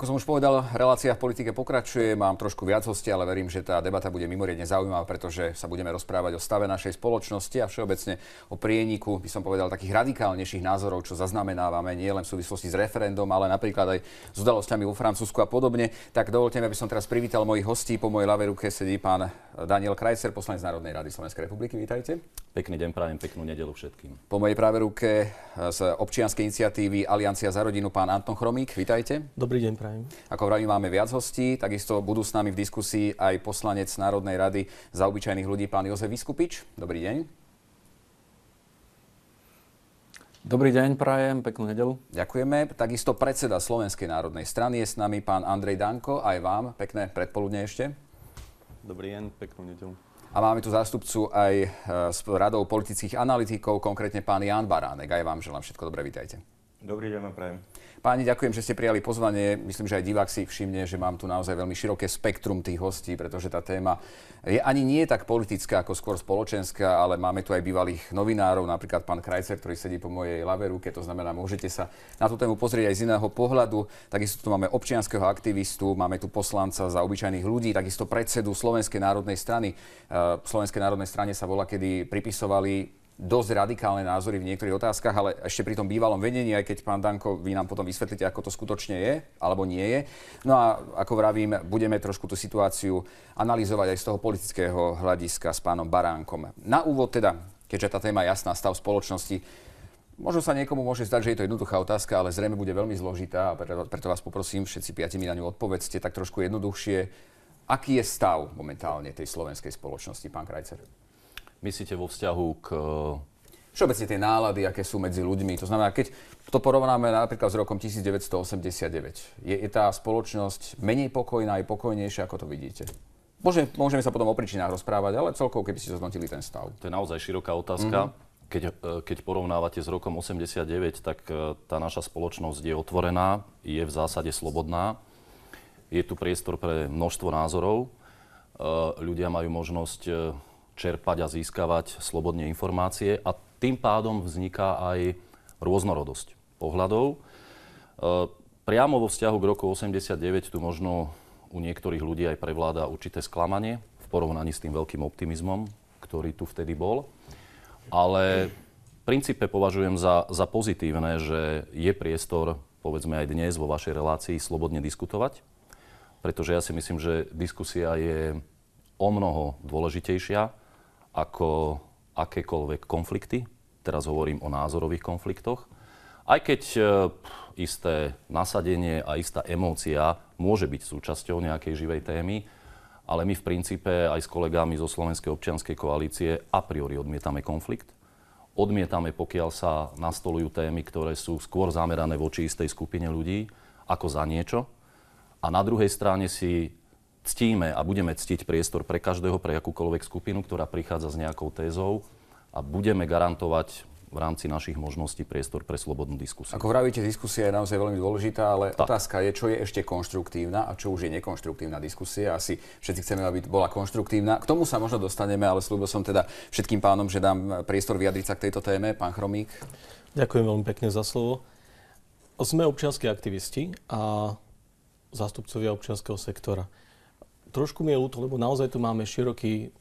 Ako som už povedal, relácia v politike pokračuje. Mám trošku viac hostia, ale verím, že tá debata bude mimoriadne zaujímavá, pretože sa budeme rozprávať o stave našej spoločnosti a všeobecne o prieniku, by som povedal, takých radikálnejších názorov, čo zaznamenávame nielen v súvislosti s referendom, ale napríklad aj s udalosťami vo Francúzsku a podobne. Tak dovolte mi, aby som teraz privítal mojich hostí. Po mojej ľavej ruke sedí pán Daniel Krajcer, poslanec Národnej rady Slovenskej republiky. Vítajte. Pekný deň, prajem peknú nedelu všetkým. Po mojej práve ruke eh, z občianskej iniciatívy Aliancia za rodinu pán Anton Chromík. Vítajte. Dobrý deň, prajem. Ako vravím, máme viac hostí. Takisto budú s nami v diskusii aj poslanec Národnej rady za obyčajných ľudí pán Jozef Vyskupič. Dobrý deň. Dobrý deň, prajem, peknú nedelu. Ďakujeme. Takisto predseda Slovenskej národnej strany je s nami pán Andrej Danko. Aj vám pekné predpoludne ešte. Dobrý deň, peknú nedelu. A máme tu zástupcu aj s e, radou politických analytikov, konkrétne pán Jan Baránek. Aj vám želám všetko dobré, vítajte. Dobrý deň, prajem. Páni, ďakujem, že ste prijali pozvanie. Myslím, že aj divák si všimne, že mám tu naozaj veľmi široké spektrum tých hostí, pretože tá téma je ani nie tak politická, ako skôr spoločenská, ale máme tu aj bývalých novinárov, napríklad pán Krajcer, ktorý sedí po mojej ľavej ruke, to znamená, môžete sa na tú tému pozrieť aj z iného pohľadu. Takisto tu máme občianského aktivistu, máme tu poslanca za obyčajných ľudí, takisto predsedu Slovenskej národnej strany. Eh, Slovenskej národnej strane sa volá, kedy pripisovali dosť radikálne názory v niektorých otázkach, ale ešte pri tom bývalom vedení, aj keď pán Danko, vy nám potom vysvetlíte, ako to skutočne je, alebo nie je. No a ako vravím, budeme trošku tú situáciu analyzovať aj z toho politického hľadiska s pánom Baránkom. Na úvod teda, keďže tá téma je jasná, stav spoločnosti, Možno sa niekomu môže zdať, že je to jednoduchá otázka, ale zrejme bude veľmi zložitá a preto, preto vás poprosím, všetci piatimi mi na ňu odpovedzte tak trošku jednoduchšie. Aký je stav momentálne tej slovenskej spoločnosti, pán Krajcer? myslíte vo vzťahu k... E, Všeobecne tie nálady, aké sú medzi ľuďmi. To znamená, keď to porovnáme napríklad s rokom 1989, je, je tá spoločnosť menej pokojná, aj pokojnejšia, ako to vidíte? Môžeme, môžeme sa potom o príčinách rozprávať, ale celkovo, keby ste zhodnotili ten stav. To je naozaj široká otázka. Mm-hmm. Keď, e, keď porovnávate s rokom 89, tak e, tá naša spoločnosť je otvorená, je v zásade slobodná. Je tu priestor pre množstvo názorov. Ľudia majú možnosť čerpať a získavať slobodne informácie a tým pádom vzniká aj rôznorodosť pohľadov. E, priamo vo vzťahu k roku 89 tu možno u niektorých ľudí aj prevláda určité sklamanie v porovnaní s tým veľkým optimizmom, ktorý tu vtedy bol. Ale v princípe považujem za, za pozitívne, že je priestor, povedzme aj dnes vo vašej relácii, slobodne diskutovať. Pretože ja si myslím, že diskusia je o mnoho dôležitejšia ako akékoľvek konflikty. Teraz hovorím o názorových konfliktoch. Aj keď e, isté nasadenie a istá emócia môže byť súčasťou nejakej živej témy, ale my v princípe aj s kolegami zo Slovenskej občianskej koalície a priori odmietame konflikt. Odmietame, pokiaľ sa nastolujú témy, ktoré sú skôr zamerané voči istej skupine ľudí, ako za niečo. A na druhej strane si ctíme a budeme ctiť priestor pre každého, pre akúkoľvek skupinu, ktorá prichádza s nejakou tézou a budeme garantovať v rámci našich možností priestor pre slobodnú diskusiu. Ako vravíte, diskusia je naozaj veľmi dôležitá, ale tak. otázka je, čo je ešte konštruktívna a čo už je nekonštruktívna diskusia. Asi všetci chceme, aby bola konštruktívna. K tomu sa možno dostaneme, ale slúbil som teda všetkým pánom, že dám priestor vyjadriť sa k tejto téme. Pán Chromík. Ďakujem veľmi pekne za slovo. Sme občianskí aktivisti a zástupcovia občianskeho sektora trošku mi je ľúto, lebo naozaj tu máme široký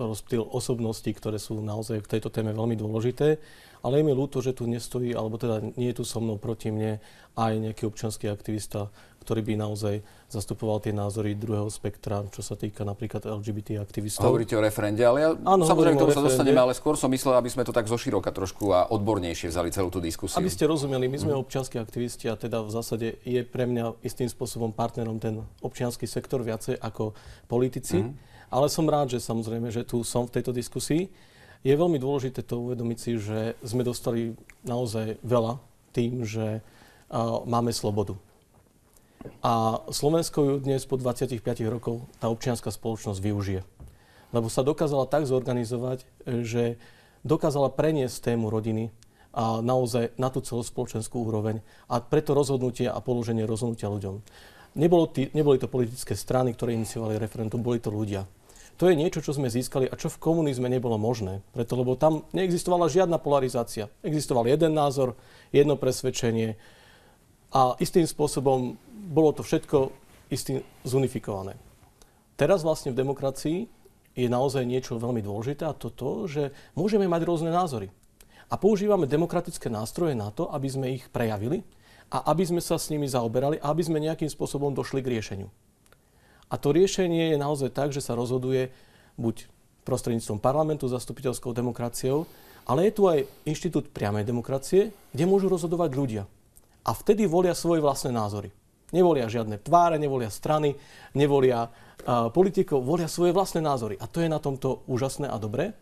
rozptyl osobností, ktoré sú naozaj v tejto téme veľmi dôležité. Ale je mi ľúto, že tu nestojí, alebo teda nie je tu so mnou proti mne aj nejaký občanský aktivista, ktorý by naozaj zastupoval tie názory druhého spektra, čo sa týka napríklad LGBT aktivistov. Hovoríte o referende, ale ja ano, samozrejme k tomu sa dostaneme, ale skôr som myslel, aby sme to tak zoširoka trošku a odbornejšie vzali celú tú diskusiu. Aby ste rozumeli, my sme mm. občianskí aktivisti a teda v zásade je pre mňa istým spôsobom partnerom ten občianský sektor viacej ako politici. Mm. Ale som rád, že samozrejme, že tu som v tejto diskusii. Je veľmi dôležité to uvedomiť si, že sme dostali naozaj veľa tým, že uh, máme slobodu. A Slovensko ju dnes po 25 rokov tá občianská spoločnosť využije. Lebo sa dokázala tak zorganizovať, že dokázala preniesť tému rodiny a naozaj na tú celospoločenskú úroveň a preto rozhodnutie a položenie rozhodnutia ľuďom. Nebolo tý, neboli to politické strany, ktoré iniciovali referendum, boli to ľudia. To je niečo, čo sme získali a čo v komunizme nebolo možné, preto lebo tam neexistovala žiadna polarizácia. Existoval jeden názor, jedno presvedčenie a istým spôsobom bolo to všetko istým zunifikované. Teraz vlastne v demokracii je naozaj niečo veľmi dôležité a to to, že môžeme mať rôzne názory. A používame demokratické nástroje na to, aby sme ich prejavili a aby sme sa s nimi zaoberali a aby sme nejakým spôsobom došli k riešeniu. A to riešenie je naozaj tak, že sa rozhoduje buď prostredníctvom parlamentu, zastupiteľskou demokraciou, ale je tu aj inštitút priamej demokracie, kde môžu rozhodovať ľudia. A vtedy volia svoje vlastné názory. Nevolia žiadne tváre, nevolia strany, nevolia uh, politikov, volia svoje vlastné názory. A to je na tomto úžasné a dobré,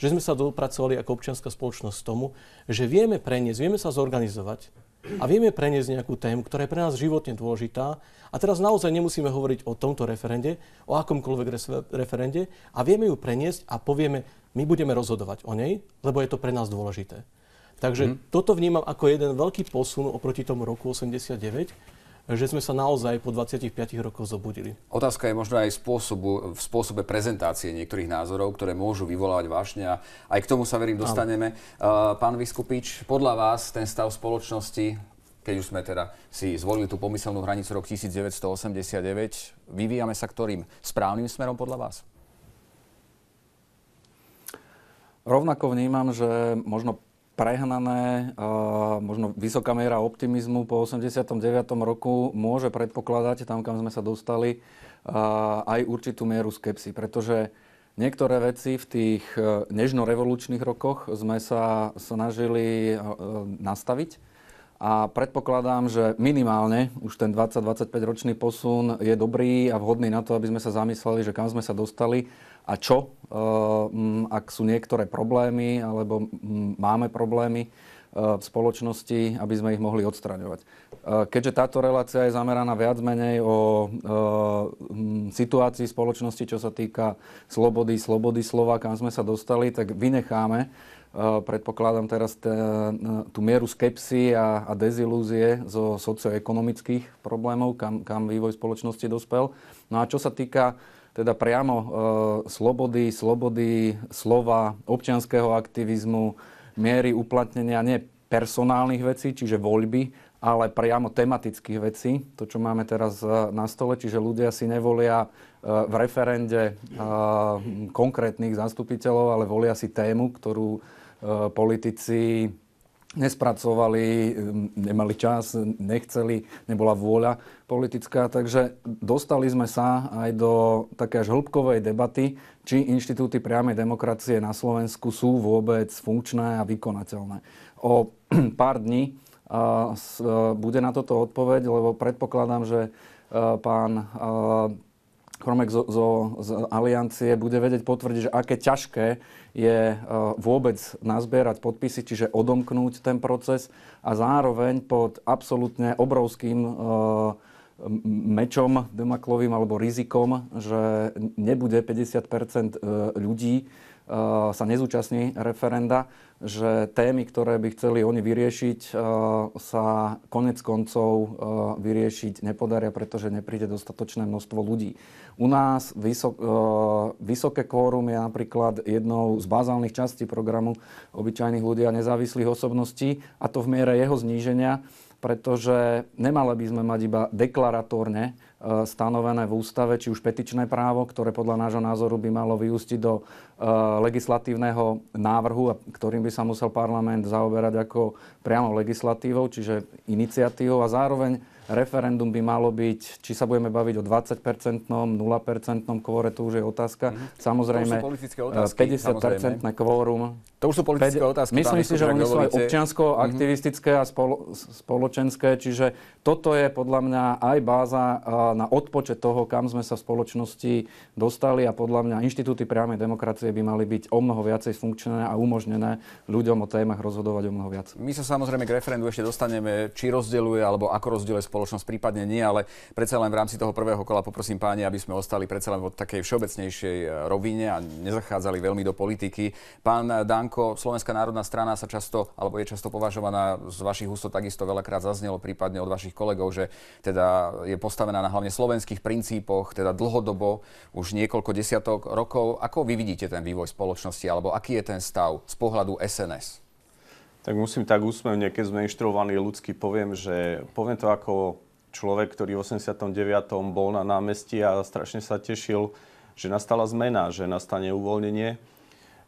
že sme sa dopracovali ako občianská spoločnosť tomu, že vieme preniesť, vieme sa zorganizovať a vieme preniesť nejakú tému, ktorá je pre nás životne dôležitá. A teraz naozaj nemusíme hovoriť o tomto referende, o akomkoľvek referende a vieme ju preniesť a povieme, my budeme rozhodovať o nej, lebo je to pre nás dôležité. Takže mm. toto vnímam ako jeden veľký posun oproti tomu roku 89, že sme sa naozaj po 25 rokoch zobudili. Otázka je možno aj spôsobu, v spôsobe prezentácie niektorých názorov, ktoré môžu vyvolávať vášňa. Aj k tomu sa, verím, dostaneme. Áno. Pán Vyskupič, podľa vás ten stav spoločnosti, keď už sme teda si zvolili tú pomyselnú hranicu rok 1989, vyvíjame sa ktorým správnym smerom podľa vás? Rovnako vnímam, že možno prehnané, možno vysoká miera optimizmu po 89. roku môže predpokladať, tam kam sme sa dostali, aj určitú mieru skepsy, pretože niektoré veci v tých e, nežno-revolučných rokoch sme sa snažili e, nastaviť. A predpokladám, že minimálne už ten 20-25 ročný posun je dobrý a vhodný na to, aby sme sa zamysleli, že kam sme sa dostali a čo, eh, ak sú niektoré problémy alebo máme problémy eh, v spoločnosti, aby sme ich mohli odstraňovať. Eh, keďže táto relácia je zameraná viac menej o situácii spoločnosti, čo sa týka slobody, slobody slova, kam sme sa dostali, tak vynecháme predpokladám teraz tú mieru skepsy a, a dezilúzie zo socioekonomických problémov, kam, kam vývoj spoločnosti dospel. No a čo sa týka teda priamo e, slobody, slobody slova, občianského aktivizmu, miery uplatnenia nie personálnych vecí, čiže voľby, ale priamo tematických vecí, to, čo máme teraz e, na stole, čiže ľudia si nevolia e, v referende e, konkrétnych zastupiteľov, ale volia si tému, ktorú politici nespracovali, nemali čas, nechceli, nebola vôľa politická, takže dostali sme sa aj do také až hĺbkovej debaty, či inštitúty priamej demokracie na Slovensku sú vôbec funkčné a vykonateľné. O pár dní e, bude na toto odpoveď, lebo predpokladám, že e, pán Kromek zo, zo, z aliancie bude vedieť potvrdiť, že aké ťažké je e, vôbec nazbierať podpisy, čiže odomknúť ten proces a zároveň pod absolútne obrovským e, mečom Demaklovým alebo rizikom, že nebude 50 e, ľudí Eh, sa nezúčastní referenda, že témy, ktoré by chceli oni vyriešiť, eh, sa konec koncov eh, vyriešiť nepodaria, pretože nepríde dostatočné množstvo ľudí. U nás vysok, vysoké kórum je napríklad jednou z bazálnych častí programu obyčajných ľudí a nezávislých osobností a to v miere jeho zníženia, pretože nemali by sme mať iba deklaratórne E, stanovené v ústave, či už petičné právo, ktoré podľa nášho názoru by malo vyústiť do e, legislatívneho návrhu, ktorým by sa musel parlament zaoberať ako priamo legislatívou, čiže iniciatívou a zároveň referendum by malo byť, či sa budeme baviť o 20-percentnom, 0-percentnom kvóre, to už je otázka. Mm-hmm. Samozrejme, 50-percentné e, kvórum. To už sú politické 50, otázky. Myslím si, že oni sú aj občiansko-aktivistické mm-hmm. a spolo, spoločenské, čiže toto je podľa mňa aj báza na odpočet toho, kam sme sa v spoločnosti dostali a podľa mňa inštitúty priamej demokracie by mali byť o mnoho viacej funkčné a umožnené ľuďom o témach rozhodovať o mnoho viac. My sa samozrejme k referendu ešte dostaneme, či rozdeľuje alebo ako rozdeľuje spoločnosť, prípadne nie, ale predsa len v rámci toho prvého kola poprosím páni, aby sme ostali predsa len v takej všeobecnejšej e, rovine a nezachádzali veľmi do politiky. Pán Danko, Slovenská národná strana sa často, alebo je často považovaná z vašich úst takisto veľakrát zaznelo, prípadne od vašich kolegov, že teda je postavená na hlavne slovenských princípoch, teda dlhodobo, už niekoľko desiatok rokov. Ako vy vidíte ten vývoj spoločnosti, alebo aký je ten stav z pohľadu SNS? Tak musím tak úsmevne, keď sme inštruovaní ľudsky, poviem, že poviem to ako človek, ktorý v 89. bol na námestí a strašne sa tešil, že nastala zmena, že nastane uvoľnenie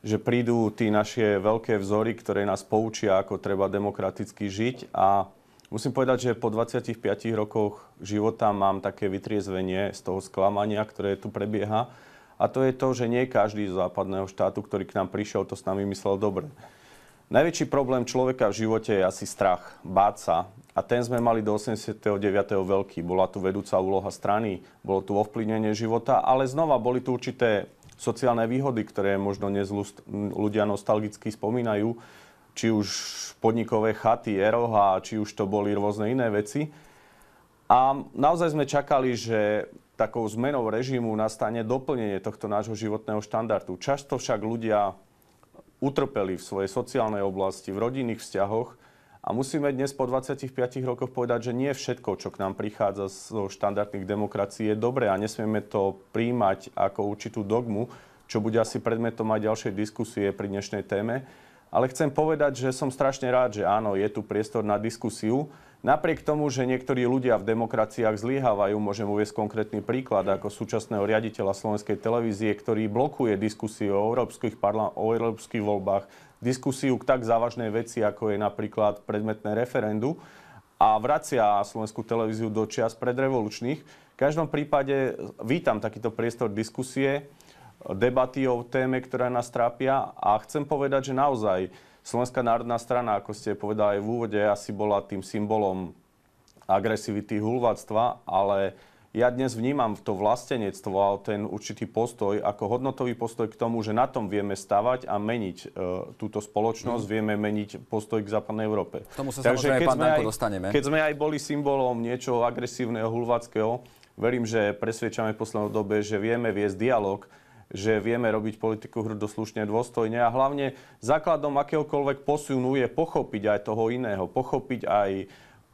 že prídu tí naše veľké vzory, ktoré nás poučia, ako treba demokraticky žiť a Musím povedať, že po 25 rokoch života mám také vytriezvenie z toho sklamania, ktoré tu prebieha. A to je to, že nie každý z západného štátu, ktorý k nám prišiel, to s nami myslel dobre. Najväčší problém človeka v živote je asi strach, báť sa. A ten sme mali do 89. veľký. Bola tu vedúca úloha strany, bolo tu ovplyvnenie života, ale znova boli tu určité sociálne výhody, ktoré možno dnes ľudia nostalgicky spomínajú či už podnikové chaty, eroha, či už to boli rôzne iné veci. A naozaj sme čakali, že takou zmenou režimu nastane doplnenie tohto nášho životného štandardu. Často však ľudia utrpeli v svojej sociálnej oblasti, v rodinných vzťahoch a musíme dnes po 25 rokoch povedať, že nie všetko, čo k nám prichádza zo štandardných demokracií, je dobré a nesmieme to príjmať ako určitú dogmu, čo bude asi predmetom aj ďalšej diskusie pri dnešnej téme ale chcem povedať, že som strašne rád, že áno, je tu priestor na diskusiu. Napriek tomu, že niektorí ľudia v demokraciách zlyhávajú, môžem uvieť konkrétny príklad ako súčasného riaditeľa Slovenskej televízie, ktorý blokuje diskusiu o európskych, parla- o európskych voľbách, diskusiu k tak závažnej veci, ako je napríklad predmetné referendu a vracia Slovenskú televíziu do čias predrevolučných. V každom prípade vítam takýto priestor diskusie debaty o téme, ktorá nás trápia. A chcem povedať, že naozaj Slovenská národná strana, ako ste povedali aj v úvode, asi bola tým symbolom agresivity, hulváctva, ale ja dnes vnímam to vlastenectvo a ten určitý postoj ako hodnotový postoj k tomu, že na tom vieme stavať a meniť e, túto spoločnosť, mm. vieme meniť postoj k západnej Európe. K tomu sa Takže keď, sme aj, dostaneme. keď sme aj boli symbolom niečoho agresívneho, hulváckého, verím, že presvedčame v poslednej dobe, že vieme viesť dialog že vieme robiť politiku hru slušne dôstojne a hlavne základom akéhokoľvek posunu je pochopiť aj toho iného, pochopiť aj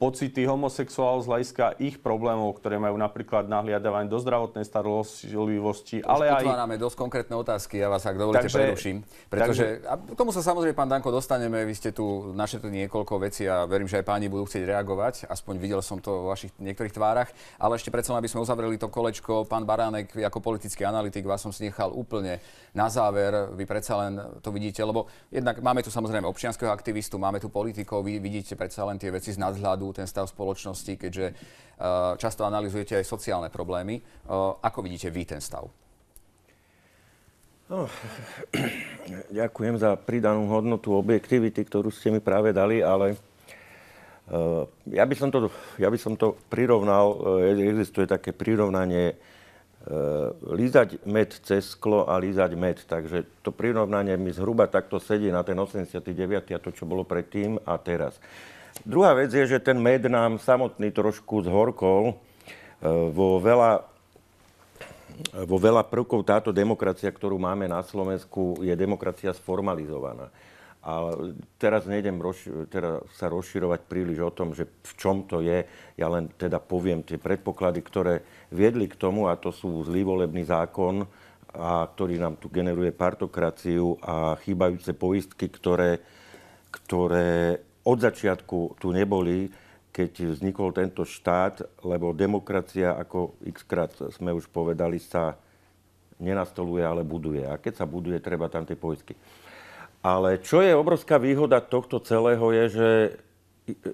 pocity homosexuálov z hľadiska ich problémov, ktoré majú napríklad nahliadávanie do zdravotnej starostlivosti, ale aj... Otvárame dosť konkrétne otázky, ja vás ak dovolíte takže, preruším, pretože takže, a k tomu sa samozrejme, pán Danko, dostaneme, vy ste tu našetli niekoľko vecí a verím, že aj páni budú chcieť reagovať, aspoň videl som to vo vašich niektorých tvárach, ale ešte predsa, aby sme uzavreli to kolečko, pán Baránek, vy ako politický analytik, vás som si nechal úplne na záver, vy predsa len to vidíte, lebo jednak máme tu samozrejme občianského aktivistu, máme tu politikov, vy vidíte predsa len tie veci z nadhľadu, ten stav spoločnosti, keďže e, často analýzujete aj sociálne problémy. E, ako vidíte vy ten stav? No, ďakujem za pridanú hodnotu objektivity, ktorú ste mi práve dali, ale e, ja by som to, ja by som to prirovnal, existuje také prirovnanie lízať med cez sklo a lízať med. Takže to prirovnanie mi zhruba takto sedí na ten 89. a to, čo bolo predtým a teraz. Druhá vec je, že ten med nám samotný trošku zhorkol. E, vo veľa, e, vo veľa prvkov táto demokracia, ktorú máme na Slovensku, je demokracia sformalizovaná. A teraz nejdem rozši- teda sa rozširovať príliš o tom, že v čom to je. Ja len teda poviem tie predpoklady, ktoré viedli k tomu, a to sú zlý volebný zákon, a ktorý nám tu generuje partokraciu a chýbajúce poistky, ktoré, ktoré od začiatku tu neboli, keď vznikol tento štát, lebo demokracia, ako xkrát sme už povedali, sa nenastoluje, ale buduje. A keď sa buduje, treba tam tie poistky. Ale čo je obrovská výhoda tohto celého je, že,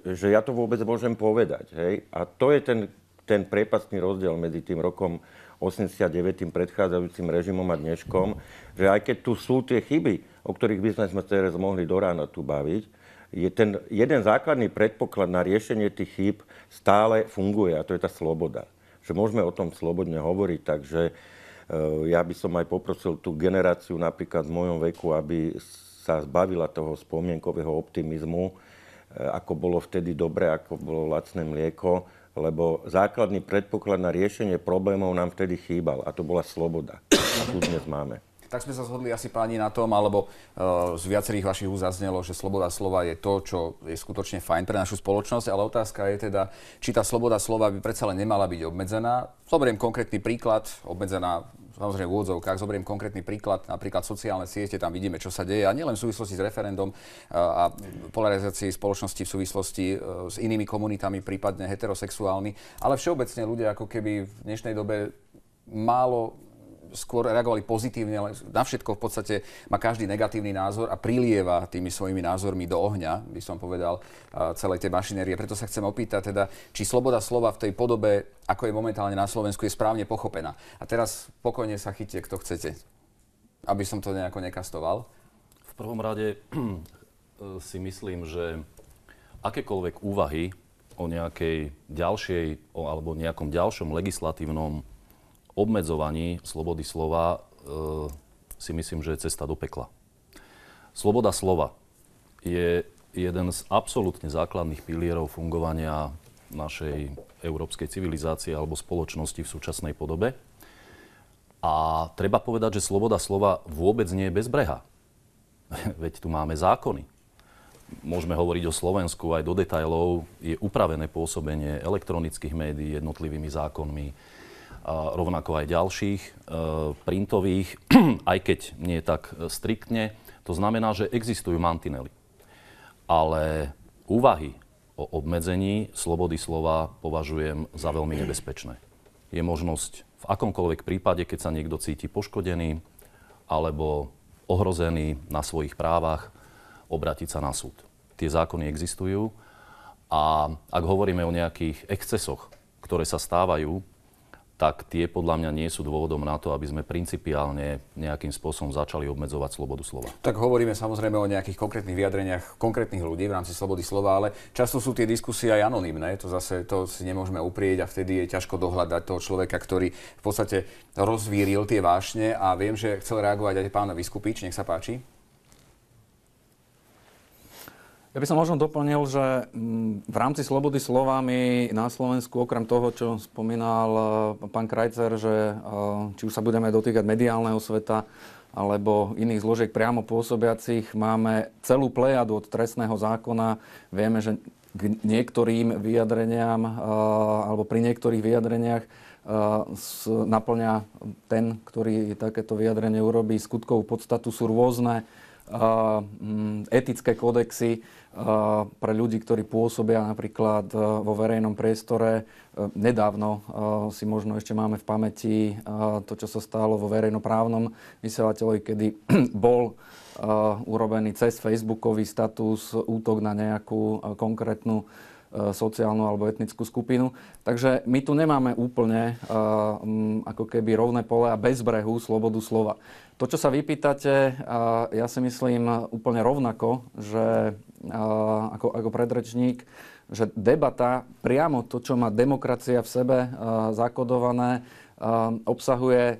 že ja to vôbec môžem povedať. Hej? A to je ten, ten prepastný rozdiel medzi tým rokom 89. predchádzajúcim režimom a dneškom, že aj keď tu sú tie chyby, o ktorých by sme sa teraz mohli do rána tu baviť, je ten jeden základný predpoklad na riešenie tých chýb stále funguje a to je tá sloboda. Že môžeme o tom slobodne hovoriť, takže e, ja by som aj poprosil tú generáciu napríklad v mojom veku, aby sa zbavila toho spomienkového optimizmu, e, ako bolo vtedy dobre, ako bolo lacné mlieko, lebo základný predpoklad na riešenie problémov nám vtedy chýbal a to bola sloboda. A tu dnes máme. Tak sme sa zhodli asi páni na tom, alebo uh, z viacerých vašich uzaznelo, že sloboda slova je to, čo je skutočne fajn pre našu spoločnosť, ale otázka je teda, či tá sloboda slova by predsa len nemala byť obmedzená. Zoberiem konkrétny príklad, obmedzená samozrejme v úvodzovkách, zoberiem konkrétny príklad, napríklad sociálne siete, tam vidíme, čo sa deje, a nielen v súvislosti s referendum e, a polarizácii spoločnosti v súvislosti e, s inými komunitami, prípadne heterosexuálmi, ale všeobecne ľudia ako keby v dnešnej dobe málo skôr reagovali pozitívne, ale na všetko v podstate má každý negatívny názor a prilieva tými svojimi názormi do ohňa, by som povedal, celej tej mašinérie. Preto sa chcem opýtať, teda, či sloboda slova v tej podobe, ako je momentálne na Slovensku, je správne pochopená. A teraz pokojne sa chytie, kto chcete, aby som to nejako nekastoval. V prvom rade e, si myslím, že akékoľvek úvahy o nejakej ďalšej o, alebo nejakom ďalšom legislatívnom obmedzovaní slobody slova e, si myslím, že je cesta do pekla. Sloboda slova je jeden z absolútne základných pilierov fungovania našej európskej civilizácie alebo spoločnosti v súčasnej podobe. A treba povedať, že sloboda slova vôbec nie je bez breha. Veď tu máme zákony. Môžeme hovoriť o Slovensku aj do detajlov. Je upravené pôsobenie elektronických médií jednotlivými zákonmi a rovnako aj ďalších e, printových, aj keď nie tak e, striktne. To znamená, že existujú mantinely. Ale úvahy o obmedzení slobody slova považujem za veľmi nebezpečné. Je možnosť v akomkoľvek prípade, keď sa niekto cíti poškodený alebo ohrozený na svojich právach, obrátiť sa na súd. Tie zákony existujú a ak hovoríme o nejakých excesoch, ktoré sa stávajú tak tie podľa mňa nie sú dôvodom na to, aby sme principiálne nejakým spôsobom začali obmedzovať slobodu slova. Tak hovoríme samozrejme o nejakých konkrétnych vyjadreniach konkrétnych ľudí v rámci slobody slova, ale často sú tie diskusie aj anonymné, to zase to si nemôžeme uprieť a vtedy je ťažko dohľadať toho človeka, ktorý v podstate rozvíril tie vášne a viem, že chcel reagovať aj pán Vyskupič, nech sa páči. Ja by som možno doplnil, že mm, v rámci slobody slovami na Slovensku, okrem toho, čo spomínal e, pán Krajcer, že e, či už sa budeme dotýkať mediálneho sveta alebo iných zložiek priamo pôsobiacich, máme celú plejadu od trestného zákona. Vieme, že k niektorým vyjadreniam e, alebo pri niektorých vyjadreniach naplňa ten, ktorý takéto vyjadrenie urobí skutkovú podstatu, sú rôzne etické kodexy pre ľudí, ktorí pôsobia napríklad e, vo verejnom priestore. E, nedávno e, si možno ešte máme v pamäti to, čo sa stalo vo verejnoprávnom vysielateľovi, kedy bol urobený cez Facebookový status útok na nejakú konkrétnu sociálnu alebo etnickú skupinu. Takže my tu nemáme úplne ako keby rovné pole a bez brehu slobodu slova. To, čo sa vypýtate, ja si myslím úplne rovnako, že ako, ako predrečník, že debata, priamo to, čo má demokracia v sebe zakodované, obsahuje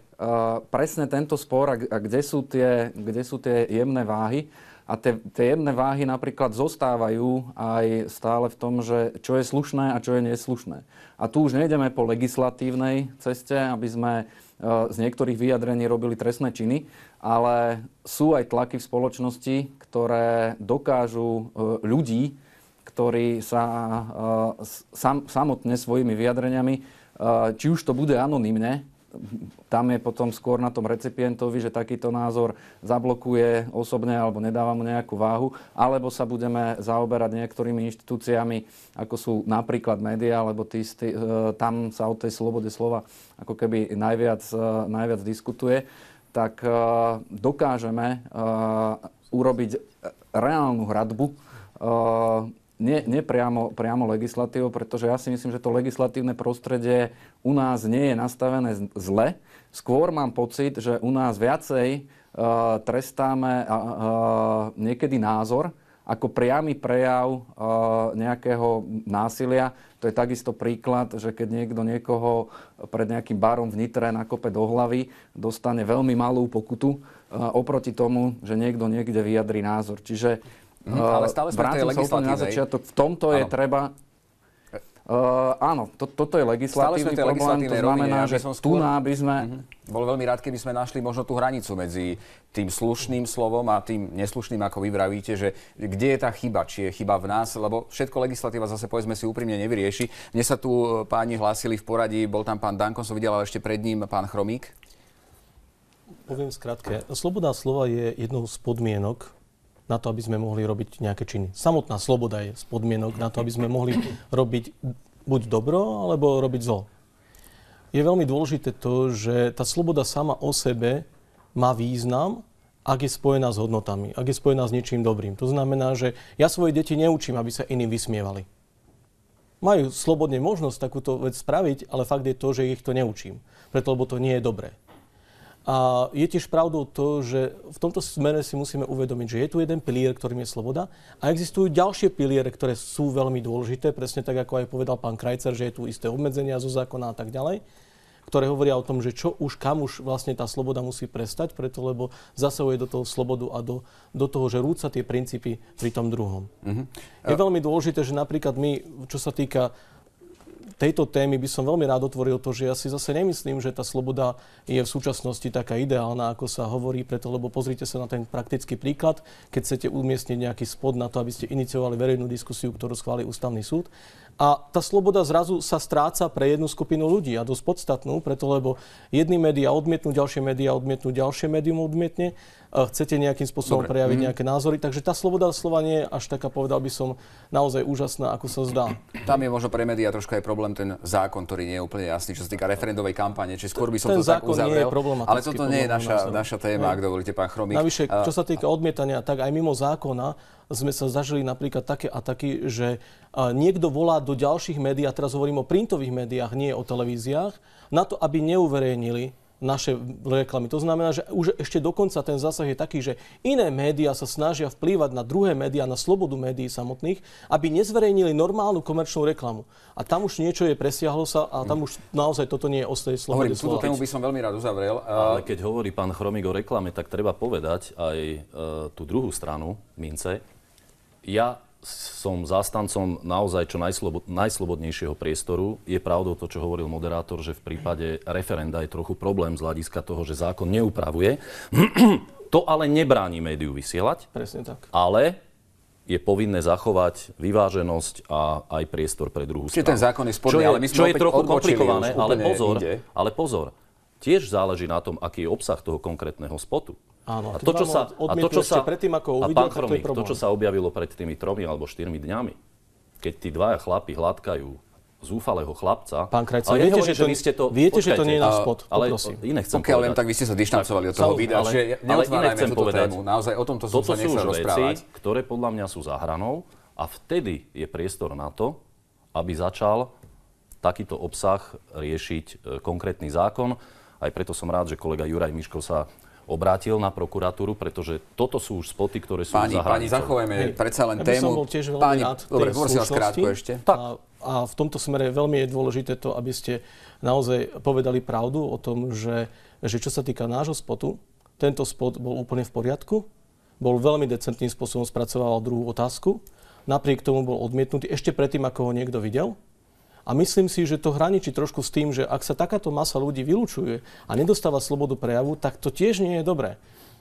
presne tento spor a, a kde, sú tie, kde sú tie jemné váhy. A tie, tie jemné váhy napríklad zostávajú aj stále v tom, že čo je slušné a čo je neslušné. A tu už nejdeme po legislatívnej ceste, aby sme uh, z niektorých vyjadrení robili trestné činy, ale sú aj tlaky v spoločnosti, ktoré dokážu e, ľudí, ktorí sa e, samotne svojimi vyjadreniami, e, či už to bude anonymne, tam je potom skôr na tom recipientovi, že takýto názor zablokuje osobne alebo nedáva mu nejakú váhu, alebo sa budeme zaoberať niektorými inštitúciami, ako sú napríklad médiá, lebo tí, tí, e, tam sa o tej slobode slova ako keby najviac, e, najviac diskutuje, tak e, dokážeme urobiť reálnu hradbu nie, nie priamo, priamo legislatívou, pretože ja si myslím, že to legislatívne prostredie u nás nie je nastavené zle. Skôr mám pocit, že u nás viacej uh, trestáme uh, uh, niekedy názor ako priamy prejav uh, nejakého násilia. To je takisto príklad, že keď niekto niekoho pred nejakým barom v Nitre nakope do hlavy, dostane veľmi malú pokutu uh, oproti tomu, že niekto niekde vyjadrí názor. Čiže Mhm, ale stále sme tej legislatívnej. na začiatok. V tomto je treba Uh, áno, to, toto je legislatívny problém, to znamená, rovine, že som skôr, tu na by sme... Uh-huh. Bol veľmi rád, keby sme našli možno tú hranicu medzi tým slušným slovom a tým neslušným, ako vy vravíte, že kde je tá chyba, či je chyba v nás, lebo všetko legislatíva zase, povedzme si úprimne, nevyrieši. Mne sa tu eh, páni hlásili v poradí, bol tam pán Danko, som videl, ale ešte pred ním pán Chromík. Poviem skrátke. Sloboda slova je jednou z podmienok na to, aby sme mohli robiť nejaké činy. Samotná sloboda je z podmienok na to, aby sme mohli robiť buď dobro, alebo robiť zlo. Je veľmi dôležité to, že tá sloboda sama o sebe má význam, ak je spojená s hodnotami, ak je spojená s niečím dobrým. To znamená, že ja svoje deti neučím, aby sa iným vysmievali. Majú slobodne možnosť takúto vec spraviť, ale fakt je to, že ich to neučím. Preto, lebo to nie je dobré. A je tiež pravdou to, že v tomto smere si musíme uvedomiť, že je tu jeden pilier, ktorým je sloboda a existujú ďalšie piliere, ktoré sú veľmi dôležité, presne tak, ako aj povedal pán Krajcer, že je tu isté obmedzenia zo zákona a tak ďalej ktoré hovoria o tom, že čo už, kam už vlastne tá sloboda musí prestať, preto lebo zasahuje do toho slobodu a do, do toho, že rúca tie princípy pri tom druhom. Mm-hmm. Je veľmi dôležité, že napríklad my, čo sa týka tejto témy by som veľmi rád otvoril to, že ja si zase nemyslím, že tá sloboda je v súčasnosti taká ideálna, ako sa hovorí, preto, lebo pozrite sa na ten praktický príklad, keď chcete umiestniť nejaký spod na to, aby ste iniciovali verejnú diskusiu, ktorú schváli ústavný súd. A tá sloboda zrazu sa stráca pre jednu skupinu ľudí a dosť podstatnú, preto lebo jedni médiá odmietnú, ďalšie médiá odmietnú, ďalšie médium odmietne chcete nejakým spôsobom Dobre. prejaviť mm. nejaké názory. Takže tá sloboda slova nie je až taká, povedal by som, naozaj úžasná, ako sa zdá. Tam je možno pre médiá trošku aj problém ten zákon, ktorý nie je úplne jasný, čo sa týka referendovej kampane. Či skôr by som ten to zákon tak uzavrel, nie je Ale toto nie je naša, naša téma, nie. ak dovolíte, pán Chromík. Navyše, čo sa týka odmietania, tak aj mimo zákona sme sa zažili napríklad také ataky, že niekto volá do ďalších médií, a teraz hovorím o printových médiách, nie o televíziách, na to, aby neuverejnili naše reklamy. To znamená, že už ešte dokonca ten zásah je taký, že iné médiá sa snažia vplývať na druhé médiá, na slobodu médií samotných, aby nezverejnili normálnu komerčnú reklamu. A tam už niečo je presiahlo sa a tam už naozaj toto nie je tej slobode. Hovorím, túto tému by som veľmi rád uzavrel. Ale keď hovorí pán Chromik o reklame, tak treba povedať aj e, tú druhú stranu mince. Ja som zastancom naozaj čo najslobod, najslobodnejšieho priestoru. Je pravdou to, čo hovoril moderátor, že v prípade referenda je trochu problém z hľadiska toho, že zákon neupravuje. to ale nebráni médiu vysielať. Presne tak. Ale je povinné zachovať vyváženosť a aj priestor pre druhú Čiže stranu. Čiže ten zákon je sporný, ale my sme čo je trochu komplikované, ale pozor, ide. ale pozor, tiež záleží na tom, aký je obsah toho konkrétneho spotu. Áno, a to, čo sa, a to, čo sa, predtým, ako uvidel, a pán Chromík, to, to, čo sa objavilo pred tými tromi alebo štyrmi dňami, keď tí dvaja chlapi hladkajú zúfalého chlapca. Pán Krajca, ale viete, že, že, vy ste to, viete počkajte, že to nie je náš spot, ale poprosím. iné chcem Pokiaľ povedať. len tak vy ste sa dištancovali od toho videa, ale, ale iné chcem povedať. Tému. Naozaj o tomto som Toto sú už veci, ktoré podľa mňa sú za hranou a vtedy je priestor na to, aby začal takýto obsah riešiť e, konkrétny zákon. Aj preto som rád, že kolega Juraj Miško sa obrátil na prokuratúru, pretože toto sú už spoty, ktoré sú páni, za hranicou. Páni, zachovajme hey, predsa len ja tému. Som bol tiež veľmi páni, rád dobre, prosím vás krátko ešte. Tak. A, a v tomto smere veľmi je dôležité to, aby ste naozaj povedali pravdu o tom, že, že čo sa týka nášho spotu, tento spot bol úplne v poriadku, bol veľmi decentným spôsobom spracoval druhú otázku, napriek tomu bol odmietnutý ešte predtým, ako ho niekto videl a myslím si, že to hraničí trošku s tým, že ak sa takáto masa ľudí vylúčuje a nedostáva slobodu prejavu, tak to tiež nie je dobré.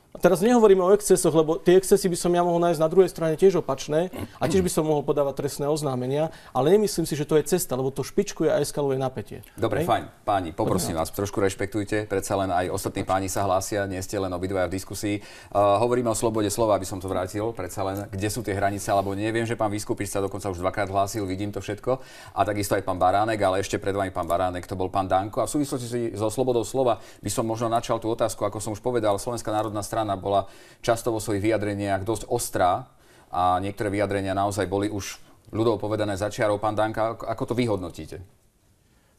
A teraz nehovoríme o excesoch, lebo tie excesy by som ja mohol nájsť na druhej strane tiež opačné a tiež by som mohol podávať trestné oznámenia, ale nemyslím si, že to je cesta, lebo to špičkuje a eskaluje napätie. Dobre, okay? fajn. Páni, poprosím Dobre. vás, trošku rešpektujte, predsa len aj ostatní páni sa hlásia, nie ste len obidvaja v diskusii. Uh, hovoríme o slobode slova, aby som to vrátil, predsa len, kde sú tie hranice, alebo neviem, že pán Vyskupič sa dokonca už dvakrát hlásil, vidím to všetko. A takisto aj pán Baránek, ale ešte pred vami pán Baránek, to bol pán Danko. A v súvislosti so slobodou slova by som možno načal tú otázku, ako som už povedal, Slovenská národná strana strana bola často vo svojich vyjadreniach dosť ostrá a niektoré vyjadrenia naozaj boli už ľudov povedané začiarov. Pán Danka, ako to vyhodnotíte?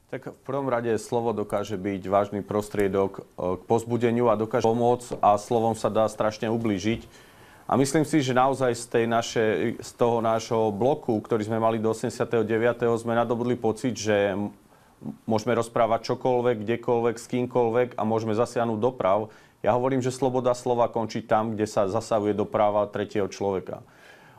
Tak v prvom rade slovo dokáže byť vážny prostriedok e, k pozbudeniu a dokáže pomôcť a slovom sa dá strašne ublížiť. A myslím si, že naozaj z, tej naše, z toho nášho bloku, ktorý sme mali do 89., sme nadobudli pocit, že môžeme rozprávať čokoľvek, kdekoľvek, s kýmkoľvek a môžeme zasiahnuť doprav. Ja hovorím, že sloboda slova končí tam, kde sa zasahuje do práva tretieho človeka.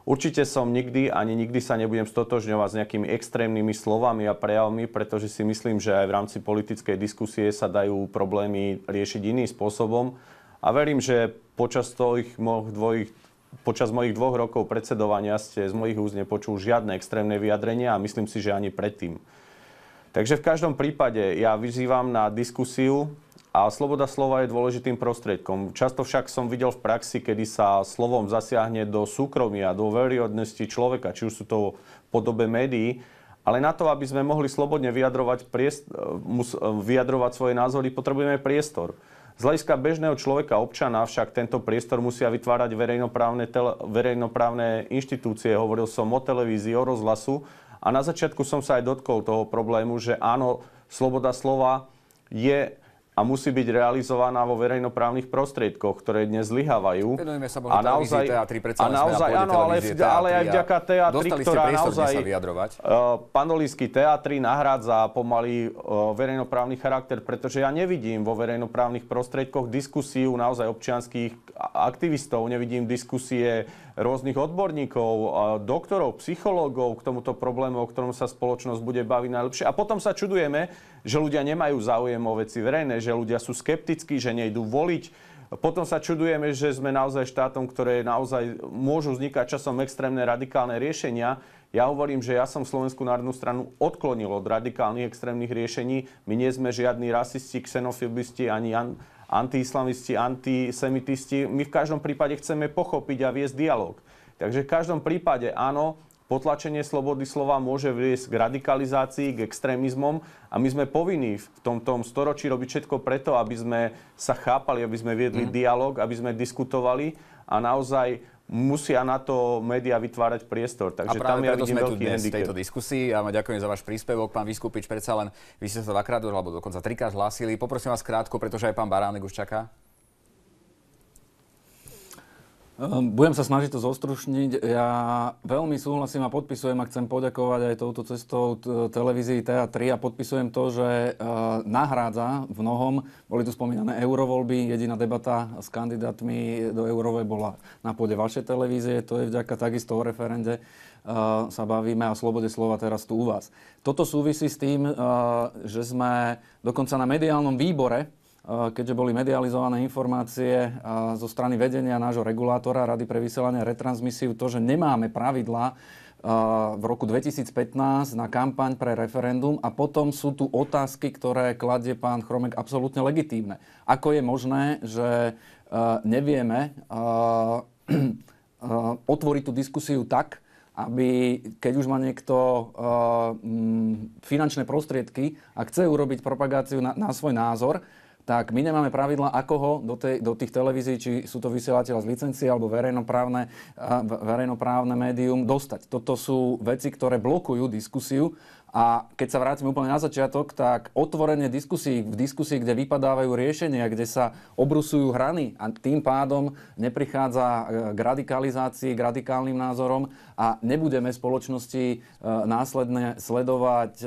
Určite som nikdy, ani nikdy sa nebudem stotožňovať s nejakými extrémnymi slovami a prejavmi, pretože si myslím, že aj v rámci politickej diskusie sa dajú problémy riešiť iným spôsobom. A verím, že počas, mojich, dvojich, počas mojich dvoch rokov predsedovania ste z mojich úst nepočul žiadne extrémne vyjadrenia a myslím si, že ani predtým. Takže v každom prípade ja vyzývam na diskusiu, a sloboda slova je dôležitým prostriedkom. Často však som videl v praxi, kedy sa slovom zasiahne do súkromia, do veriodnosti človeka, či už sú to v podobe médií, ale na to, aby sme mohli slobodne vyjadrovať, priest- eh, eh, vyjadrovať svoje názory, potrebujeme priestor. Z hľadiska bežného človeka, občana, však tento priestor musia vytvárať verejnoprávne, tele- verejnoprávne inštitúcie. Hovoril som o televízii, o rozhlasu. A na začiatku som sa aj dotkol toho problému, že áno, sloboda slova je a musí byť realizovaná vo verejnoprávnych prostriedkoch, ktoré dnes zlyhávajú. a naozaj, a naozaj, áno, ale, ale aj vďaka teatri, ktorá naozaj... Sa vyjadrovať. E, panolísky teatri nahrádza pomaly e, verejnoprávny charakter, pretože ja nevidím vo verejnoprávnych prostriedkoch diskusiu naozaj občianských aktivistov, nevidím diskusie rôznych odborníkov, doktorov, psychológov k tomuto problému, o ktorom sa spoločnosť bude baviť najlepšie. A potom sa čudujeme, že ľudia nemajú záujem o veci verejné, že ľudia sú skeptickí, že nejdú voliť. Potom sa čudujeme, že sme naozaj štátom, ktoré naozaj môžu vznikať časom extrémne radikálne riešenia. Ja hovorím, že ja som Slovenskú národnú stranu odklonil od radikálnych extrémnych riešení. My nie sme žiadni rasisti, xenofobisti ani antiislamisti, antisemitisti. My v každom prípade chceme pochopiť a viesť dialog. Takže v každom prípade áno, potlačenie slobody slova môže viesť k radikalizácii, k extrémizmom a my sme povinní v tomto storočí robiť všetko preto, aby sme sa chápali, aby sme viedli mm. dialog, aby sme diskutovali a naozaj musia na to médiá vytvárať priestor. Takže a práve tam ja vidím sme tu dnes v tejto diskusii a ďakujem za váš príspevok. Pán Vyskupič, predsa len vy ste sa dvakrát alebo dokonca trikrát hlásili. Poprosím vás krátko, pretože aj pán Baránek už čaká. Ehm, budem sa snažiť to zostrušniť. Ja veľmi súhlasím a podpisujem a chcem poďakovať aj touto cestou televízii TA3 a podpisujem to, že ehm, nahrádza v mnohom, boli tu spomínané eurovoľby, jediná debata s kandidátmi do eurovej bola na pôde vašej televízie, to je vďaka takisto o referende ehm, sa bavíme a slobode slova teraz tu u vás. Toto súvisí s tým, že sme dokonca na mediálnom výbore Eh, keďže boli medializované informácie eh, zo strany vedenia nášho regulátora Rady pre vysielanie retransmisiu, to, že nemáme pravidla eh, v roku 2015 na kampaň pre referendum a potom sú tu otázky, ktoré kladie pán Chromek absolútne legitímne. Ako je možné, že nevieme otvoriť tú diskusiu tak, aby keď už má niekto uh, finančné prostriedky a chce urobiť propagáciu na, na svoj názor, tak my nemáme pravidla, ako ho do, tej, do tých televízií, či sú to vysielateľa z licencie alebo verejnoprávne, verejnoprávne médium, dostať. Toto sú veci, ktoré blokujú diskusiu a keď sa vrátim úplne na začiatok, tak otvorenie diskusí, v diskusii, kde vypadávajú riešenia, kde sa obrusujú hrany a tým pádom neprichádza e, k radikalizácii, k radikálnym názorom a nebudeme spoločnosti e, následne sledovať e,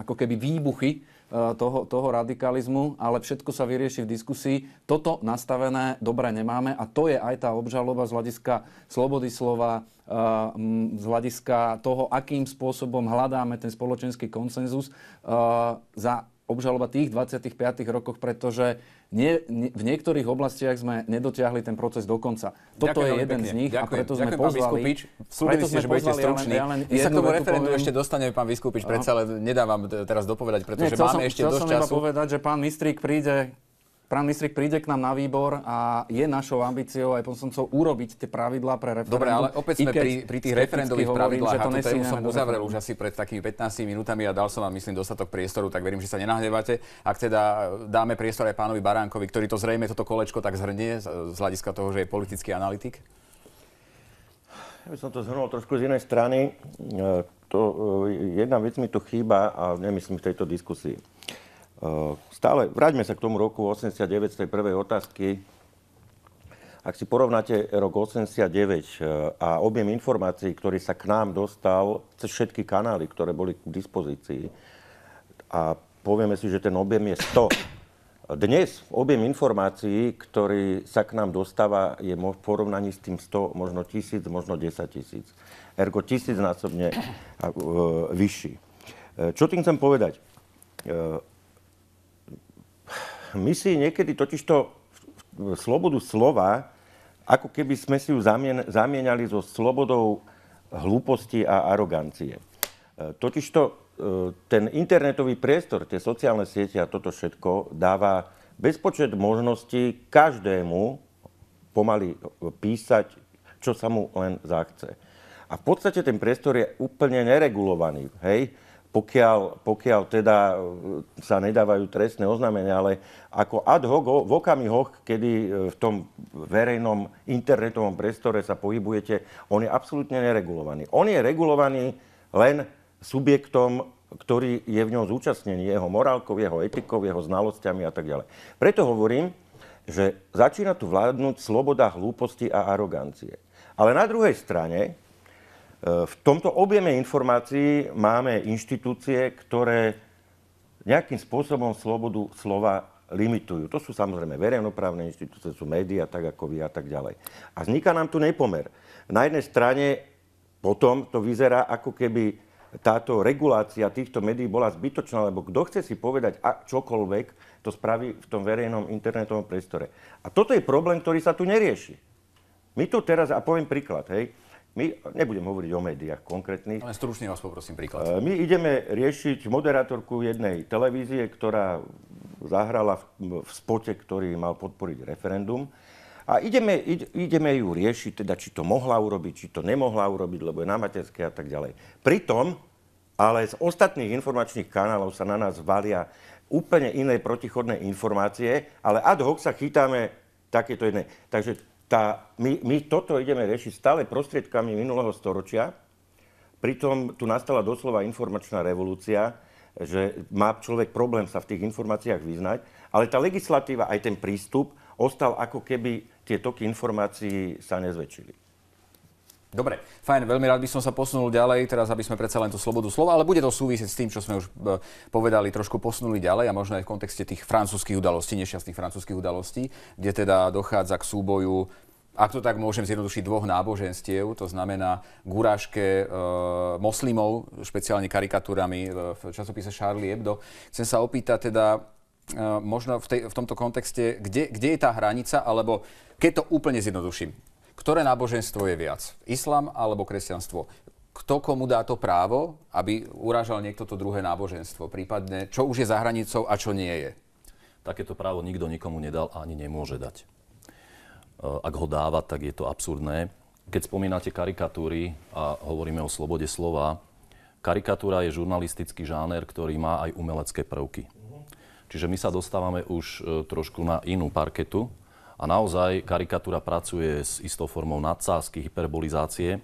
ako keby výbuchy Eh, toho, toho radikalizmu, ale všetko sa vyrieši v diskusii. Toto nastavené dobre nemáme a to je aj tá obžaloba z hľadiska slobody slova, eh, z hľadiska toho, akým spôsobom hľadáme ten spoločenský konsenzus eh, za obžaloba tých 25 rokoch, pretože nie, nie, v niektorých oblastiach sme nedotiahli ten proces dokonca. Toto ďakujem je jeden pekne. z nich ďakujem, a preto ďakujem, sme ďakujem, pozvali... Vyskupič, Slúbili ste, že budete stručný. My sa k tomu referendu ešte dostaneme, pán Vyskupič, predsa, ale nedávam teraz dopovedať, pretože nie, máme som, ešte dosť času. Chcel som iba povedať, že pán Mistrík príde Pán Mistrik príde k nám na výbor a je našou ambíciou aj poslancov urobiť tie pravidlá pre referendum. Dobre, ale opäť sme pri, pri tých referendových pravidlách. že to tému som uzavrel už asi pred takými 15 minútami a dal som vám, myslím, dostatok priestoru, tak verím, že sa nenahnevate. Ak teda e, dáme priestor aj pánovi Baránkovi, ktorý to zrejme toto kolečko tak zhrnie z hľadiska toho, že je politický analytik. Ja by som to zhrnul trošku z inej strany. E, to, e, jedna vec mi tu chýba a nemyslím v tejto diskusii Eh, stále, vráťme sa k tomu roku 89, z tej prvej otázky. Ak si porovnáte rok 89 eh, a objem informácií, ktorý sa k nám dostal cez všetky kanály, ktoré boli k dispozícii, a povieme si, že ten objem je 100. Dnes objem informácií, ktorý sa k nám dostáva, je v porovnaní s tým 100, možno 1000, možno 10 tisíc. Ergo tisícnásobne eh, vyšší. Čo tým chcem povedať? My si niekedy totižto slobodu slova, ako keby sme si ju zamien, zamienali so slobodou hlúposti a arogancie. E, totižto e, ten internetový priestor, tie sociálne siete a toto všetko dáva bezpočet možností každému pomaly písať, čo sa mu len zachce. A v podstate ten priestor je úplne neregulovaný. Hej? pokiaľ, pokiaľ teda e, sa nedávajú trestné oznámenia, ale ako ad hoc, v okamihoch, kedy e, v tom verejnom internetovom priestore sa pohybujete, on je absolútne neregulovaný. On je regulovaný len subjektom, ktorý je v ňom zúčastnený, jeho morálkou, jeho etikou, jeho znalosťami a tak ďalej. Preto hovorím, že začína tu vládnuť sloboda hlúposti a arogancie. Ale na druhej strane, v tomto objeme informácií máme inštitúcie, ktoré nejakým spôsobom slobodu slova limitujú. To sú samozrejme verejnoprávne inštitúcie, sú médiá, tak ako vy a tak ďalej. A vzniká nám tu nepomer. Na jednej strane potom to vyzerá, ako keby táto regulácia týchto médií bola zbytočná, lebo kto chce si povedať a čokoľvek, to spraví v tom verejnom internetovom priestore. A toto je problém, ktorý sa tu nerieši. My tu teraz, a poviem príklad, hej, my, nebudem hovoriť o médiách konkrétnych. Ale stručne vás poprosím príklad. E, my ideme riešiť moderátorku jednej televízie, ktorá zahrala v, v spote, ktorý mal podporiť referendum. A ideme, ideme ju riešiť, teda či to mohla urobiť, či to nemohla urobiť, lebo je na materskej a tak ďalej. Pritom, ale z ostatných informačných kanálov sa na nás valia úplne iné protichodné informácie, ale ad hoc sa chytáme takéto jedné. Takže tá, my, my toto ideme riešiť stále prostriedkami minulého storočia, pritom tu nastala doslova informačná revolúcia, že má človek problém sa v tých informáciách vyznať, ale tá legislatíva, aj ten prístup, ostal ako keby tie toky informácií sa nezväčšili. Dobre, fajn, veľmi rád by som sa posunul ďalej, teraz aby sme predsa len tú slobodu slova, ale bude to súvisieť s tým, čo sme už e, povedali, trošku posunuli ďalej a možno aj v kontexte tých francúzských udalostí, nešťastných francúzských udalostí, kde teda dochádza k súboju ak to tak môžem zjednodušiť, dvoch náboženstiev, to znamená guráške e, moslimov, špeciálne karikatúrami e, v časopise Charlie Hebdo. Chcem sa opýtať teda, e, možno v, tej, v tomto kontexte, kde, kde je tá hranica, alebo keď to úplne zjednoduším, ktoré náboženstvo je viac? Islám alebo kresťanstvo? Kto komu dá to právo, aby urážal niekto to druhé náboženstvo? Prípadne, čo už je za hranicou a čo nie je? Takéto právo nikto nikomu nedal a ani nemôže dať. Eh, ak ho dáva, tak je to absurdné. Keď spomínate karikatúry a hovoríme o slobode slova, karikatúra je žurnalistický žáner, ktorý má aj umelecké prvky. Čiže my sa dostávame už eh, trošku na inú parketu, a naozaj karikatúra pracuje s istou formou nadsázky, hyperbolizácie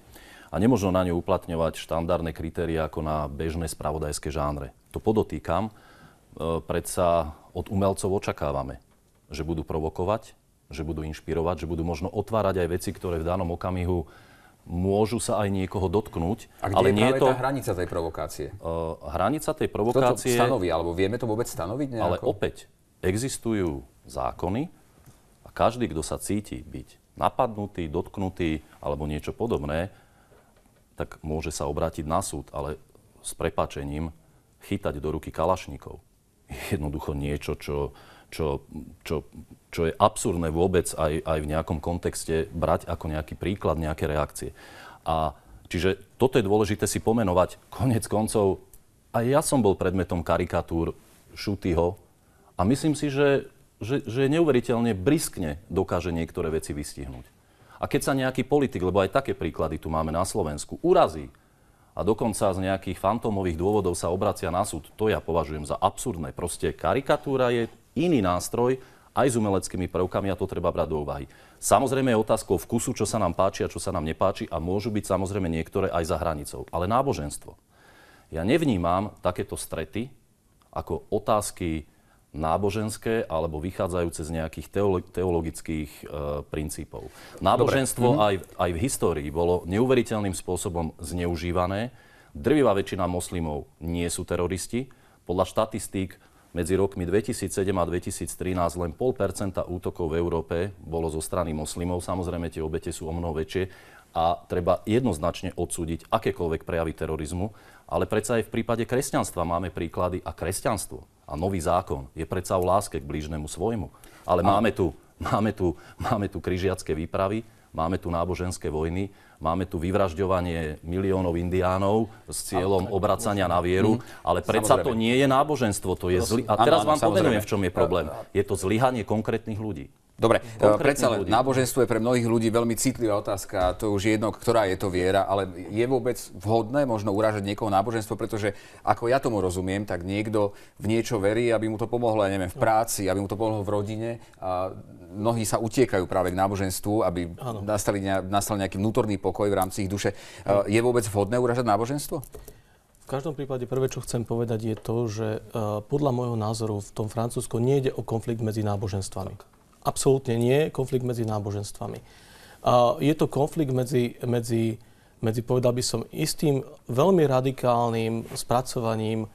a nemôžno na ňu uplatňovať štandardné kritéria ako na bežné spravodajské žánre. To podotýkam, e, predsa od umelcov očakávame, že budú provokovať, že budú inšpirovať, že budú možno otvárať aj veci, ktoré v danom okamihu môžu sa aj niekoho dotknúť. A kde ale je nie je to... tá hranica tej provokácie? Uh, hranica tej provokácie... Kto to stanoví, alebo vieme to vôbec stanoviť nejako? Ale opäť, existujú zákony, každý, kto sa cíti byť napadnutý, dotknutý alebo niečo podobné, tak môže sa obrátiť na súd, ale s prepačením chytať do ruky kalašníkov. Jednoducho niečo, čo, čo, čo, čo je absurdné vôbec aj, aj v nejakom kontexte brať ako nejaký príklad, nejaké reakcie. A čiže toto je dôležité si pomenovať. Konec koncov, aj ja som bol predmetom karikatúr Šutyho a myslím si, že že, že neuveriteľne briskne dokáže niektoré veci vystihnúť. A keď sa nejaký politik, lebo aj také príklady tu máme na Slovensku, urazí a dokonca z nejakých fantómových dôvodov sa obracia na súd, to ja považujem za absurdné. Proste karikatúra je iný nástroj, aj s umeleckými prvkami a to treba brať do úvahy. Samozrejme je otázkou vkusu, čo sa nám páči a čo sa nám nepáči a môžu byť samozrejme niektoré aj za hranicou. Ale náboženstvo. Ja nevnímam takéto strety ako otázky náboženské alebo vychádzajúce z nejakých teolo- teologických e, princípov. Náboženstvo mhm. aj, aj v histórii bolo neuveriteľným spôsobom zneužívané. Drvivá väčšina moslimov nie sú teroristi. Podľa štatistík medzi rokmi 2007 a 2013 len pol percenta útokov v Európe bolo zo strany moslimov. Samozrejme, tie obete sú o mnoho väčšie a treba jednoznačne odsúdiť akékoľvek prejavy terorizmu. Ale predsa aj v prípade kresťanstva máme príklady a kresťanstvo a nový zákon je predsa o láske k blížnemu svojmu. Ale máme tu, máme tu, máme tu križiacké výpravy, máme tu náboženské vojny, máme tu vyvražďovanie miliónov indiánov s cieľom obracania na vieru, mhm. ale predsa samozrejme. to nie je náboženstvo, to je zli- A teraz vám povedujem, v čom je problém. Je to zlyhanie konkrétnych ľudí. Dobre, eh, predsa len náboženstvo je pre mnohých ľudí veľmi citlivá otázka, to už je jedno, ktorá je to viera, ale je vôbec vhodné možno uražať niekoho náboženstvo, pretože ako ja tomu rozumiem, tak niekto v niečo verí, aby mu to pomohlo, ja neviem, v no. práci, aby mu to pomohlo v rodine a mnohí sa utiekajú práve k náboženstvu, aby nastal nejaký vnútorný pokoj v rámci ich duše. Eh, je vôbec vhodné uražať náboženstvo? V každom prípade prvé, čo chcem povedať, je to, že eh, podľa môjho názoru v tom Francúzsku nie ide o konflikt medzi náboženstvami. Tak. Absolútne nie, konflikt medzi náboženstvami. Uh, je to konflikt medzi, medzi, medzi, povedal by som, istým veľmi radikálnym spracovaním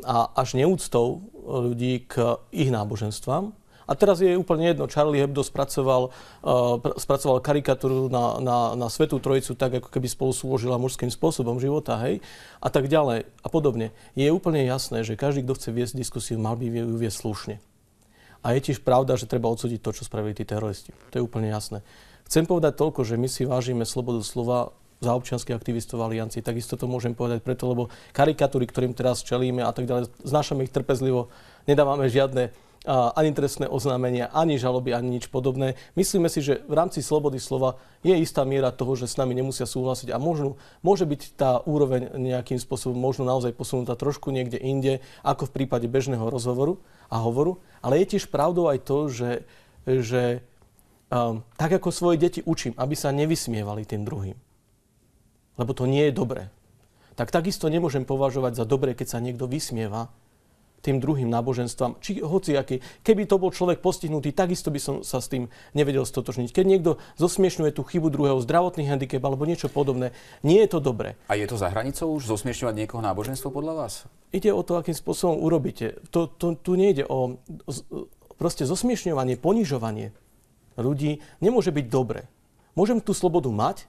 a až neúctou ľudí k ich náboženstvám. A teraz je úplne jedno, Charlie Hebdo spracoval, uh, spracoval karikatúru na, na, na Svetú Trojicu tak, ako keby spolu súložila mužským spôsobom života, hej, a tak ďalej a podobne. Je úplne jasné, že každý, kto chce viesť diskusiu, mal by ju viesť slušne. A je tiež pravda, že treba odsúdiť to, čo spravili tí teroristi. To je úplne jasné. Chcem povedať toľko, že my si vážime slobodu slova za občianských aktivistov v Aliancii. Takisto to môžem povedať preto, lebo karikatúry, ktorým teraz čelíme a tak ďalej, znášame ich trpezlivo, nedávame žiadne ani trestné oznámenia, ani žaloby, ani nič podobné. Myslíme si, že v rámci slobody slova je istá miera toho, že s nami nemusia súhlasiť a možno, môže byť tá úroveň nejakým spôsobom možno naozaj posunutá trošku niekde inde, ako v prípade bežného rozhovoru a hovoru. Ale je tiež pravdou aj to, že, že um, tak ako svoje deti učím, aby sa nevysmievali tým druhým, lebo to nie je dobré, tak takisto nemôžem považovať za dobré, keď sa niekto vysmieva tým druhým náboženstvám, či hoci aký. Keby to bol človek postihnutý, takisto by som sa s tým nevedel stotožniť. Keď niekto zosmiešňuje tú chybu druhého, zdravotný handicap alebo niečo podobné, nie je to dobré. A je to za hranicou už zosmiešňovať niekoho náboženstvo podľa vás? Ide o to, akým spôsobom urobíte. To, to, tu nejde o proste zosmiešňovanie, ponižovanie ľudí. Nemôže byť dobre. Môžem tú slobodu mať,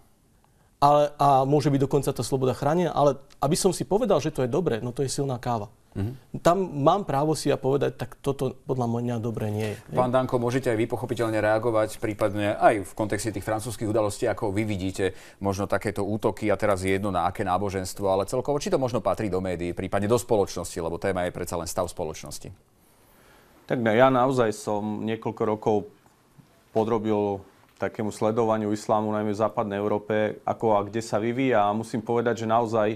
ale, a môže byť dokonca tá sloboda chránená, ale aby som si povedal, že to je dobré, no to je silná káva. Mm-hmm. Tam mám právo si ja povedať, tak toto podľa mňa dobre nie je. Pán Danko, môžete aj vy pochopiteľne reagovať, prípadne aj v kontexte tých francúzských udalostí, ako vy vidíte možno takéto útoky a teraz jedno na aké náboženstvo, ale celkovo, či to možno patrí do médií, prípadne do spoločnosti, lebo téma je predsa len stav spoločnosti. Tak ja naozaj som niekoľko rokov podrobil takému sledovaniu islámu, najmä v západnej Európe, ako a kde sa vyvíja. A musím povedať, že naozaj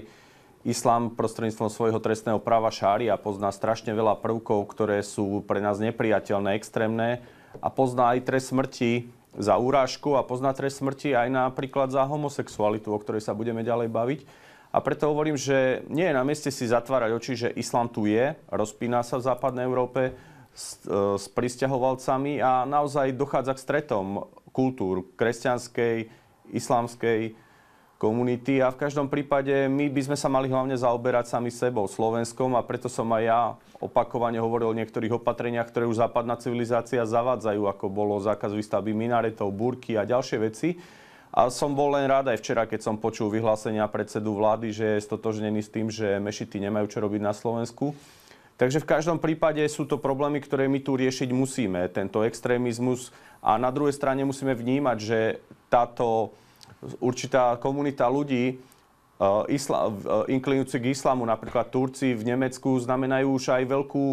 islám prostredníctvom svojho trestného práva šária pozná strašne veľa prvkov, ktoré sú pre nás nepriateľné, extrémne a pozná aj trest smrti za úrážku a pozná trest smrti aj napríklad za homosexualitu, o ktorej sa budeme ďalej baviť. A preto hovorím, že nie je na mieste si zatvárať oči, že islám tu je, rozpína sa v západnej Európe s, e, s pristahovalcami a naozaj dochádza k stretom kultúr kresťanskej, islamskej komunity a v každom prípade my by sme sa mali hlavne zaoberať sami sebou, Slovenskom a preto som aj ja opakovane hovoril o niektorých opatreniach, ktoré už západná civilizácia zavádzajú, ako bolo zákaz výstavby minaretov, burky a ďalšie veci. A som bol len rád aj včera, keď som počul vyhlásenia predsedu vlády, že je stotožnený s tým, že mešity nemajú čo robiť na Slovensku. Takže v každom prípade sú to problémy, ktoré my tu riešiť musíme, tento extrémizmus. A na druhej strane musíme vnímať, že táto určitá komunita ľudí e, e, inklinujúci k islamu, napríklad Turci v Nemecku, znamenajú už aj veľkú,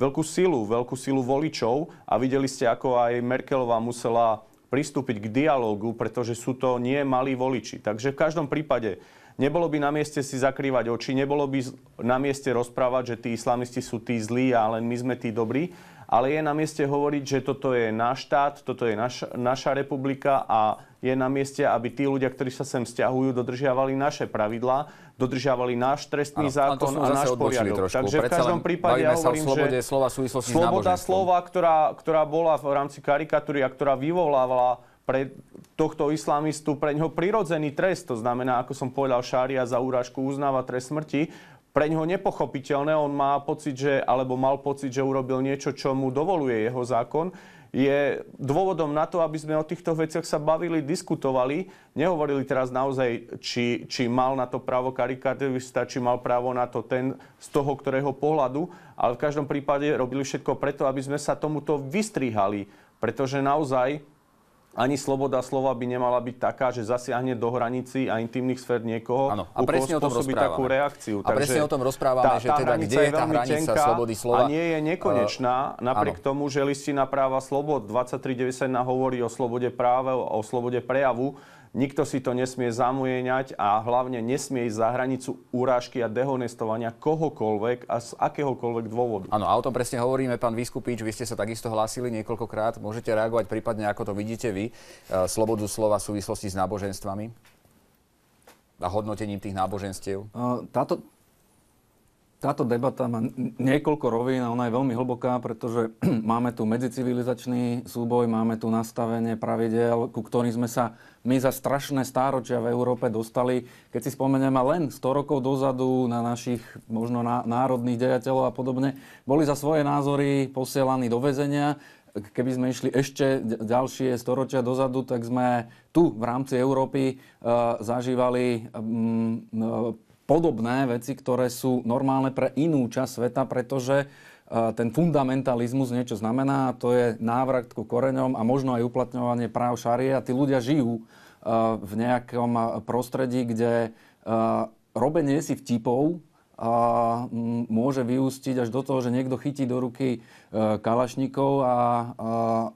veľkú silu, veľkú silu voličov. A videli ste, ako aj Merkelová musela pristúpiť k dialogu, pretože sú to nie malí voliči. Takže v každom prípade Nebolo by na mieste si zakrývať oči, nebolo by na mieste rozprávať, že tí islamisti sú tí zlí a len my sme tí dobrí, ale je na mieste hovoriť, že toto je náš štát, toto je naš, naša republika a je na mieste, aby tí ľudia, ktorí sa sem stiahujú, dodržiavali naše pravidlá, dodržiavali náš trestný ano, zákon a náš poriadok. Trošku. Takže v každom prípade ja hovorím, slobode, že slova, sloboda slova, ktorá, ktorá bola v rámci karikatúry a ktorá vyvolávala pre tohto islamistu pre neho prirodzený trest, to znamená, ako som povedal, šária za úražku uznáva trest smrti, pre neho nepochopiteľné, on má pocit, že, alebo mal pocit, že urobil niečo, čo mu dovoluje jeho zákon, je dôvodom na to, aby sme o týchto veciach sa bavili, diskutovali, nehovorili teraz naozaj, či, či mal na to právo karikaturista, či mal právo na to ten z toho, ktorého pohľadu, ale v každom prípade robili všetko preto, aby sme sa tomuto vystrihali, pretože naozaj ani sloboda slova by nemala byť taká, že zasiahne do hranicí a intimných sfér niekoho, ano. a presne o tom takú reakciu. A presne Takže o tom rozprávame, tá, že teda kde je tá hranica slobody slova. A nie je nekonečná, napriek ano. tomu, že listina práva slobod 2390 hovorí o slobode práve, o slobode prejavu, Nikto si to nesmie zamujeňať a hlavne nesmie ísť za hranicu urážky a dehonestovania kohokoľvek a z akéhokoľvek dôvodu. Áno, a o tom presne hovoríme, pán Vyskupič, vy ste sa takisto hlásili niekoľkokrát. Môžete reagovať prípadne, ako to vidíte vy, e, slobodu slova v súvislosti s náboženstvami a hodnotením tých náboženstiev? E, táto, táto debata má niekoľko rovín a ona je veľmi hlboká, pretože máme tu medzicivilizačný súboj, máme tu nastavenie pravidel, ku ktorým sme sa my za strašné stáročia v Európe dostali. Keď si spomenieme len 100 rokov dozadu na našich možno národných dejateľov a podobne, boli za svoje názory posielaní do väzenia keby sme išli ešte ďalšie storočia dozadu, tak sme tu v rámci Európy eh, zažívali mm, eh, podobné veci, ktoré sú normálne pre inú časť sveta, pretože e, ten fundamentalizmus niečo znamená a to je návrat ku koreňom a možno aj uplatňovanie práv šarie a tí ľudia žijú e, v nejakom e, prostredí, kde robenie si vtipov a môže vyústiť až do toho, že niekto chytí do ruky kalašníkov a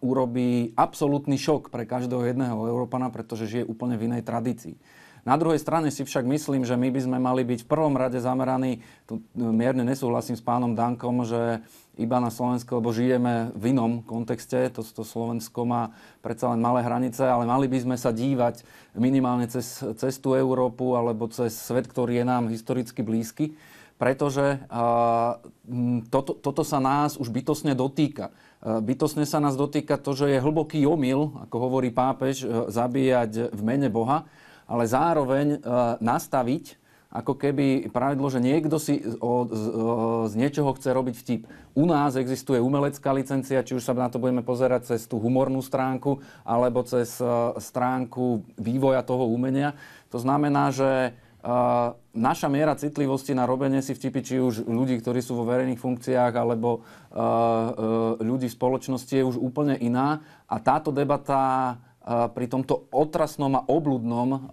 urobí absolútny šok pre každého jedného Európana, pretože žije úplne v inej tradícii. Na druhej strane si však myslím, že my by sme mali byť v prvom rade zameraní, tu e, mierne nesúhlasím s pánom Dankom, že iba na Slovensko, lebo žijeme v inom kontexte, to, to Slovensko má predsa len malé hranice, ale mali by sme sa dívať minimálne cez, cestu Európu alebo cez svet, ktorý je nám historicky blízky, pretože uh, toto, toto sa nás už bytosne dotýka. Bytosne sa nás dotýka to, že je hlboký omyl, ako hovorí pápež, e, zabíjať v mene Boha ale zároveň e, nastaviť ako keby pravidlo, že niekto si o, z, o, e, z niečoho chce robiť vtip. U nás existuje umelecká licencia, či už sa na to budeme pozerať cez tú humornú stránku alebo cez e, stránku vývoja toho umenia. To znamená, že naša miera citlivosti na robenie si vtipy, či už ľudí, ktorí sú vo verejných funkciách, alebo ľudí v spoločnosti je už úplne iná. A táto debata pri tomto otrasnom a obludnom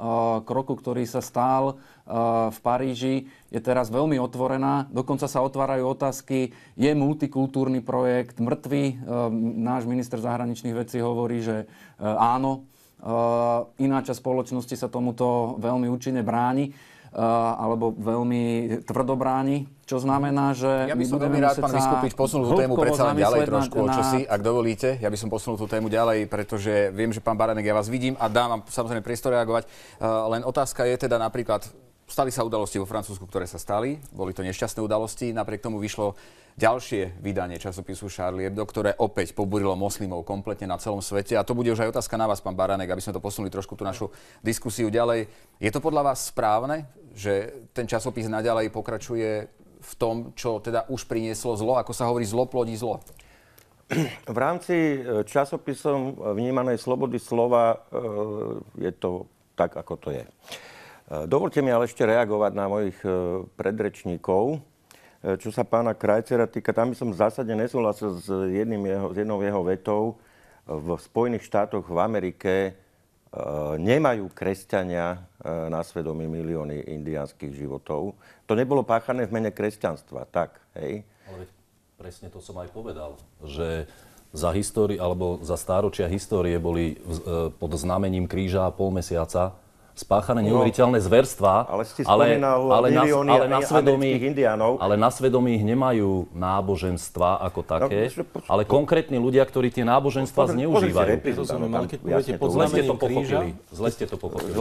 kroku, ktorý sa stál v Paríži, je teraz veľmi otvorená. Dokonca sa otvárajú otázky, je multikultúrny projekt mŕtvy. Náš minister zahraničných vecí hovorí, že áno. Iná časť spoločnosti sa tomuto veľmi účinne bráni. Eh, alebo veľmi tvrdobráni, čo znamená, že... Ja by som veľmi rád, pán Vyskupič, posunul tú tému predsa len ďalej trošku, na... o čo si, ak dovolíte. Ja by som posunul tú tému ďalej, pretože viem, že pán Baranek, ja vás vidím a dám vám samozrejme priestor reagovať. Uh, len otázka je teda napríklad, stali sa udalosti vo Francúzsku, ktoré sa stali, boli to nešťastné udalosti, napriek tomu vyšlo ďalšie vydanie časopisu Charlie Hebdo, ktoré opäť poburilo moslimov kompletne na celom svete. A to bude už aj otázka na vás, pán Baranek, aby sme to posunuli trošku tú našu diskusiu ďalej. Je to podľa vás správne, že ten časopis naďalej pokračuje v tom, čo teda už prinieslo zlo, ako sa hovorí, zlo plodí zlo? V rámci e, časopisom vnímanej slobody slova e, je to tak, ako to je. E, dovolte mi ale ešte reagovať na mojich predrečníkov. Čo sa pána Krajcera týka, tam by som v zásade nesúhlasil s, jedným jeho, s jednou jeho vetou. V Spojených štátoch v Amerike Eh, nemajú kresťania eh, na svedomí milióny indiánskych životov. To nebolo páchané v mene kresťanstva, tak, hej? Ale presne to som aj povedal, že za históri, alebo za stáročia histórie boli eh, pod znamením kríža a pol mesiaca spáchané no. neuveriteľné no, zverstva, ale, ste ale, ale, na, ale, na svedomí, indiánov. ale na svedomí ich nemajú náboženstva ako no, také, no, poč- ale konkrétni ľudia, ktorí tie náboženstva pozri, zneužívajú. Vlastne zle ste to pochopili. Zle ste to pochopili.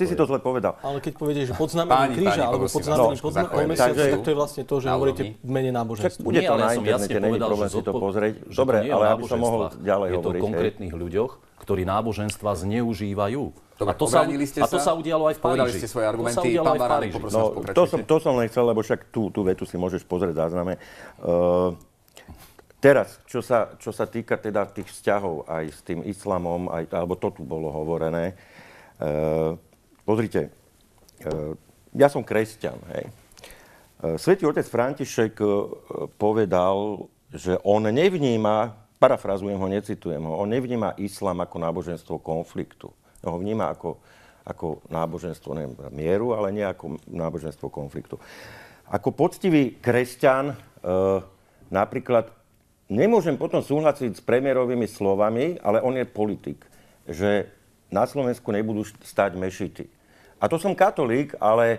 ty, si to zle povedal. Ale keď poviete, že pod znamením kríža, alebo pod znamením no, mesiaca, tak to je vlastne to, že hovoríte mene náboženstva. Bude to na internete, není problém si to pozrieť. Dobre, ale aby som mohol ďalej hovoriť. Je to o konkrétnych ľuďoch, ktorí náboženstva zneužívajú. Dobre, a to, sa, ste sa, a to sa udialo aj v Paríži. Povedali ste svoje argumenty. To Pán Barány, poprosím no, vás, to, som, to som len chcel, lebo však tú, tú vetu si môžeš pozrieť zázname. Uh, teraz, čo sa, čo sa týka teda tých vzťahov aj s tým islamom, aj, alebo to tu bolo hovorené. Uh, pozrite, uh, ja som kresťan, hej. Uh, Svetý otec František uh, povedal, že on nevníma, parafrazujem ho, necitujem ho, on nevníma islám ako náboženstvo konfliktu ho vníma ako, ako náboženstvo neviem, teda mieru, ale nie ako náboženstvo konfliktu. Ako poctivý kresťan e, napríklad nemôžem potom súhlasiť s premiérovými slovami, ale on je politik, že na Slovensku nebudú stať mešity. A to som katolík, ale e,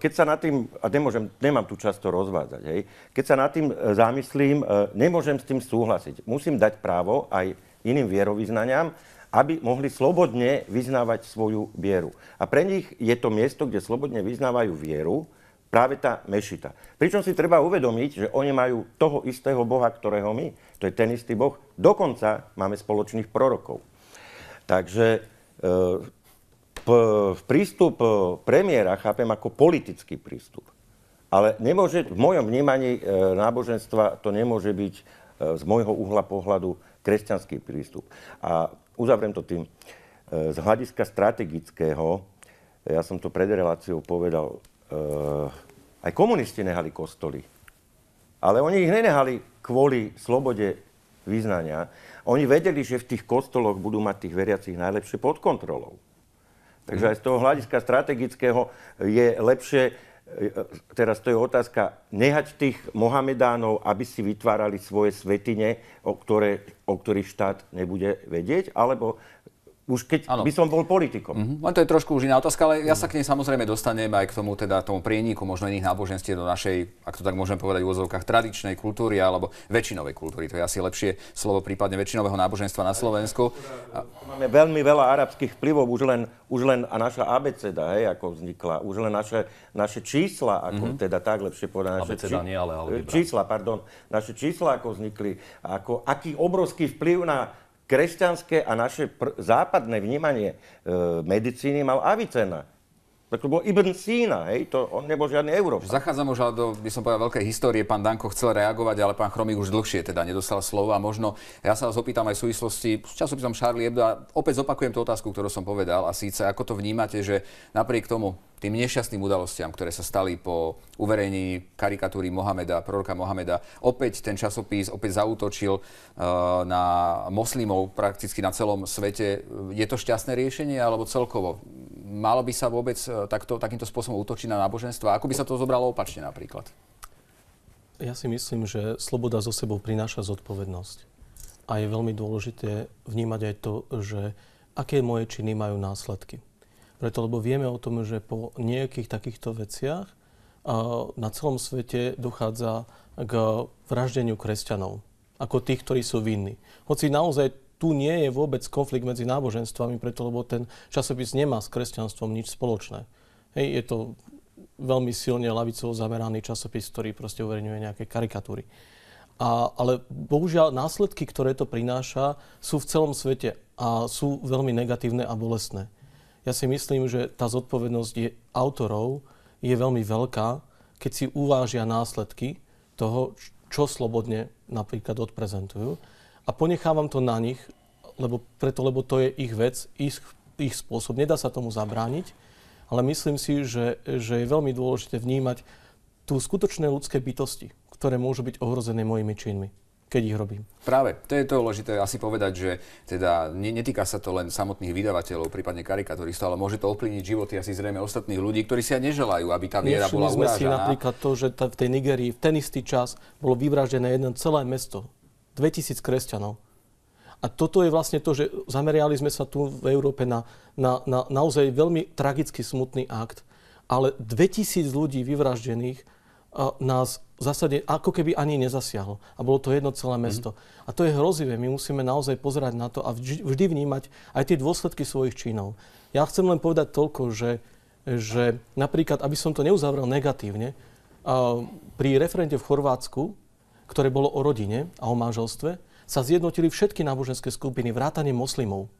keď sa nad tým, a nemôžem, nemám tu často rozvádzať, hej, keď sa nad tým e, zamyslím, e, nemôžem s tým súhlasiť. Musím dať právo aj iným vierovýznaniam aby mohli slobodne vyznávať svoju vieru. A pre nich je to miesto, kde slobodne vyznávajú vieru, práve tá mešita. Pričom si treba uvedomiť, že oni majú toho istého Boha, ktorého my. To je ten istý Boh. Dokonca máme spoločných prorokov. Takže e, prístup e, premiéra chápem ako politický prístup. Ale nemôže, v mojom vnímaní e, náboženstva to nemôže byť e, z môjho uhla pohľadu kresťanský prístup. A uzavriem to tým. E, z hľadiska strategického, ja som to pred reláciou povedal, e, aj komunisti nehali kostoly. Ale oni ich nenehali kvôli slobode vyznania. Oni vedeli, že v tých kostoloch budú mať tých veriacich najlepšie pod kontrolou. Takže mhm. aj z toho hľadiska strategického je lepšie teraz to je otázka, nehať tých Mohamedánov, aby si vytvárali svoje svetine, o, ktoré, o ktorých štát nebude vedieť, alebo už keď ano. by som bol politikom. Mm-hmm. Len to je trošku už iná otázka, ale ja sa k nej samozrejme dostanem aj k tomu, teda, tomu prieniku možno iných náboženstiev do našej, ak to tak môžem povedať v úzovkách, tradičnej kultúry alebo väčšinovej kultúry. To je asi lepšie slovo, prípadne väčšinového náboženstva na Slovensku. Máme veľmi veľa arabských vplyvov, už len, už len a naša abeceda, hej, ako vznikla, už len naše, naše čísla, ako mm-hmm. teda tak lepšie povedať. Naše abeceda, či... nie, ale ale Čísla, pardon. Naše čísla, ako vznikli, ako, aký obrovský vplyv na kresťanské a naše pr- západné vnímanie e, medicíny mal Avicena. Tak to bol Ibn Sina, hej, to on nebol žiadny Európa. Zachádzam už do, by som povedal, veľkej histórie. Pán Danko chcel reagovať, ale pán Chromík už dlhšie teda nedostal slovo a možno ja sa vás opýtam aj v súvislosti s časopisom Charlie Hebdo a opäť zopakujem tú otázku, ktorú som povedal a síce ako to vnímate, že napriek tomu tým nešťastným udalostiam, ktoré sa stali po uverejní karikatúry Mohameda, proroka Mohameda. Opäť ten časopis opäť zautočil uh, na moslimov prakticky na celom svete. Je to šťastné riešenie alebo celkovo malo by sa vôbec e, takto, takýmto spôsobom útočiť na náboženstvo? Ako by sa to zobralo opačne napríklad? Ja si myslím, že sloboda zo sebou prináša zodpovednosť. A je veľmi dôležité vnímať aj to, že aké moje činy majú následky. Preto, lebo vieme o tom, že po nejakých takýchto veciach e, na celom svete dochádza k vraždeniu kresťanov. Ako tých, ktorí sú vinní. Hoci naozaj tu nie je vôbec konflikt medzi náboženstvami, preto lebo ten časopis nemá s kresťanstvom nič spoločné. Hej, je to veľmi silne lavicovo zameraný časopis, ktorý proste uverejňuje nejaké karikatúry. A, ale bohužiaľ následky, ktoré to prináša, sú v celom svete a sú veľmi negatívne a bolestné. Ja si myslím, že tá zodpovednosť je, autorov je veľmi veľká, keď si uvážia následky toho, čo slobodne napríklad odprezentujú a ponechávam to na nich, lebo, preto, lebo to je ich vec, ich, ich spôsob. Nedá sa tomu zabrániť, ale myslím si, že, že je veľmi dôležité vnímať tú skutočné ľudské bytosti, ktoré môžu byť ohrozené mojimi činmi keď ich robím. Práve, to je dôležité asi povedať, že teda ne, netýka sa to len samotných vydavateľov, prípadne karikaturistov, ale môže to ovplyvniť životy asi zrejme ostatných ľudí, ktorí si aj neželajú, aby tá viera bola urážaná. sme si napríklad to, že ta, v tej Nigerii v ten istý čas bolo vyvraždené jedno celé mesto 2000 kresťanov. A toto je vlastne to, že zameriali sme sa tu v Európe na, na, na naozaj veľmi tragicky smutný akt, ale 2000 ľudí vyvraždených a, nás v zásade ako keby ani nezasiahlo. A bolo to jedno celé mhm. mesto. Mm-hmm. A to je hrozivé. My musíme naozaj pozerať na to a vždy vnímať aj tie dôsledky svojich činov. Ja chcem len povedať toľko, že, že napríklad, aby som to neuzavrel negatívne, a, pri referente v Chorvátsku ktoré bolo o rodine a o manželstve, sa zjednotili všetky náboženské skupiny, vrátane moslimov,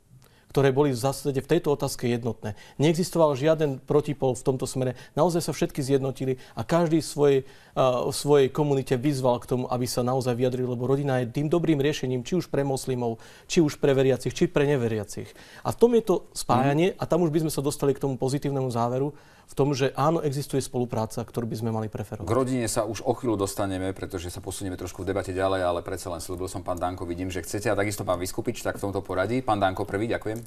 ktoré boli v zásade v tejto otázke jednotné. Neexistoval žiaden protipol v tomto smere. Naozaj sa všetky zjednotili a každý v svojej, uh, svojej komunite vyzval k tomu, aby sa naozaj vyjadrili, lebo rodina je tým dobrým riešením, či už pre moslimov, či už pre veriacich, či pre neveriacich. A v tom je to spájanie a tam už by sme sa dostali k tomu pozitívnemu záveru, v tom, že áno, existuje spolupráca, ktorú by sme mali preferovať. K rodine sa už o chvíľu dostaneme, pretože sa posunieme trošku v debate ďalej, ale predsa len slúbil som pán Danko, vidím, že chcete a takisto pán Vyskupič, tak v tomto poradí. Pán Danko, prvý, ďakujem.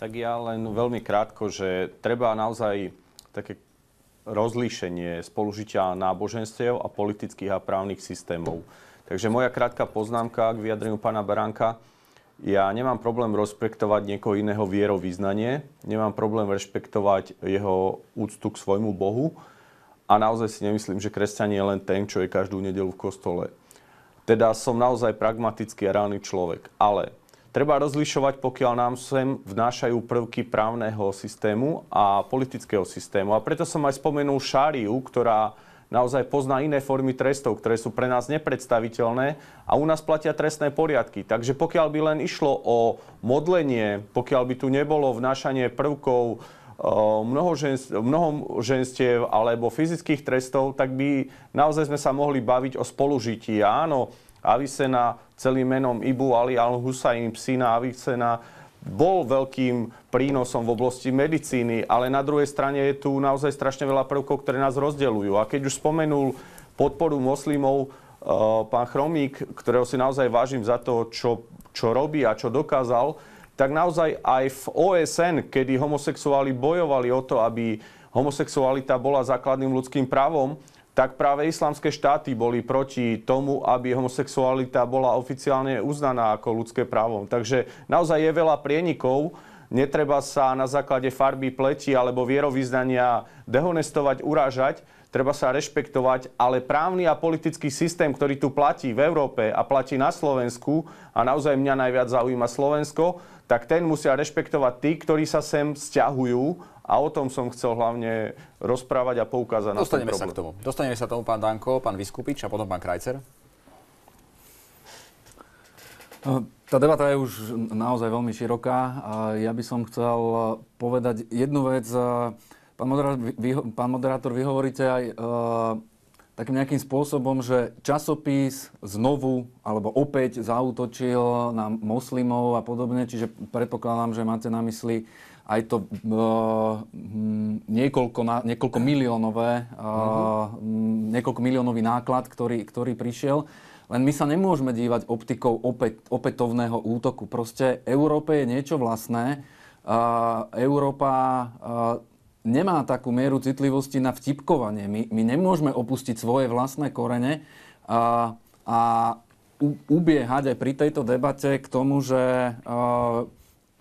Tak ja len veľmi krátko, že treba naozaj také rozlíšenie spolužitia náboženstiev a politických a právnych systémov. Takže moja krátka poznámka k vyjadreniu pána Baránka ja nemám problém rešpektovať niekoho iného vierovýznanie, nemám problém rešpektovať jeho úctu k svojmu Bohu a naozaj si nemyslím, že kresťan je len ten, čo je každú nedelu v kostole. Teda som naozaj pragmatický a reálny človek. Ale treba rozlišovať, pokiaľ nám sem vnášajú prvky právneho systému a politického systému. A preto som aj spomenul šáriu, ktorá naozaj pozná iné formy trestov, ktoré sú pre nás nepredstaviteľné a u nás platia trestné poriadky. Takže pokiaľ by len išlo o modlenie, pokiaľ by tu nebolo vnášanie prvkov e, mnohoženstiev, alebo fyzických trestov, tak by naozaj sme sa mohli baviť o spolužití. áno, Avicena celým menom Ibu Ali al husayn syna Avicena, bol veľkým prínosom v oblasti medicíny, ale na druhej strane je tu naozaj strašne veľa prvkov, ktoré nás rozdeľujú. A keď už spomenul podporu moslimov e, pán Chromík, ktorého si naozaj vážim za to, čo, čo robí a čo dokázal, tak naozaj aj v OSN, kedy homosexuáli bojovali o to, aby homosexualita bola základným ľudským právom, tak práve islamské štáty boli proti tomu, aby homosexualita bola oficiálne uznaná ako ľudské právo. Takže naozaj je veľa prienikov, netreba sa na základe farby pleti alebo vierovýznania dehonestovať, urážať, treba sa rešpektovať, ale právny a politický systém, ktorý tu platí v Európe a platí na Slovensku, a naozaj mňa najviac zaujíma Slovensko, tak ten musia rešpektovať tí, ktorí sa sem stiahujú a o tom som chcel hlavne rozprávať a poukázať Dostaneme na ten problém. sa k tomu. Dostaneme sa k tomu, pán Danko, pán Vyskupič a potom pán Krajcer. No, tá debata je už naozaj veľmi široká. Ja by som chcel povedať jednu vec. Pán moderátor, vy, pán moderátor, vy hovoríte aj e, takým nejakým spôsobom, že časopis znovu alebo opäť zautočil na moslimov a podobne, čiže predpokladám, že máte na mysli uh, aj to uh, niekoľko, na, niekoľko miliónové, uh, uh-huh. niekoľko miliónový náklad, ktorý, ktorý prišiel. Len my sa nemôžeme dívať optikou opäť, opätovného útoku. Proste Európe je niečo vlastné. Uh, Európa uh, nemá takú mieru citlivosti na vtipkovanie. My, my nemôžeme opustiť svoje vlastné korene a, a ubiehať aj pri tejto debate k tomu, že uh,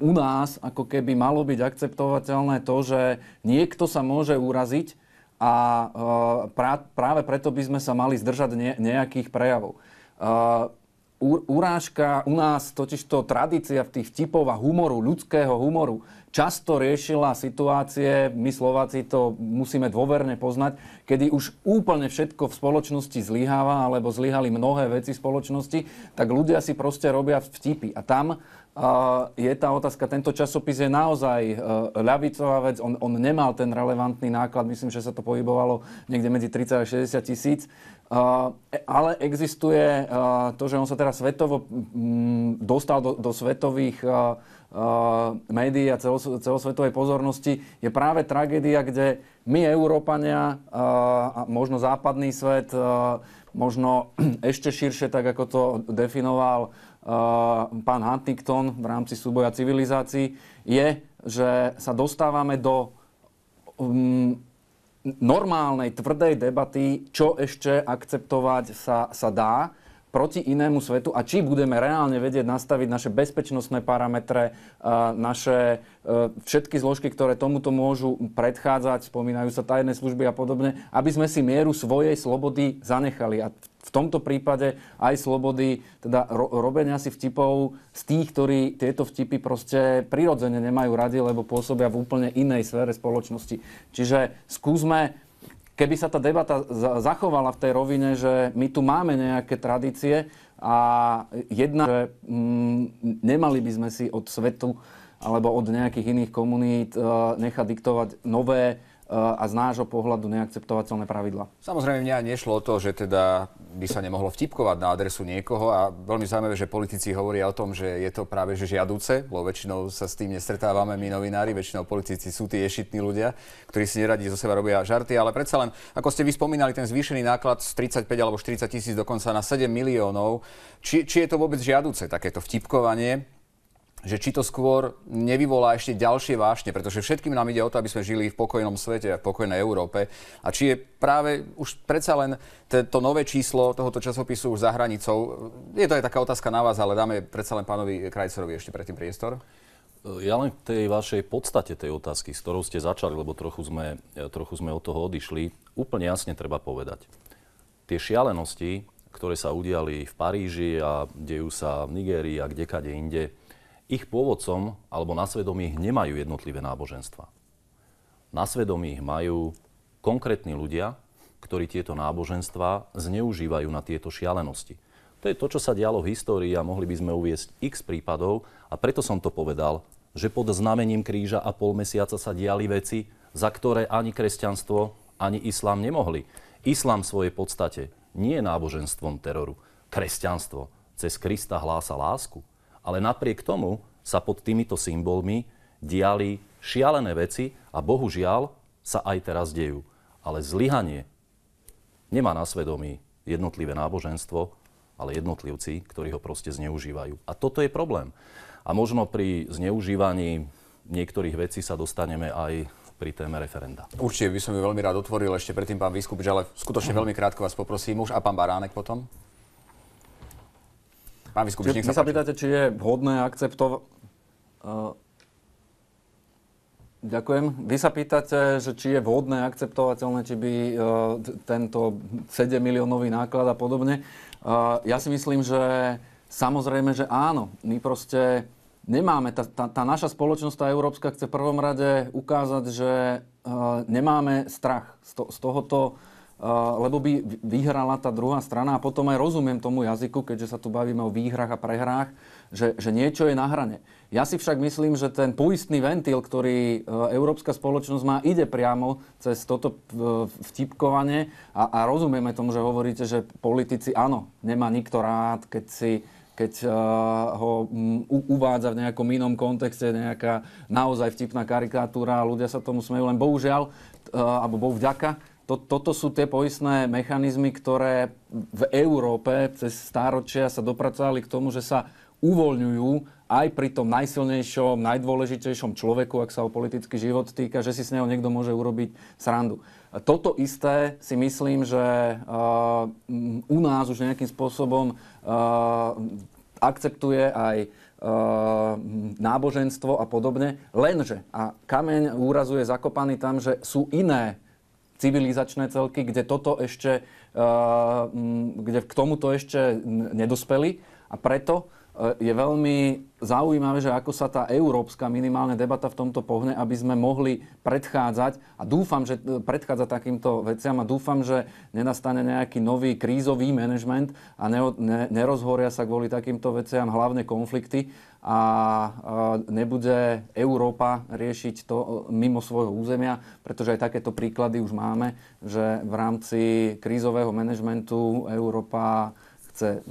u nás ako keby malo byť akceptovateľné to, že niekto sa môže uraziť a e, práve preto by sme sa mali zdržať nejakých prejavov. E, urážka u nás, totižto tradícia v tých vtipov a humoru, ľudského humoru, často riešila situácie, my Slováci to musíme dôverne poznať, kedy už úplne všetko v spoločnosti zlyháva, alebo zlyhali mnohé veci v spoločnosti, tak ľudia si proste robia vtipy. A tam je tá otázka, tento časopis je naozaj e, ľavicová vec, on, on nemal ten relevantný náklad, myslím, že sa to pohybovalo niekde medzi 30 a 60 tisíc, ale existuje e, to, že on sa teraz svetovo dostal do, do svetových e, médií a celos, celosvetovej pozornosti, je práve tragédia, kde my, Európania, a možno západný svet, možno ešte širšie, tak ako to definoval Ehm, pán Huntington v rámci súboja civilizácií, je, že sa dostávame do um, normálnej, tvrdej debaty, čo ešte akceptovať sa, sa dá proti inému svetu a či budeme reálne vedieť nastaviť naše bezpečnostné parametre, e, naše e, všetky zložky, ktoré tomuto môžu predchádzať, spomínajú sa tajné služby a podobne, aby sme si mieru svojej slobody zanechali. A v tomto prípade aj slobody teda ro- robenia si vtipov z tých, ktorí tieto vtipy proste prirodzene nemajú radi, lebo pôsobia v úplne inej sfére spoločnosti. Čiže skúsme keby sa tá debata zachovala v tej rovine, že my tu máme nejaké tradície a jedna, že mm, nemali by sme si od svetu alebo od nejakých iných komunít e, nechať diktovať nové e, a z nášho pohľadu neakceptovateľné pravidla. Samozrejme, mňa nešlo o to, že teda by sa nemohlo vtipkovať na adresu niekoho a veľmi zaujímavé, že politici hovoria o tom, že je to práve že žiadúce, lebo väčšinou sa s tým nestretávame my novinári, väčšinou politici sú tí ješitní ľudia, ktorí si neradi zo seba robia žarty, ale predsa len, ako ste vyspomínali, ten zvýšený náklad z 35 alebo 40 tisíc dokonca na 7 miliónov, či, či je to vôbec žiadúce takéto vtipkovanie? že či to skôr nevyvolá ešte ďalšie vášne, pretože všetkým nám ide o to, aby sme žili v pokojnom svete a v pokojnej Európe. A či je práve už predsa len to nové číslo tohoto časopisu už za hranicou, je to aj taká otázka na vás, ale dáme predsa len pánovi Krajcerovi ešte predtým priestor. E, ja len k tej vašej podstate tej otázky, s ktorou ste začali, lebo trochu sme, e, trochu sme od toho odišli, úplne jasne treba povedať. Tie šialenosti, ktoré sa udiali v Paríži a dejú sa v Nigérii a kdekade inde, ich pôvodcom alebo na svedomí ich nemajú jednotlivé náboženstva. Na svedomí ich majú konkrétni ľudia, ktorí tieto náboženstva zneužívajú na tieto šialenosti. To je to, čo sa dialo v histórii a mohli by sme uviesť x prípadov a preto som to povedal, že pod znamením kríža a pol mesiaca sa diali veci, za ktoré ani kresťanstvo, ani islám nemohli. Islám v svojej podstate nie je náboženstvom teroru. Kresťanstvo cez Krista hlása lásku. Ale napriek tomu sa pod týmito symbolmi diali šialené veci a bohužiaľ sa aj teraz dejú. Ale zlyhanie nemá na svedomí jednotlivé náboženstvo, ale jednotlivci, ktorí ho proste zneužívajú. A toto je problém. A možno pri zneužívaní niektorých vecí sa dostaneme aj pri téme referenda. Určite by som ju veľmi rád otvoril ešte predtým pán Výskup, ale skutočne veľmi krátko vás poprosím už a pán Baránek potom. Pán Vyskupič, nech sa, sa pýtate, či je vhodné akceptovať... Uh, ďakujem. Vy sa pýtate, že či je vhodné, akceptovateľné, či by uh, tento 7 miliónový náklad a podobne. Uh, ja si myslím, že samozrejme, že áno. My proste nemáme, tá, tá, tá naša spoločnosť, tá európska, chce v prvom rade ukázať, že uh, nemáme strach z, to, z tohoto Eh, lebo by vyhrala tá druhá strana a potom aj rozumiem tomu jazyku, keďže sa tu bavíme o výhrach a prehrách, že, že niečo je na hrane. Ja si však myslím, že ten poistný ventil, ktorý eh, európska spoločnosť má, ide priamo cez toto vtipkovanie a, a rozumieme tomu, že hovoríte, že politici, áno, nemá nikto rád, keď si keď uh, ho u- uvádza v nejakom inom kontexte nejaká naozaj vtipná karikatúra a ľudia sa tomu smejú, len bohužiaľ, uh, alebo bohu vďaka, to, toto sú tie poistné mechanizmy, ktoré v Európe cez stáročia sa dopracovali k tomu, že sa uvoľňujú aj pri tom najsilnejšom, najdôležitejšom človeku, ak sa o politický život týka, že si s neho niekto môže urobiť srandu. Toto isté si myslím, že uh, u nás už nejakým spôsobom uh, akceptuje aj eh, náboženstvo a podobne. Lenže, a kameň úrazu je zakopaný tam, že sú iné civilizačné celky, kde toto ešte, eh, kde k tomuto ešte nedospeli a preto Eh, je veľmi zaujímavé, že ako sa tá európska minimálne debata v tomto pohne, aby sme mohli predchádzať a dúfam, že eh, predchádza takýmto veciam a dúfam, že nenastane nejaký nový krízový manažment a ne, ne, nerozhoria sa kvôli takýmto veciam hlavne konflikty a eh, nebude Európa riešiť to mimo svojho územia, pretože aj takéto príklady už máme, že v rámci krízového manažmentu Európa chce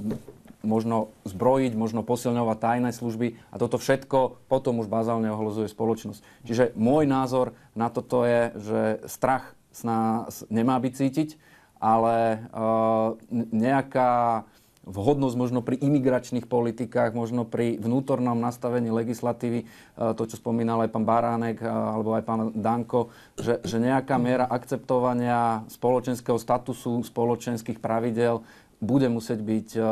možno zbrojiť, možno posilňovať tajné služby a toto všetko potom už bazálne ohlozuje spoločnosť. Čiže môj názor na toto je, že strach s nás nemá byť cítiť, ale eh, nejaká vhodnosť možno pri imigračných politikách, možno pri vnútornom nastavení legislatívy, eh, to, čo spomínal aj pán Baránek eh, alebo aj pán Danko, že, že nejaká miera akceptovania spoločenského statusu, spoločenských pravidel bude musieť byť eh,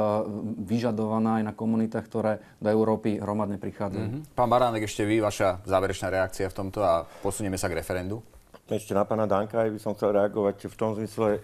vyžadovaná aj na komunitách, ktoré do Európy hromadne prichádzajú. Mm-hmm. Pán Baránek, ešte vy, vaša záverečná reakcia v tomto a posunieme sa k referendu. Ešte na pána Danka aj by som chcel reagovať v tom zmysle, eh,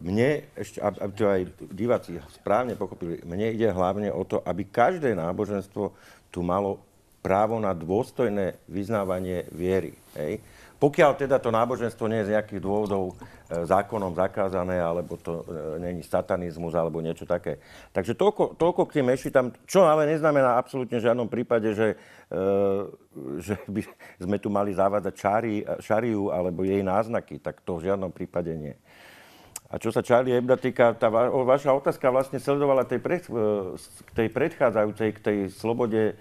mne, ešte, aby to aj diváci správne pochopili, mne ide hlavne o to, aby každé náboženstvo tu malo právo na dôstojné vyznávanie viery. Hej? Pokiaľ teda to náboženstvo nie je z nejakých dôvodov E, zákonom zakázané, alebo to e, není satanizmus, alebo niečo také. Takže toľko, toľko k tým mešitám, čo ale neznamená absolútne v žiadnom prípade, že, e, že by sme tu mali závadať čári, šariu alebo jej náznaky, tak to v žiadnom prípade nie. A čo sa Charlie Hebda týka, tá va- vaša otázka vlastne sledovala tej, pred, tej predchádzajúcej, k tej slobode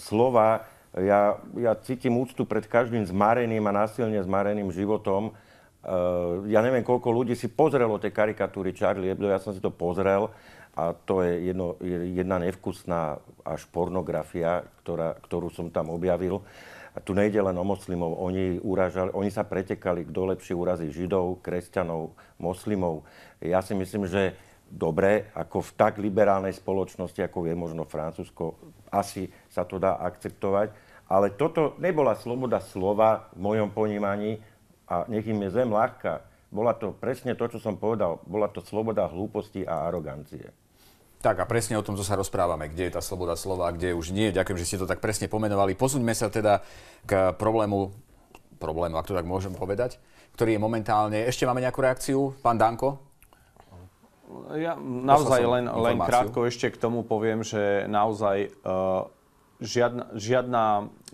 slova. Ja, ja cítim úctu pred každým zmareným a násilne zmareným životom, Eh, ja neviem, koľko ľudí si pozrelo tie karikatúry Charlie Hebdo, ja som si to pozrel a to je jedno, jedna nevkusná až pornografia, ktorá, ktorú som tam objavil. A tu nejde len o moslimov, oni, uražali, oni sa pretekali, kto lepšie urazí židov, kresťanov, moslimov. Ja si myslím, že dobre, ako v tak liberálnej spoločnosti, ako je možno Francúzsko, asi sa to dá akceptovať. Ale toto nebola sloboda slova v mojom ponímaní, a nech im je zem ľahká. Bola to presne to, čo som povedal. Bola to sloboda hlúposti a arogancie. Tak a presne o tom, čo sa rozprávame, kde je tá sloboda slova a kde už nie. Ďakujem, že ste to tak presne pomenovali. Posuňme sa teda k problému, problému, ak to tak môžem povedať, ktorý je momentálne... Ešte máme nejakú reakciu, pán Danko? Ja naozaj len, len krátko ešte k tomu poviem, že naozaj uh, žiadna, žiadna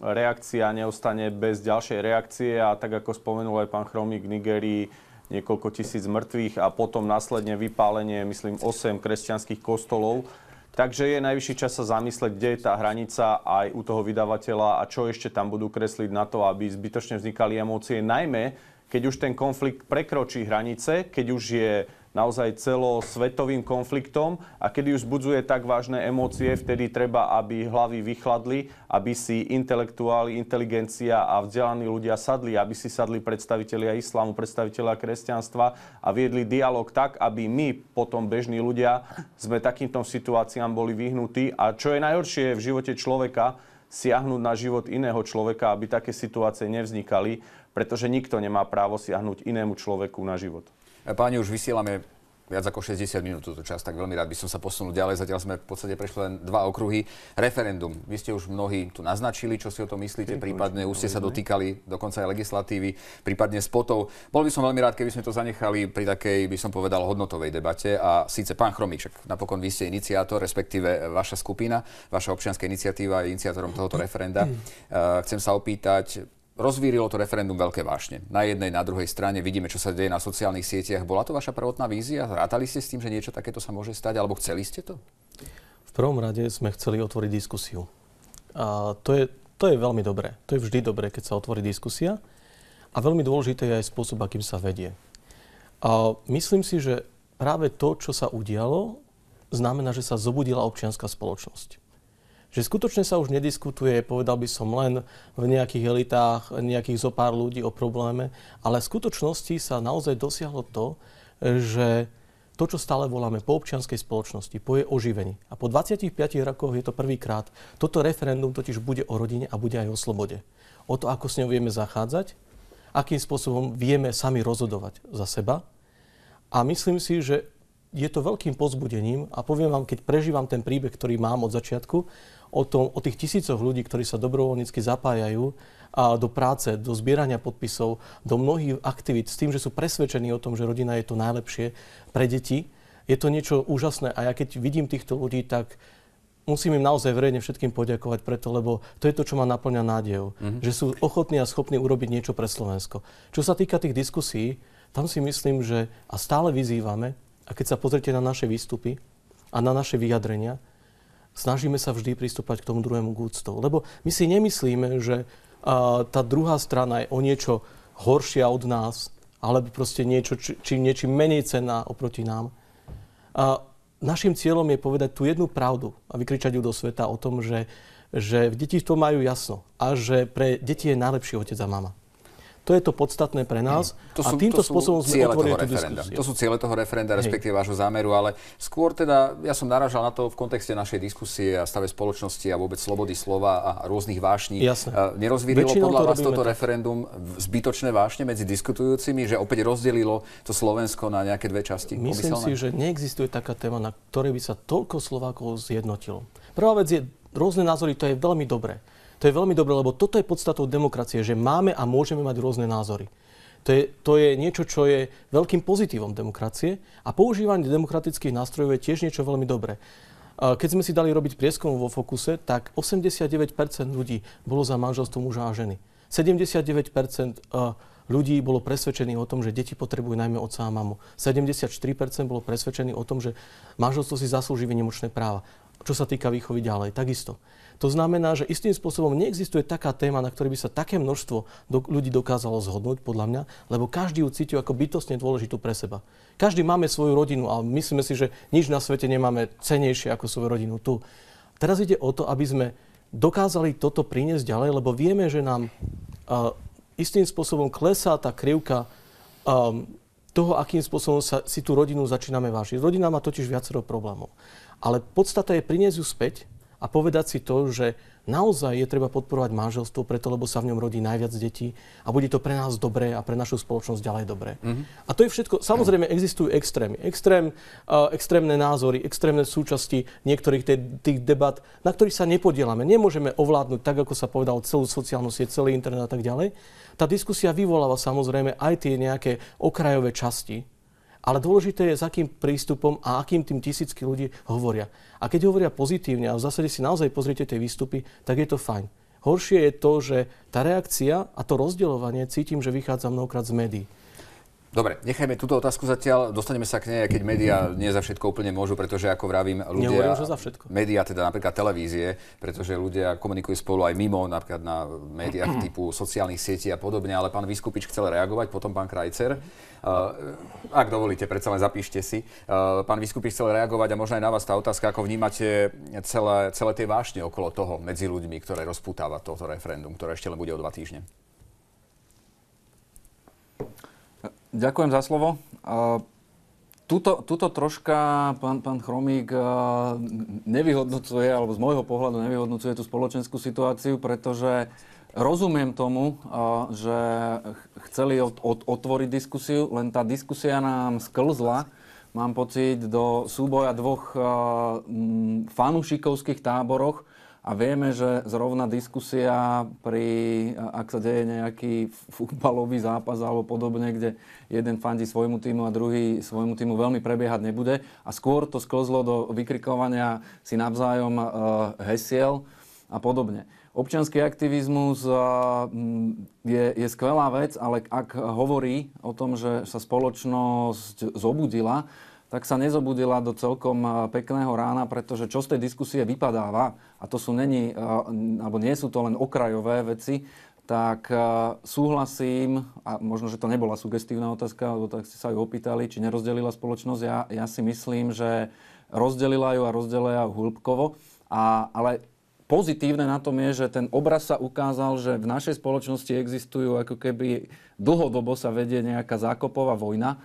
reakcia neostane bez ďalšej reakcie a tak ako spomenul aj pán Chromík Nigerii, niekoľko tisíc mŕtvych a potom následne vypálenie, myslím, 8 kresťanských kostolov. Takže je najvyšší čas sa zamyslieť, kde je tá hranica aj u toho vydavateľa a čo ešte tam budú kresliť na to, aby zbytočne vznikali emócie, najmä keď už ten konflikt prekročí hranice, keď už je naozaj celosvetovým konfliktom a kedy už budzuje tak vážne emócie, vtedy treba, aby hlavy vychladli, aby si intelektuáli, inteligencia a vzdelaní ľudia sadli, aby si sadli predstavitelia islámu, predstavitelia kresťanstva a viedli dialog tak, aby my potom bežní ľudia sme takýmto situáciám boli vyhnutí a čo je najhoršie v živote človeka, siahnuť na život iného človeka, aby také situácie nevznikali, pretože nikto nemá právo siahnuť inému človeku na život. Páni, už vysielame viac ako 60 minút túto časť, tak veľmi rád by som sa posunul ďalej. Zatiaľ sme v podstate prešli len dva okruhy. Referendum. Vy ste už mnohí tu naznačili, čo si o tom myslíte, prípadne už ste sa dotýkali dokonca aj legislatívy, prípadne spotov. Bol by som veľmi rád, keby sme to zanechali pri takej, by som povedal, hodnotovej debate. A síce pán Chromíček, napokon vy ste iniciátor, respektíve e, vaša skupina, vaša občianská iniciatíva je iniciátorom tohoto referenda. E, chcem sa opýtať, rozvírilo to referendum veľké vášne. Na jednej, na druhej strane vidíme, čo sa deje na sociálnych sieťach. Bola to vaša prvotná vízia? Rátali ste s tým, že niečo takéto sa môže stať, alebo chceli ste to? V prvom rade sme chceli otvoriť diskusiu. A to je, to je veľmi dobré. To je vždy dobré, keď sa otvorí diskusia. A veľmi dôležité je aj spôsob, akým sa vedie. A myslím si, že práve to, čo sa udialo, znamená, že sa zobudila občianská spoločnosť že skutočne sa už nediskutuje, povedal by som len v nejakých elitách, nejakých zo pár ľudí o probléme, ale v skutočnosti sa naozaj dosiahlo to, že to, čo stále voláme po občianskej spoločnosti, po jej oživení. A po 25 rokoch je to prvýkrát. Toto referendum totiž bude o rodine a bude aj o slobode. O to, ako s ňou vieme zachádzať, akým spôsobom vieme sami rozhodovať za seba. A myslím si, že je to veľkým pozbudením a poviem vám, keď prežívam ten príbeh, ktorý mám od začiatku, o, tom, o tých tisícoch ľudí, ktorí sa dobrovoľnícky zapájajú a do práce, do zbierania podpisov, do mnohých aktivít s tým, že sú presvedčení o tom, že rodina je to najlepšie pre deti. Je to niečo úžasné a ja keď vidím týchto ľudí, tak musím im naozaj verejne všetkým poďakovať preto, lebo to je to, čo ma naplňa nádejou. Mm-hmm. Že sú ochotní a schopní urobiť niečo pre Slovensko. Čo sa týka tých diskusí, tam si myslím, že a stále vyzývame, a keď sa pozrite na naše výstupy a na naše vyjadrenia, snažíme sa vždy pristúpať k tomu druhému k úctou. Lebo my si nemyslíme, že uh, tá druhá strana je o niečo horšia od nás, alebo proste niečo, či, či niečím menej cená oproti nám. Uh, našim cieľom je povedať tú jednu pravdu a vykričať ju do sveta o tom, že, že deti to majú jasno a že pre deti je najlepší otec a mama. To je to podstatné pre nás. Hmm. To sú, a týmto to sú spôsobom sme otvorili toho referenda. To sú ciele toho referenda, respektíve Hej. vášho zámeru, ale skôr teda, ja som narážal na to v kontexte našej diskusie a stave spoločnosti a vôbec slobody slova a rôznych vášní. Nerozvidelo nerozvírilo podľa to vás toto tak. referendum zbytočné vášne medzi diskutujúcimi, že opäť rozdelilo to Slovensko na nejaké dve časti? Myslím Obyselné? si, že neexistuje taká téma, na ktorej by sa toľko Slovákov zjednotilo. Prvá vec je, rôzne názory, to je veľmi dobré. To je veľmi dobré, lebo toto je podstatou demokracie, že máme a môžeme mať rôzne názory. To je, to je niečo, čo je veľkým pozitívom demokracie a používanie demokratických nástrojov je tiež niečo veľmi dobré. Keď sme si dali robiť prieskum vo Fokuse, tak 89% ľudí bolo za manželstvo muža a ženy. 79% e, ľudí bolo presvedčených o tom, že deti potrebujú najmä otca a mamu. 74% bolo presvedčených o tom, že manželstvo si zaslúži vynimočné práva. Čo sa týka výchovy ďalej, takisto. To znamená, že istým spôsobom neexistuje taká téma, na ktorej by sa také množstvo do, ľudí dokázalo zhodnúť, podľa mňa, lebo každý ju cíti ako bytostne dôležitú pre seba. Každý máme svoju rodinu a myslíme si, že nič na svete nemáme cenejšie ako svoju rodinu tu. Teraz ide o to, aby sme dokázali toto priniesť ďalej, lebo vieme, že nám uh, istým spôsobom klesá tá krivka um, toho, akým spôsobom sa, si tú rodinu začíname vážiť. Rodina má totiž viacero problémov. Ale podstata je priniesť ju späť a povedať si to, že naozaj je treba podporovať manželstvo preto, lebo sa v ňom rodí najviac detí a bude to pre nás dobré a pre našu spoločnosť ďalej dobré. Mm-hmm. A to je všetko. Samozrejme, existujú extrémy. Extrém, uh, extrémne názory, extrémne súčasti niektorých te, tých debat, na ktorých sa nepodielame. Nemôžeme ovládnuť, tak ako sa povedal, celú sociálnu sieť, celý internet a tak ďalej. Tá diskusia vyvoláva samozrejme aj tie nejaké okrajové časti ale dôležité je, s akým prístupom a akým tým tisícky ľudí hovoria. A keď hovoria pozitívne a v zásade si naozaj pozriete tie výstupy, tak je to fajn. Horšie je to, že tá reakcia a to rozdeľovanie cítim, že vychádza mnohokrát z médií. Dobre, nechajme túto otázku zatiaľ, dostaneme sa k nej, keď médiá nie za všetko úplne môžu, pretože ako vravím, ľudia... Nehovorím, že za všetko. Médiá, teda napríklad televízie, pretože ľudia komunikujú spolu aj mimo, napríklad na médiách typu sociálnych sietí a podobne, ale pán Vyskupič chcel reagovať, potom pán Krajcer. Uh, ak dovolíte, predsa len zapíšte si. Uh, pán Vyskupič chcel reagovať a možno aj na vás tá otázka, ako vnímate celé, celé tie vášne okolo toho medzi ľuďmi, ktoré rozputáva toto referendum, ktoré ešte len bude o dva týždne. Ďakujem za slovo. Tuto, tuto troška pán, pán Chromík nevyhodnocuje, alebo z môjho pohľadu nevyhodnocuje tú spoločenskú situáciu, pretože rozumiem tomu, že chceli otvoriť diskusiu, len tá diskusia nám sklzla, mám pocit, do súboja dvoch fanúšikovských táboroch, a vieme, že zrovna diskusia pri, ak sa deje nejaký futbalový zápas alebo podobne, kde jeden fandí svojmu týmu a druhý svojmu týmu veľmi prebiehať nebude. A skôr to sklzlo do vykrikovania si navzájom e, hesiel a podobne. Občianský aktivizmus e, je, je skvelá vec, ale ak hovorí o tom, že sa spoločnosť zobudila, tak sa nezobudila do celkom eh, pekného rána, pretože čo z tej diskusie vypadáva, a to sú není, eh, alebo nie sú to len okrajové veci, tak eh, súhlasím, a možno, že to nebola sugestívna otázka, alebo tak ste sa ju opýtali, či nerozdelila spoločnosť. Ja, ja si myslím, že rozdelila ju a rozdelila ju hĺbkovo. A, ale pozitívne na tom je, že ten obraz sa ukázal, že v našej spoločnosti existujú ako keby dlhodobo sa vedie nejaká zákopová vojna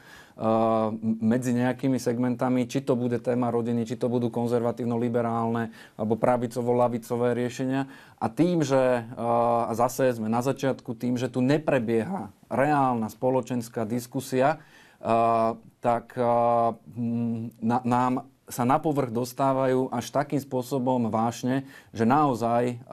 medzi nejakými segmentami, či to bude téma rodiny, či to budú konzervatívno-liberálne alebo pravicovo-lavicové riešenia. A tým, že, a zase sme na začiatku, tým, že tu neprebieha reálna spoločenská diskusia, tak nám sa na povrch dostávajú až takým spôsobom vášne, že naozaj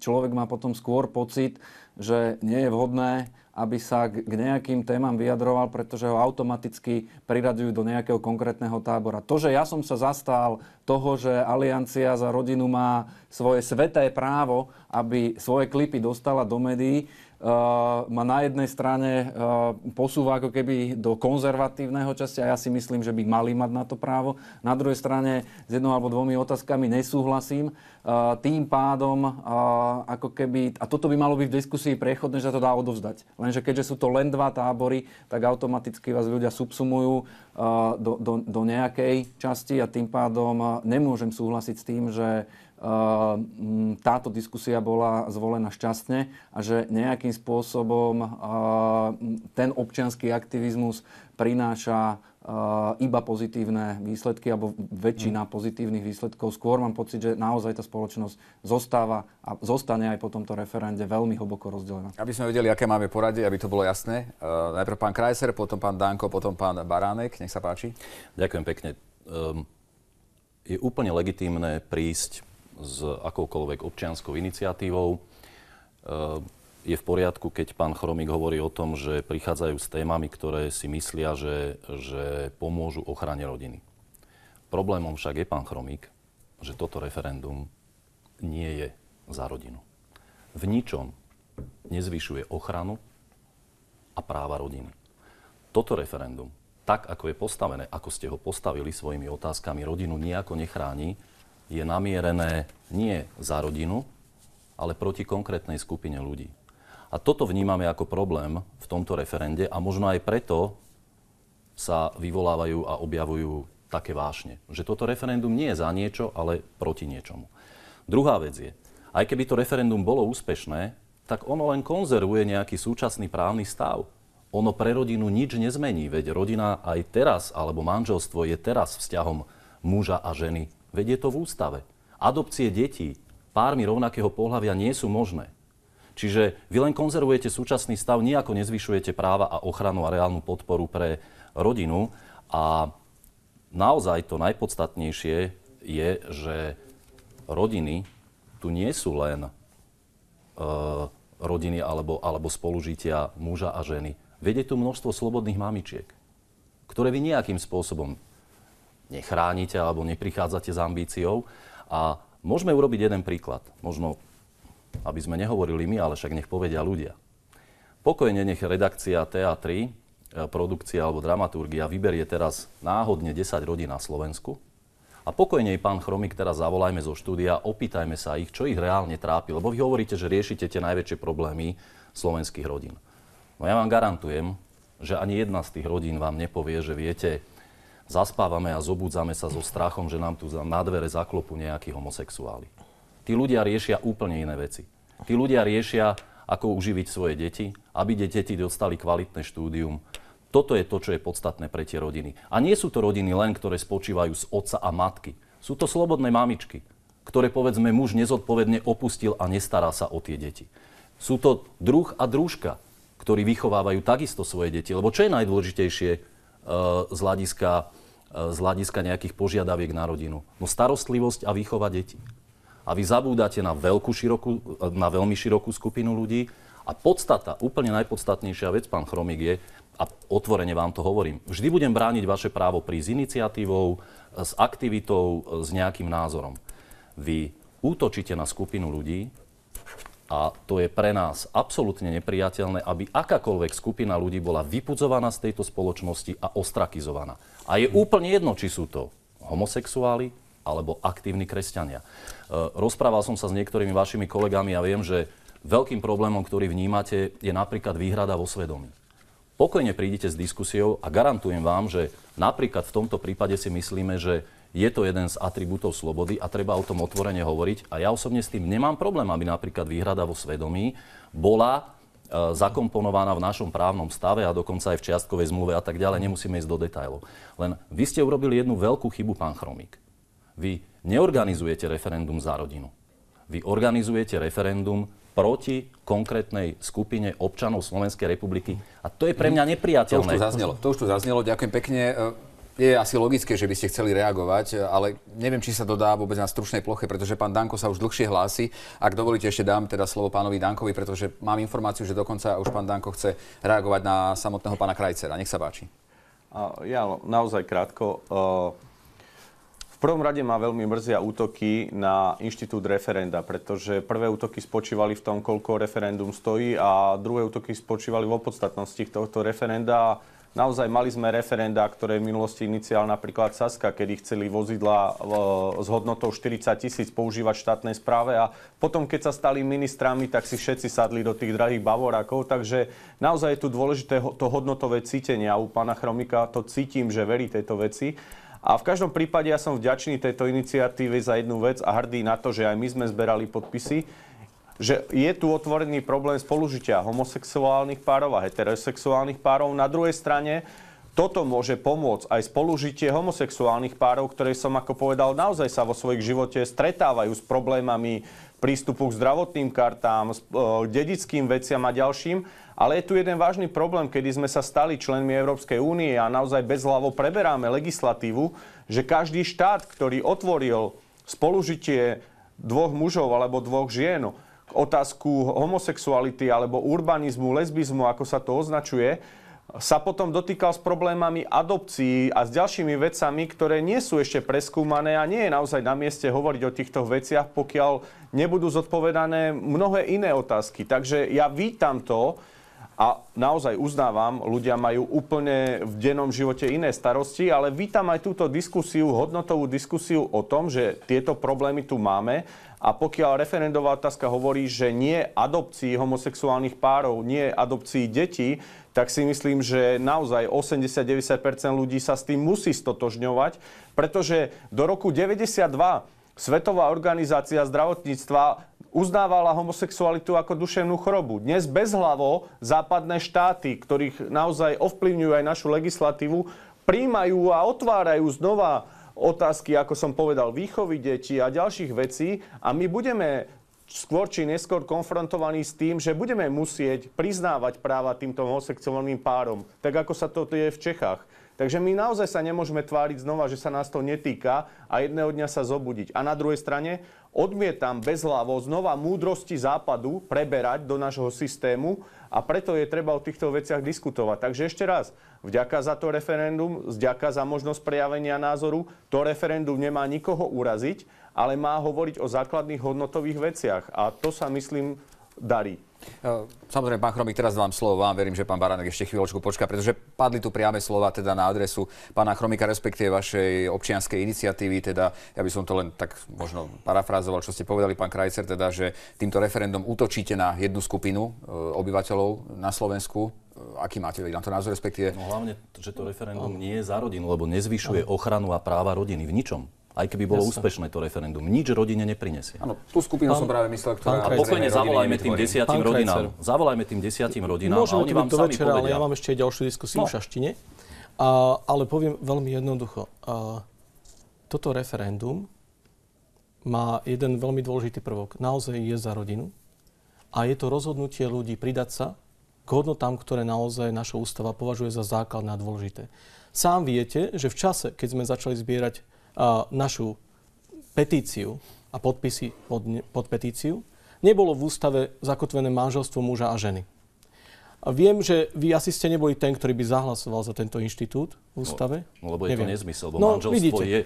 človek má potom skôr pocit, že nie je vhodné aby sa k nejakým témam vyjadroval, pretože ho automaticky priradujú do nejakého konkrétneho tábora. To, že ja som sa zastal toho, že Aliancia za rodinu má svoje sveté právo, aby svoje klipy dostala do médií, Eh, ma na jednej strane eh, posúva ako keby do konzervatívneho časti a ja si myslím, že by mali mať na to právo. Na druhej strane s jednou alebo dvomi otázkami nesúhlasím. Eh, tým pádom ako keby, a toto by malo byť v diskusii prechodné, že to dá odovzdať. Lenže keďže sú to len dva tábory, tak automaticky vás ľudia subsumujú do, do, do nejakej časti a tým pádom nemôžem súhlasiť s tým, že Ehm, mm, táto diskusia bola zvolená šťastne a že nejakým spôsobom ehm, ten občianský aktivizmus prináša ehm, iba pozitívne výsledky alebo väčšina mm. pozitívnych výsledkov. Skôr mám pocit, že naozaj tá spoločnosť zostáva a zostane aj po tomto referende veľmi hlboko rozdelená. Aby sme vedeli, aké máme poradie, aby to bolo jasné. najprv pán Krajser, potom pán Danko, potom pán Baránek. Nech sa páči. Ďakujem pekne. Um, je úplne legitímne prísť s akoukoľvek občianskou iniciatívou. E, je v poriadku, keď pán Chromik hovorí o tom, že prichádzajú s témami, ktoré si myslia, že, že pomôžu ochrane rodiny. Problémom však je, pán Chromik, že toto referendum nie je za rodinu. V ničom nezvyšuje ochranu a práva rodiny. Toto referendum tak, ako je postavené, ako ste ho postavili svojimi otázkami, rodinu nejako nechráni je namierené nie za rodinu, ale proti konkrétnej skupine ľudí. A toto vnímame ako problém v tomto referende a možno aj preto sa vyvolávajú a objavujú také vášne. Že toto referendum nie je za niečo, ale proti niečomu. Druhá vec je, aj keby to referendum bolo úspešné, tak ono len konzervuje nejaký súčasný právny stav. Ono pre rodinu nič nezmení, veď rodina aj teraz, alebo manželstvo je teraz vzťahom muža a ženy Vedie to v ústave. Adopcie detí pármi rovnakého pohľavia nie sú možné. Čiže vy len konzervujete súčasný stav, nejako nezvyšujete práva a ochranu a reálnu podporu pre rodinu. A naozaj to najpodstatnejšie je, že rodiny tu nie sú len e, rodiny alebo, alebo spolužitia muža a ženy. Vedie tu množstvo slobodných mamičiek, ktoré vy nejakým spôsobom nechránite alebo neprichádzate s ambíciou. A môžeme urobiť jeden príklad. Možno, aby sme nehovorili my, ale však nech povedia ľudia. Pokojne nech redakcia TA3, e, produkcia alebo dramaturgia vyberie teraz náhodne 10 rodín na Slovensku. A pokojne pán Chromik, teraz zavolajme zo štúdia, opýtajme sa ich, čo ich reálne trápi, lebo vy hovoríte, že riešite tie najväčšie problémy slovenských rodín. No ja vám garantujem, že ani jedna z tých rodín vám nepovie, že viete, zaspávame a zobudzame sa so strachom, že nám tu na dvere zaklopu nejakí homosexuáli. Tí ľudia riešia úplne iné veci. Tí ľudia riešia, ako uživiť svoje deti, aby deti dostali kvalitné štúdium. Toto je to, čo je podstatné pre tie rodiny. A nie sú to rodiny len, ktoré spočívajú z otca a matky. Sú to slobodné mamičky, ktoré povedzme muž nezodpovedne opustil a nestará sa o tie deti. Sú to druh a družka, ktorí vychovávajú takisto svoje deti. Lebo čo je najdôležitejšie eh, z hľadiska z hľadiska nejakých požiadaviek na rodinu. No starostlivosť a výchova detí. A vy zabúdate na, veľkú, širokú, na veľmi širokú skupinu ľudí. A podstata, úplne najpodstatnejšia vec, pán Chromik, je, a otvorene vám to hovorím, vždy budem brániť vaše právo prísť s iniciatívou, s aktivitou, s nejakým názorom. Vy útočíte na skupinu ľudí, a to je pre nás absolútne nepriateľné, aby akákoľvek skupina ľudí bola vypudzovaná z tejto spoločnosti a ostrakizovaná. A je úplne jedno, či sú to homosexuáli alebo aktívni kresťania. E, rozprával som sa s niektorými vašimi kolegami a viem, že veľkým problémom, ktorý vnímate, je napríklad výhrada vo svedomí. Pokojne prídite s diskusiou a garantujem vám, že napríklad v tomto prípade si myslíme, že je to jeden z atribútov slobody a treba o tom otvorene hovoriť. A ja osobne s tým nemám problém, aby napríklad výhrada vo svedomí bola e, zakomponovaná v našom právnom stave a dokonca aj v čiastkovej zmluve a tak ďalej. Nemusíme ísť do detajlov. Len vy ste urobili jednu veľkú chybu, pán Chromík. Vy neorganizujete referendum za rodinu. Vy organizujete referendum proti konkrétnej skupine občanov Slovenskej republiky. A to je pre mňa nepriateľné. To už tu zaznelo, to už tu zaznelo. ďakujem pekne. E, je asi logické, že by ste chceli reagovať, ale neviem, či sa to dá vôbec na stručnej ploche, pretože pán Danko sa už dlhšie hlási. Ak dovolíte, ešte dám teda slovo pánovi Dankovi, pretože mám informáciu, že dokonca už pán Danko chce reagovať na samotného pána Krajcera. Nech sa páči. Ja naozaj krátko. E, v prvom rade ma veľmi mrzia útoky na inštitút referenda, pretože prvé útoky spočívali v tom, koľko referendum stojí a druhé útoky spočívali v opodstatnosti tohto referenda Naozaj mali sme referenda, ktoré v minulosti iniciál napríklad Saska, kedy chceli vozidla e, s hodnotou 40 tisíc používať v štátnej správe a potom, keď sa stali ministrami, tak si všetci sadli do tých drahých bavorákov. Takže naozaj je tu dôležité to hodnotové cítenie a u pána Chromika to cítim, že verí tejto veci. A v každom prípade ja som vďačný tejto iniciatíve za jednu vec a hrdý na to, že aj my sme zberali podpisy že je tu otvorený problém spolužitia homosexuálnych párov a heterosexuálnych párov. Na druhej strane toto môže pomôcť aj spolužitie homosexuálnych párov, ktoré som ako povedal naozaj sa vo svojich živote stretávajú s problémami prístupu k zdravotným kartám, e, dedickým veciam a ďalším. Ale je tu jeden vážny problém, kedy sme sa stali členmi Európskej únie a naozaj bezhlavo preberáme legislatívu, že každý štát, ktorý otvoril spolužitie dvoch mužov alebo dvoch žien, otázku homosexuality alebo urbanizmu, lesbizmu, ako sa to označuje, sa potom dotýkal s problémami adopcií a s ďalšími vecami, ktoré nie sú ešte preskúmané a nie je naozaj na mieste hovoriť o týchto veciach, pokiaľ nebudú zodpovedané mnohé iné otázky. Takže ja vítam to a naozaj uznávam, ľudia majú úplne v dennom živote iné starosti, ale vítam aj túto diskusiu, hodnotovú diskusiu o tom, že tieto problémy tu máme a pokiaľ referendová otázka hovorí, že nie adopcii homosexuálnych párov, nie adopcii detí, tak si myslím, že naozaj 80-90 ľudí sa s tým musí stotožňovať, pretože do roku 92 Svetová organizácia zdravotníctva uznávala homosexualitu ako duševnú chorobu. Dnes bezhlavo západné štáty, ktorých naozaj ovplyvňujú aj našu legislatívu, príjmajú a otvárajú znova otázky, ako som povedal, výchovy detí a ďalších vecí a my budeme skôr či neskôr konfrontovaní s tým, že budeme musieť priznávať práva týmto homosexuálnym párom, tak ako sa to je v Čechách. Takže my naozaj sa nemôžeme tváriť znova, že sa nás to netýka a jedného dňa sa zobudiť. A na druhej strane odmietam bezhlavo znova múdrosti západu preberať do nášho systému a preto je treba o týchto veciach diskutovať. Takže ešte raz, vďaka za to referendum, vďaka za možnosť prejavenia názoru, to referendum nemá nikoho uraziť, ale má hovoriť o základných hodnotových veciach. A to sa, myslím, darí. Eh, samozrejme, pán Chromík, teraz dám slovo vám. Verím, že pán Baránek ešte chvíľočku počká, pretože padli tu priame slova teda na adresu pána Chromíka, respektíve vašej občianskej iniciatívy. Teda ja by som to len tak možno parafrázoval, čo ste povedali, pán Krajcer, teda, že týmto referendum útočíte na jednu skupinu eh, obyvateľov na Slovensku. Eh, aký máte na to názor, respektíve? No hlavne, že to referendum nie je za rodinu, lebo nezvyšuje ochranu a práva rodiny v ničom aj keby bolo Jasne. úspešné to referendum. Nič rodine neprinesie. Áno, tú skupinu pán, som práve myslel, ktorá... a pokojne zavolajme tým desiatim rodinám. Zavolajme tým desiatim rodinám Môžeme a oni vám do Ale ja mám ešte ďalšiu diskusiu no. v šaštine. A, ale poviem veľmi jednoducho. A, toto referendum má jeden veľmi dôležitý prvok. Naozaj je za rodinu. A je to rozhodnutie ľudí pridať sa k hodnotám, ktoré naozaj naša ústava považuje za základné a dôležité. Sám viete, že v čase, keď sme začali zbierať našu petíciu a podpisy pod, pod petíciu, nebolo v ústave zakotvené manželstvo muža a ženy. A viem, že vy asi ste neboli ten, ktorý by zahlasoval za tento inštitút v no, ústave. No, lebo je Neviem. to nezmysel, bo no, manželstvo vidíte. je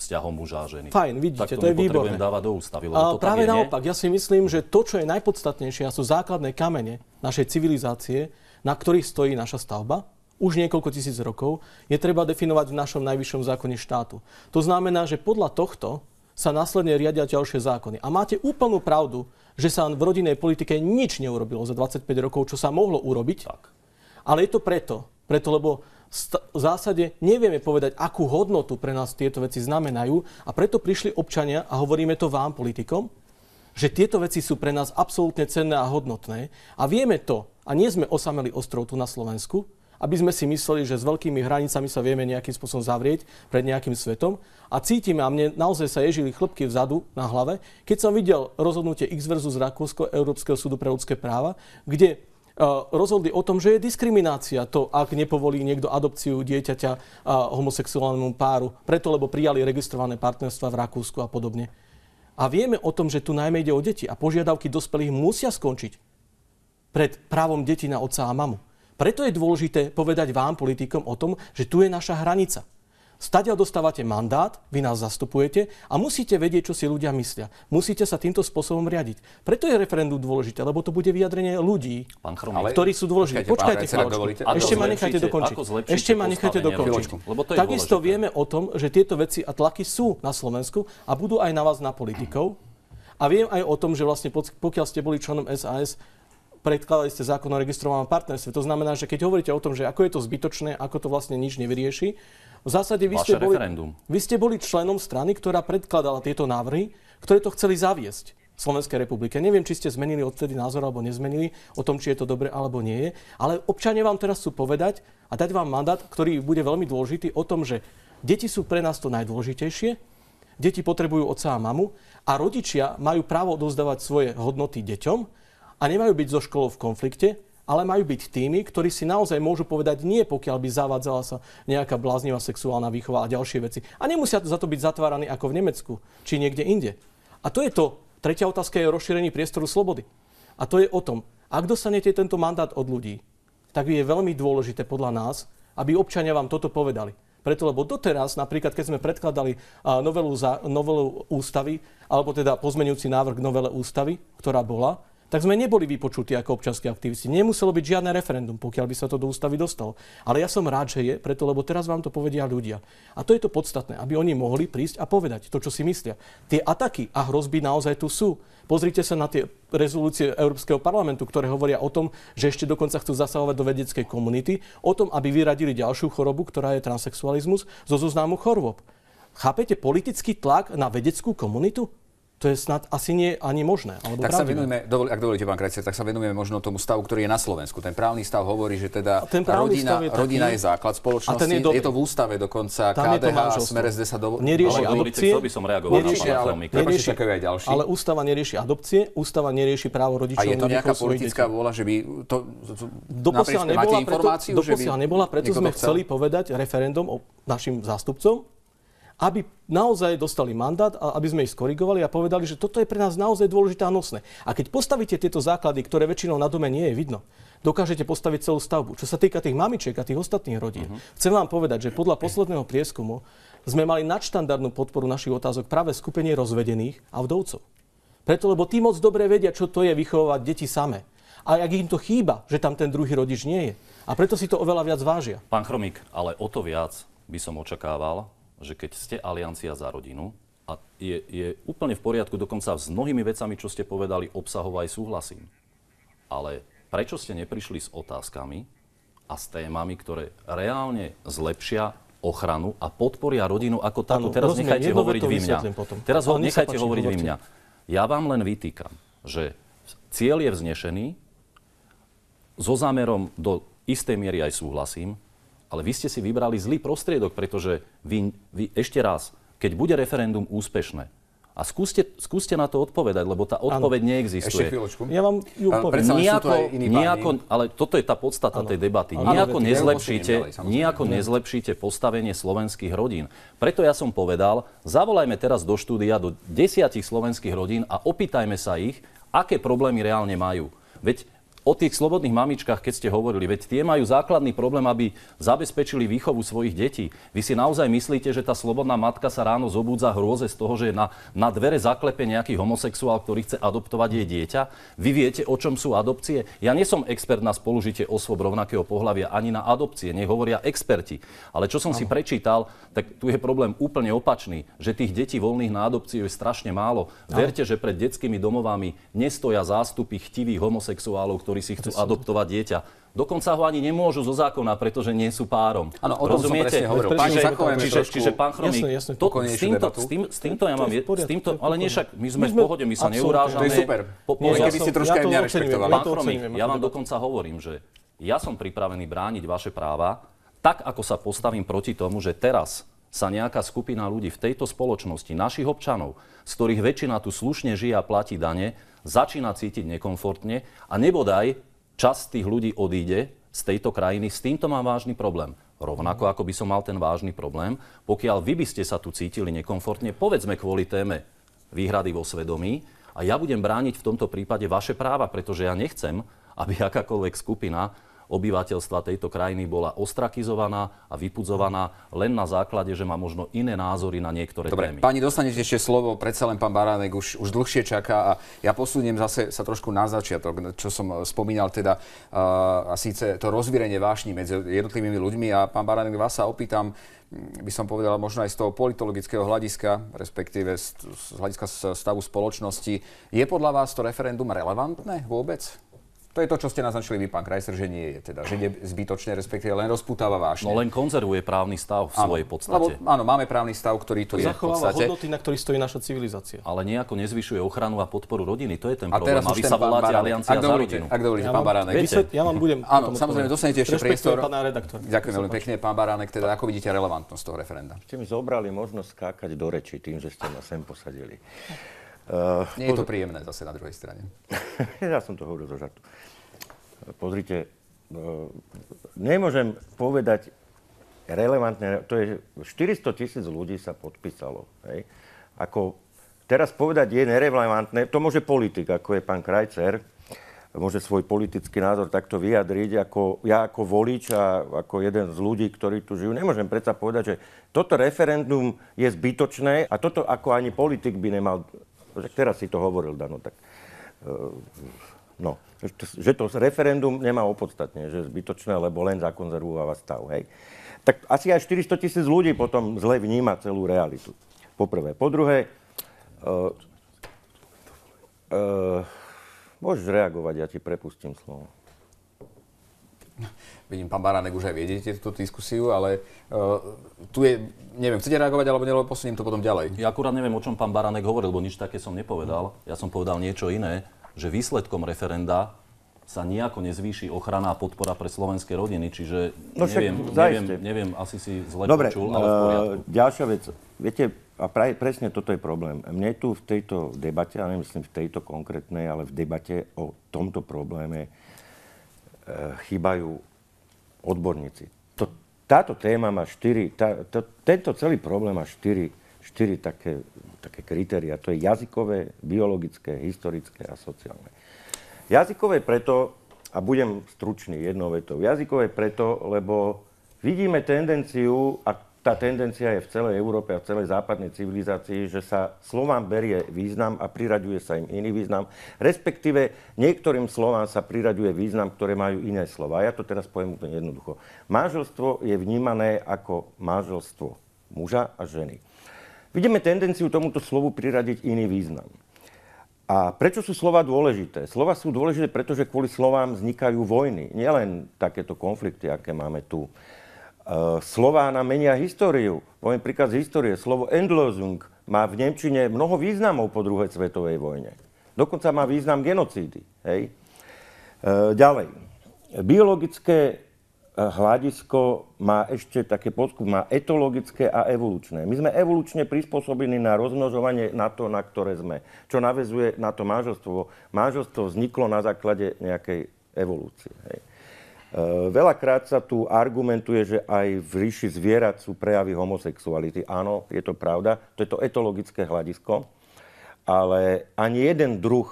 vzťahom muža a ženy. Fajn, vidíte, tak to, to je výborné. dávať do ústavy, lebo a to práve je, naopak, ja si myslím, že to, čo je najpodstatnejšie a sú základné kamene našej civilizácie, na ktorých stojí naša stavba, už niekoľko tisíc rokov, je treba definovať v našom najvyššom zákone štátu. To znamená, že podľa tohto sa následne riadia ďalšie zákony. A máte úplnú pravdu, že sa v rodinnej politike nič neurobilo za 25 rokov, čo sa mohlo urobiť. Tak. Ale je to preto, preto lebo v zásade nevieme povedať, akú hodnotu pre nás tieto veci znamenajú a preto prišli občania a hovoríme to vám, politikom, že tieto veci sú pre nás absolútne cenné a hodnotné a vieme to a nie sme osameli ostrov tu na Slovensku, aby sme si mysleli, že s veľkými hranicami sa vieme nejakým spôsobom zavrieť pred nejakým svetom. A cítime, a mne naozaj sa ježili chlopky vzadu na hlave, keď som videl rozhodnutie X versus Rakúsko Európskeho súdu pre ľudské práva, kde e, rozhodli o tom, že je diskriminácia to, ak nepovolí niekto adopciu dieťaťa e, homosexuálnemu páru, preto lebo prijali registrované partnerstva v Rakúsku a podobne. A vieme o tom, že tu najmä ide o deti a požiadavky dospelých musia skončiť pred právom detí na otca a mamu. Preto je dôležité povedať vám, politikom, o tom, že tu je naša hranica. Stadia dostávate mandát, vy nás zastupujete a musíte vedieť, čo si ľudia myslia. Musíte sa týmto spôsobom riadiť. Preto je referendum dôležité, lebo to bude vyjadrenie ľudí, Pán ale... ktorí sú dôležití. Počkajte, pán, dovolíte, ešte ma nechajte dokončiť. Ešte ma nechajte dokončiť. Lebo to je Takisto dôležité. vieme o tom, že tieto veci a tlaky sú na Slovensku a budú aj na vás, na politikov. A viem aj o tom, že vlastne pokiaľ ste boli členom SAS, predkladali ste zákon o registrovanom partnerstve. To znamená, že keď hovoríte o tom, že ako je to zbytočné, ako to vlastne nič nevyrieši, v zásade vy ste, boli, referendum. vy ste boli členom strany, ktorá predkladala tieto návrhy, ktoré to chceli zaviesť. Slovenskej republike. Neviem, či ste zmenili odtedy názor alebo nezmenili o tom, či je to dobre alebo nie je, ale občania vám teraz chcú povedať a dať vám mandát, ktorý bude veľmi dôležitý o tom, že deti sú pre nás to najdôležitejšie, deti potrebujú otca a mamu a rodičia majú právo odovzdávať svoje hodnoty deťom a nemajú byť zo školou v konflikte, ale majú byť tými, ktorí si naozaj môžu povedať nie, pokiaľ by zavádzala sa nejaká bláznivá sexuálna výchova a ďalšie veci. A nemusia za to byť zatváraní ako v Nemecku či niekde inde. A to je to. Tretia otázka je o rozšírení priestoru slobody. A to je o tom, ak dostanete tento mandát od ľudí, tak je veľmi dôležité podľa nás, aby občania vám toto povedali. Preto, lebo doteraz, napríklad, keď sme predkladali novelu, za, novelu ústavy, alebo teda pozmenujúci návrh novele ústavy, ktorá bola, tak sme neboli vypočutí ako občanskí aktivisti. Nemuselo byť žiadne referendum, pokiaľ by sa to do ústavy dostalo. Ale ja som rád, že je, preto, lebo teraz vám to povedia ľudia. A to je to podstatné, aby oni mohli prísť a povedať to, čo si myslia. Tie ataky a hrozby naozaj tu sú. Pozrite sa na tie rezolúcie Európskeho parlamentu, ktoré hovoria o tom, že ešte dokonca chcú zasahovať do vedeckej komunity, o tom, aby vyradili ďalšiu chorobu, ktorá je transexualizmus, zo zoznamu chorôb. Chápete politický tlak na vedeckú komunitu? to je snad asi nie ani možné. Alebo tak pravdivé. sa venujeme, dovol, ak dovolíte, pán Krajcer, tak sa venujeme možno tomu stavu, ktorý je na Slovensku. Ten právny stav hovorí, že teda ten rodina, je, taký, rodina je základ spoločnosti. A ten je, je to v ústave dokonca Tam KDH a Smer SD sa do... Nerieši ale adopcie. Chcel by som reagoval nerieši, na pána ale, nerieši, ďalší. ale ústava nerieši adopcie, ústava nerieši právo rodičov. A je to nejaká politická vôľa, že by to... doposiaľ nebola, preto, nebola, preto sme chceli povedať referendum našim zástupcom, aby naozaj dostali mandát a aby sme ich skorigovali a povedali, že toto je pre nás naozaj dôležité a nosné. A keď postavíte tieto základy, ktoré väčšinou na dome nie je vidno, dokážete postaviť celú stavbu. Čo sa týka tých mamičiek a tých ostatných rodín, uh-huh. chcem vám povedať, že podľa posledného prieskumu sme mali nadštandardnú podporu našich otázok práve skupenie rozvedených a vdovcov. Preto, lebo tí moc dobre vedia, čo to je vychovávať deti same. A ak im to chýba, že tam ten druhý rodič nie je. A preto si to oveľa viac vážia. Pán Chromík, ale o to viac by som očakával, že keď ste aliancia za rodinu, a je, je úplne v poriadku, dokonca s mnohými vecami, čo ste povedali, obsahov aj súhlasím. Ale prečo ste neprišli s otázkami a s témami, ktoré reálne zlepšia ochranu a podporia rodinu ako takú? Teraz rozumiem, nechajte hovoriť vy mňa. Potom. Teraz ho, nechajte páči, hovoriť vy mňa. Ja vám len vytýkam, že cieľ je vznešený, so zámerom do istej miery aj súhlasím, ale vy ste si vybrali zlý prostriedok, pretože vy, vy ešte raz, keď bude referendum úspešné, a skúste, skúste na to odpovedať, lebo tá odpoveď ano. neexistuje. Ešte chvíľočku. Ja vám ju poviem. Nejako, nejako, ale toto je tá podstata ano. tej debaty. Ano. Nejako, Nezlepšíte, ďalej, nejako nezlepšíte postavenie slovenských rodín. Preto ja som povedal, zavolajme teraz do štúdia do desiatich slovenských rodín a opýtajme sa ich, aké problémy reálne majú. Veď o tých slobodných mamičkách, keď ste hovorili, veď tie majú základný problém, aby zabezpečili výchovu svojich detí. Vy si naozaj myslíte, že tá slobodná matka sa ráno zobúdza hrôze z toho, že na, na dvere zaklepe nejaký homosexuál, ktorý chce adoptovať jej dieťa? Vy viete, o čom sú adopcie? Ja nie som expert na spolužitie osôb rovnakého pohľavia ani na adopcie, nehovoria experti. Ale čo som ano. si prečítal, tak tu je problém úplne opačný, že tých detí voľných na adopciu je strašne málo. Ano. Verte, že pred detskými domovami nestoja zástupy chtivých homosexuálov, ktorí ktorí si chcú presne. adoptovať dieťa. Dokonca ho ani nemôžu zo zákona, pretože nie sú párom. Áno, o tom Rozumiete? som hovoril. Pán, čiže, čiže, čiže, pán Chromík, jasne, jasne, to, s, týmto, s, týmto ja mám... s týmto, ale nie však, my sme, my sme v pohode, my sa neurážame. To je super. Po, po, nie, keby ste troška ja mňa rešpektovali. Pán Chromík, ja vám dokonca hovorím, že ja som pripravený brániť vaše práva, tak ako sa postavím proti tomu, že teraz sa nejaká skupina ľudí v tejto spoločnosti, našich občanov, z ktorých väčšina tu slušne žije a platí dane, začína cítiť nekomfortne a nebodaj časť tých ľudí odíde z tejto krajiny, s týmto mám vážny problém. Rovnako ako by som mal ten vážny problém, pokiaľ vy by ste sa tu cítili nekomfortne, povedzme kvôli téme výhrady vo svedomí, a ja budem brániť v tomto prípade vaše práva, pretože ja nechcem, aby akákoľvek skupina obyvateľstva tejto krajiny bola ostrakizovaná a vypudzovaná len na základe, že má možno iné názory na niektoré Dobre, témy. Pani, dostanete ešte slovo, predsa len pán Baránek už, už dlhšie čaká a ja posuniem zase sa trošku na začiatok, čo som eh, spomínal teda eh, a síce to rozvírenie vášni medzi jednotlivými ľuďmi a pán Baránek, vás sa opýtam, hm, by som povedal, možno aj z toho politologického hľadiska, respektíve z, z hľadiska stavu spoločnosti. Je podľa vás to referendum relevantné vôbec? To je to, čo ste naznačili vy, pán Krajser, že nie je teda, že je zbytočné, respektíve len rozputáva váš. No len konzervuje právny stav v áno, svojej podstate. Lebo, áno, máme právny stav, ktorý tu Zachováva je v podstate. hodnoty, na ktorých stojí naša civilizácia. Ale nejako nezvyšuje ochranu a podporu rodiny, to je ten a problém. Teraz a vy sa voláte Aliancia ak dovolíte, za rodinu. Ak dovolíte, ja pán Baránek. ja vám budem... Áno, samozrejme, dostanete ešte priestor. Ďakujem veľmi pekne, pán Baránek, teda ako vidíte relevantnosť toho referenda? Ste mi zobrali možnosť skákať do reči tým, že ste ma sem posadili. Uh, Nie je to eh, príjemné zase na druhej strane. ja som to hovoril zo žartu. Uh, Pozrite, e, nemôžem povedať relevantne, to je 400 tisíc ľudí sa podpísalo. Hej. Ako teraz povedať je nerelevantné, to môže politik, ako je pán Krajcer, môže svoj politický názor takto vyjadriť, ako ja ako volič a ako jeden z ľudí, ktorí tu žijú, nemôžem predsa povedať, že toto referendum je zbytočné a toto ako ani politik by nemal, teraz si to hovoril, Dano, tak e, No, že to referendum nemá opodstatne, že je zbytočné, lebo len zakonzervováva stav, hej. Tak asi aj 400 tisíc ľudí potom zle vníma celú realitu. Po prvé. Po druhé, uh, uh, môžeš reagovať, ja ti prepustím slovo. Vidím, pán Baránek, už aj viedete túto diskusiu, ale uh, tu je, neviem, chcete reagovať alebo nelebo posuniem to potom ďalej. Ja akurát neviem, o čom pán Baránek hovoril, lebo nič také som nepovedal. Ja som povedal niečo iné že výsledkom referenda sa nejako nezvýši ochrana a podpora pre slovenské rodiny. Čiže no však, neviem, neviem, neviem, asi si zle Dobre, počul, ale v eh, poriadku. Ďalšia vec. Viete, a pre, presne toto je problém. Mne tu v tejto debate, a nemyslím v tejto konkrétnej, ale v debate o tomto probléme e, chýbajú odborníci. To, táto téma má štyri, tá, to, tento celý problém má štyri, štyri také také kritéria. To je jazykové, biologické, historické a sociálne. Jazykové preto, a budem stručný jednou vetou, jazykové preto, lebo vidíme tendenciu, a tá tendencia je v celej Európe a v celej západnej civilizácii, že sa slovám berie význam a priraďuje sa im iný význam. Respektíve niektorým slovám sa priraďuje význam, ktoré majú iné slova. Ja to teraz poviem úplne jednoducho. Manželstvo je vnímané ako manželstvo muža a ženy vidíme tendenciu tomuto slovu priradiť iný význam. A prečo sú slova dôležité? Slova sú dôležité, pretože kvôli slovám vznikajú vojny. Nielen takéto konflikty, aké máme tu. E, Slová nám menia históriu. Poviem príklad z histórie. Slovo Endlösung má v Nemčine mnoho významov po druhej svetovej vojne. Dokonca má význam genocídy. Hej? E, ďalej. Biologické E, hľadisko má ešte také podskup, má etologické a evolučné. My sme evolučne prispôsobení na rozmnožovanie na to, na ktoré sme. Čo navezuje na to manželstvo. Manželstvo vzniklo na základe nejakej evolúcie. Hej. E, veľakrát sa tu argumentuje, že aj v ríši zvierat sú prejavy homosexuality. Áno, je to pravda. To je to etologické hľadisko. Ale ani jeden druh,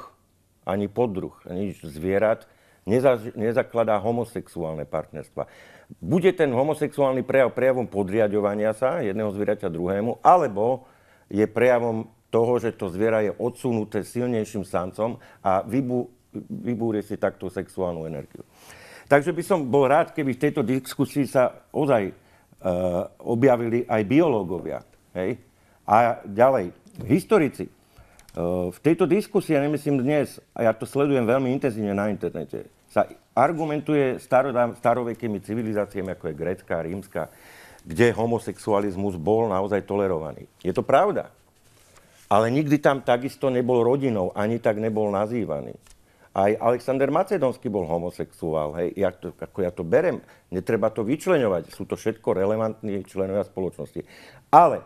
ani poddruh, ani zvierat nezaž- nezakladá homosexuálne partnerstva. Bude ten homosexuálny prejav prejavom podriadovania sa jedného zvieraťa druhému, alebo je prejavom toho, že to zviera je odsunuté silnejším samcom a vybú, vybúrie si takto sexuálnu energiu. Takže by som bol rád, keby v tejto diskusii sa ozaj e, objavili aj biológovia. Hej? A ďalej, historici. E, v tejto diskusii, ja nemyslím dnes, a ja to sledujem veľmi intenzívne na internete, sa argumentuje starovekými civilizáciami, ako je grecká, rímska, kde homosexualizmus bol naozaj tolerovaný. Je to pravda. Ale nikdy tam takisto nebol rodinou, ani tak nebol nazývaný. Aj Alexander Macedonský bol homosexuál. Hej, ja to, ako ja to berem, netreba to vyčleňovať. Sú to všetko relevantní členovia spoločnosti. Ale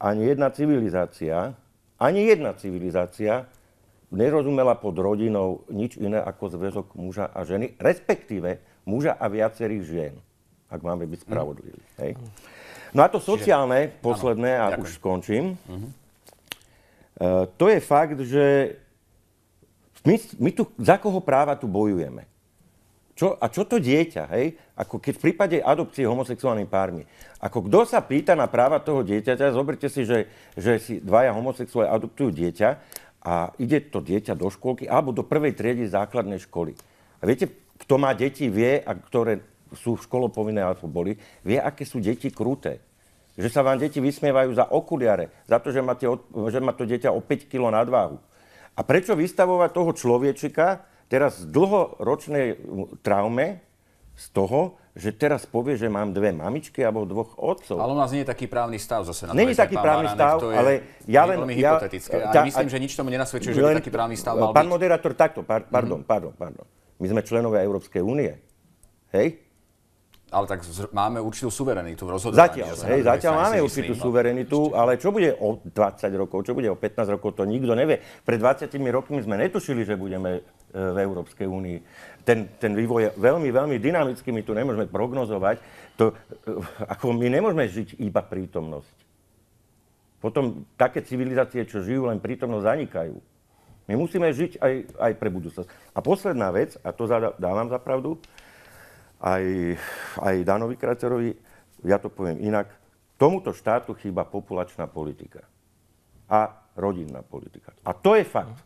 ani jedna civilizácia, ani jedna civilizácia nerozumela pod rodinou nič iné ako zväzok muža a ženy, respektíve muža a viacerých žien, ak máme byť mhm. spravodliví. Mm. Hej. No a to sociálne, Čiže... posledné, a ďakujem. už skončím, mm-hmm. to je fakt, že my, my tu, za koho práva tu bojujeme? Čo, a čo to dieťa, hej? Ako keď v prípade adopcie homosexuálnymi pármi. Ako kto sa pýta na práva toho dieťaťa, zoberte si, že, že si dvaja homosexuáli adoptujú dieťa a ide to dieťa do škôlky alebo do prvej triedy základnej školy. A viete, kto má deti, vie, a ktoré sú v škole povinné alebo boli, vie, aké sú deti kruté. Že sa vám deti vysmievajú za okuliare, za to, že, tie, že má to dieťa o 5 kg nadváhu. A prečo vystavovať toho človečika teraz dlhoročnej traume, z toho, že teraz povie, že mám dve mamičky alebo dvoch otcov. Ale u nás nie je taký právny stav zase. Na nie je taký právny Váranek, stav, je, ale ja len... Veľmi ja, hypotetické. Tá, myslím, že nič tomu nenasvedčuje, že by taký právny stav mal Pán byť. moderátor, takto, par, pardon, mm-hmm. pardon, pardon. My sme členovia Európskej únie. Hej? Ale tak máme určitú suverenitu v rozhodovaní. Zatiaľ, ja hej, zatiaľ máme určitú suverenitu, ešte. ale čo bude o 20 rokov, čo bude o 15 rokov, to nikto nevie. Pred 20 rokmi sme netušili, že budeme e, v Európskej únii. Ten, ten vývoj je veľmi, veľmi dynamický, my tu nemôžeme prognozovať. To, e, ako my nemôžeme žiť iba prítomnosť. Potom také civilizácie, čo žijú len prítomnosť, zanikajú. My musíme žiť aj, aj pre budúcnosť. A posledná vec, a to dávam za pravdu, aj, aj Danovi Kraterovi, ja to poviem inak, tomuto štátu chýba populačná politika a rodinná politika. A to je fakt.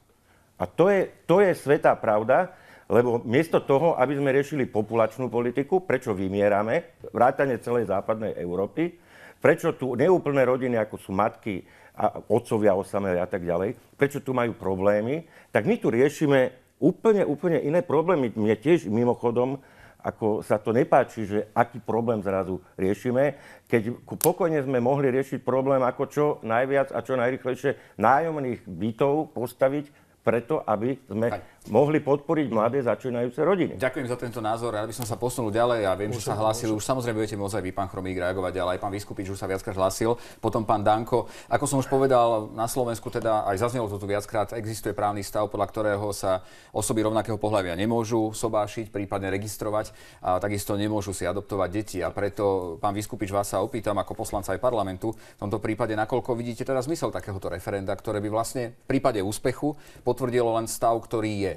A to je, to je svetá pravda, lebo miesto toho, aby sme riešili populačnú politiku, prečo vymierame, vrátanie celej západnej Európy, prečo tu neúplné rodiny, ako sú matky a otcovia osamelé a tak ďalej, prečo tu majú problémy, tak my tu riešime úplne, úplne iné problémy. Mne tiež mimochodom ako sa to nepáči, že aký problém zrazu riešime, keď pokojne sme mohli riešiť problém, ako čo najviac a čo najrychlejšie nájomných bytov postaviť preto, aby sme mohli podporiť mladé začínajúce rodiny. Ďakujem za tento názor. Rád by som sa posunul ďalej a ja viem, že sa hlásil. Už samozrejme budete môcť aj vy, pán Chromík, reagovať, ale aj pán Vyskupič už sa viackrát hlásil. Potom pán Danko. Ako som už povedal, na Slovensku teda aj zaznelo to tu viackrát, existuje právny stav, podľa ktorého sa osoby rovnakého pohľavia nemôžu sobášiť, prípadne registrovať a takisto nemôžu si adoptovať deti. A preto, pán Vyskupič, vás sa opýtam ako poslanca aj parlamentu v tomto prípade, nakoľko vidíte teda zmysel takéhoto referenda, ktoré by vlastne v prípade úspechu potvrdilo len stav, ktorý je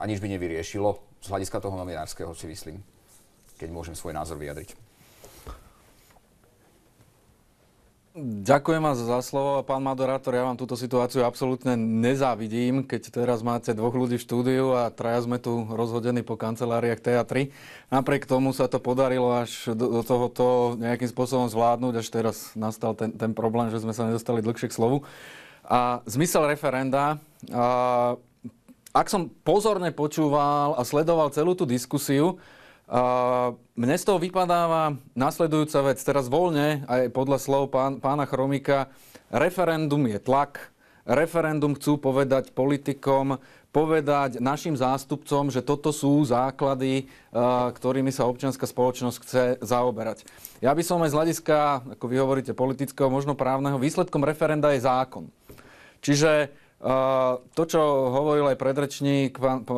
a nič by nevyriešilo z hľadiska toho novinárskeho, si myslím, keď môžem svoj názor vyjadriť. Ďakujem vás za slovo, pán moderátor. Ja vám túto situáciu absolútne nezávidím, keď teraz máte dvoch ľudí v štúdiu a traja sme tu rozhodení po kanceláriách teatri. Napriek tomu sa to podarilo až do tohoto nejakým spôsobom zvládnuť, až teraz nastal ten, ten problém, že sme sa nedostali dlhšie k slovu. A zmysel referenda, a ak som pozorne počúval a sledoval celú tú diskusiu, mne z toho vypadáva nasledujúca vec. Teraz voľne, aj podľa slov pán, pána Chromika, referendum je tlak, referendum chcú povedať politikom, povedať našim zástupcom, že toto sú základy, ktorými sa občianská spoločnosť chce zaoberať. Ja by som aj z hľadiska, ako vy hovoríte, politického, možno právneho, výsledkom referenda je zákon. Čiže to, čo hovoril aj predrečník, pán,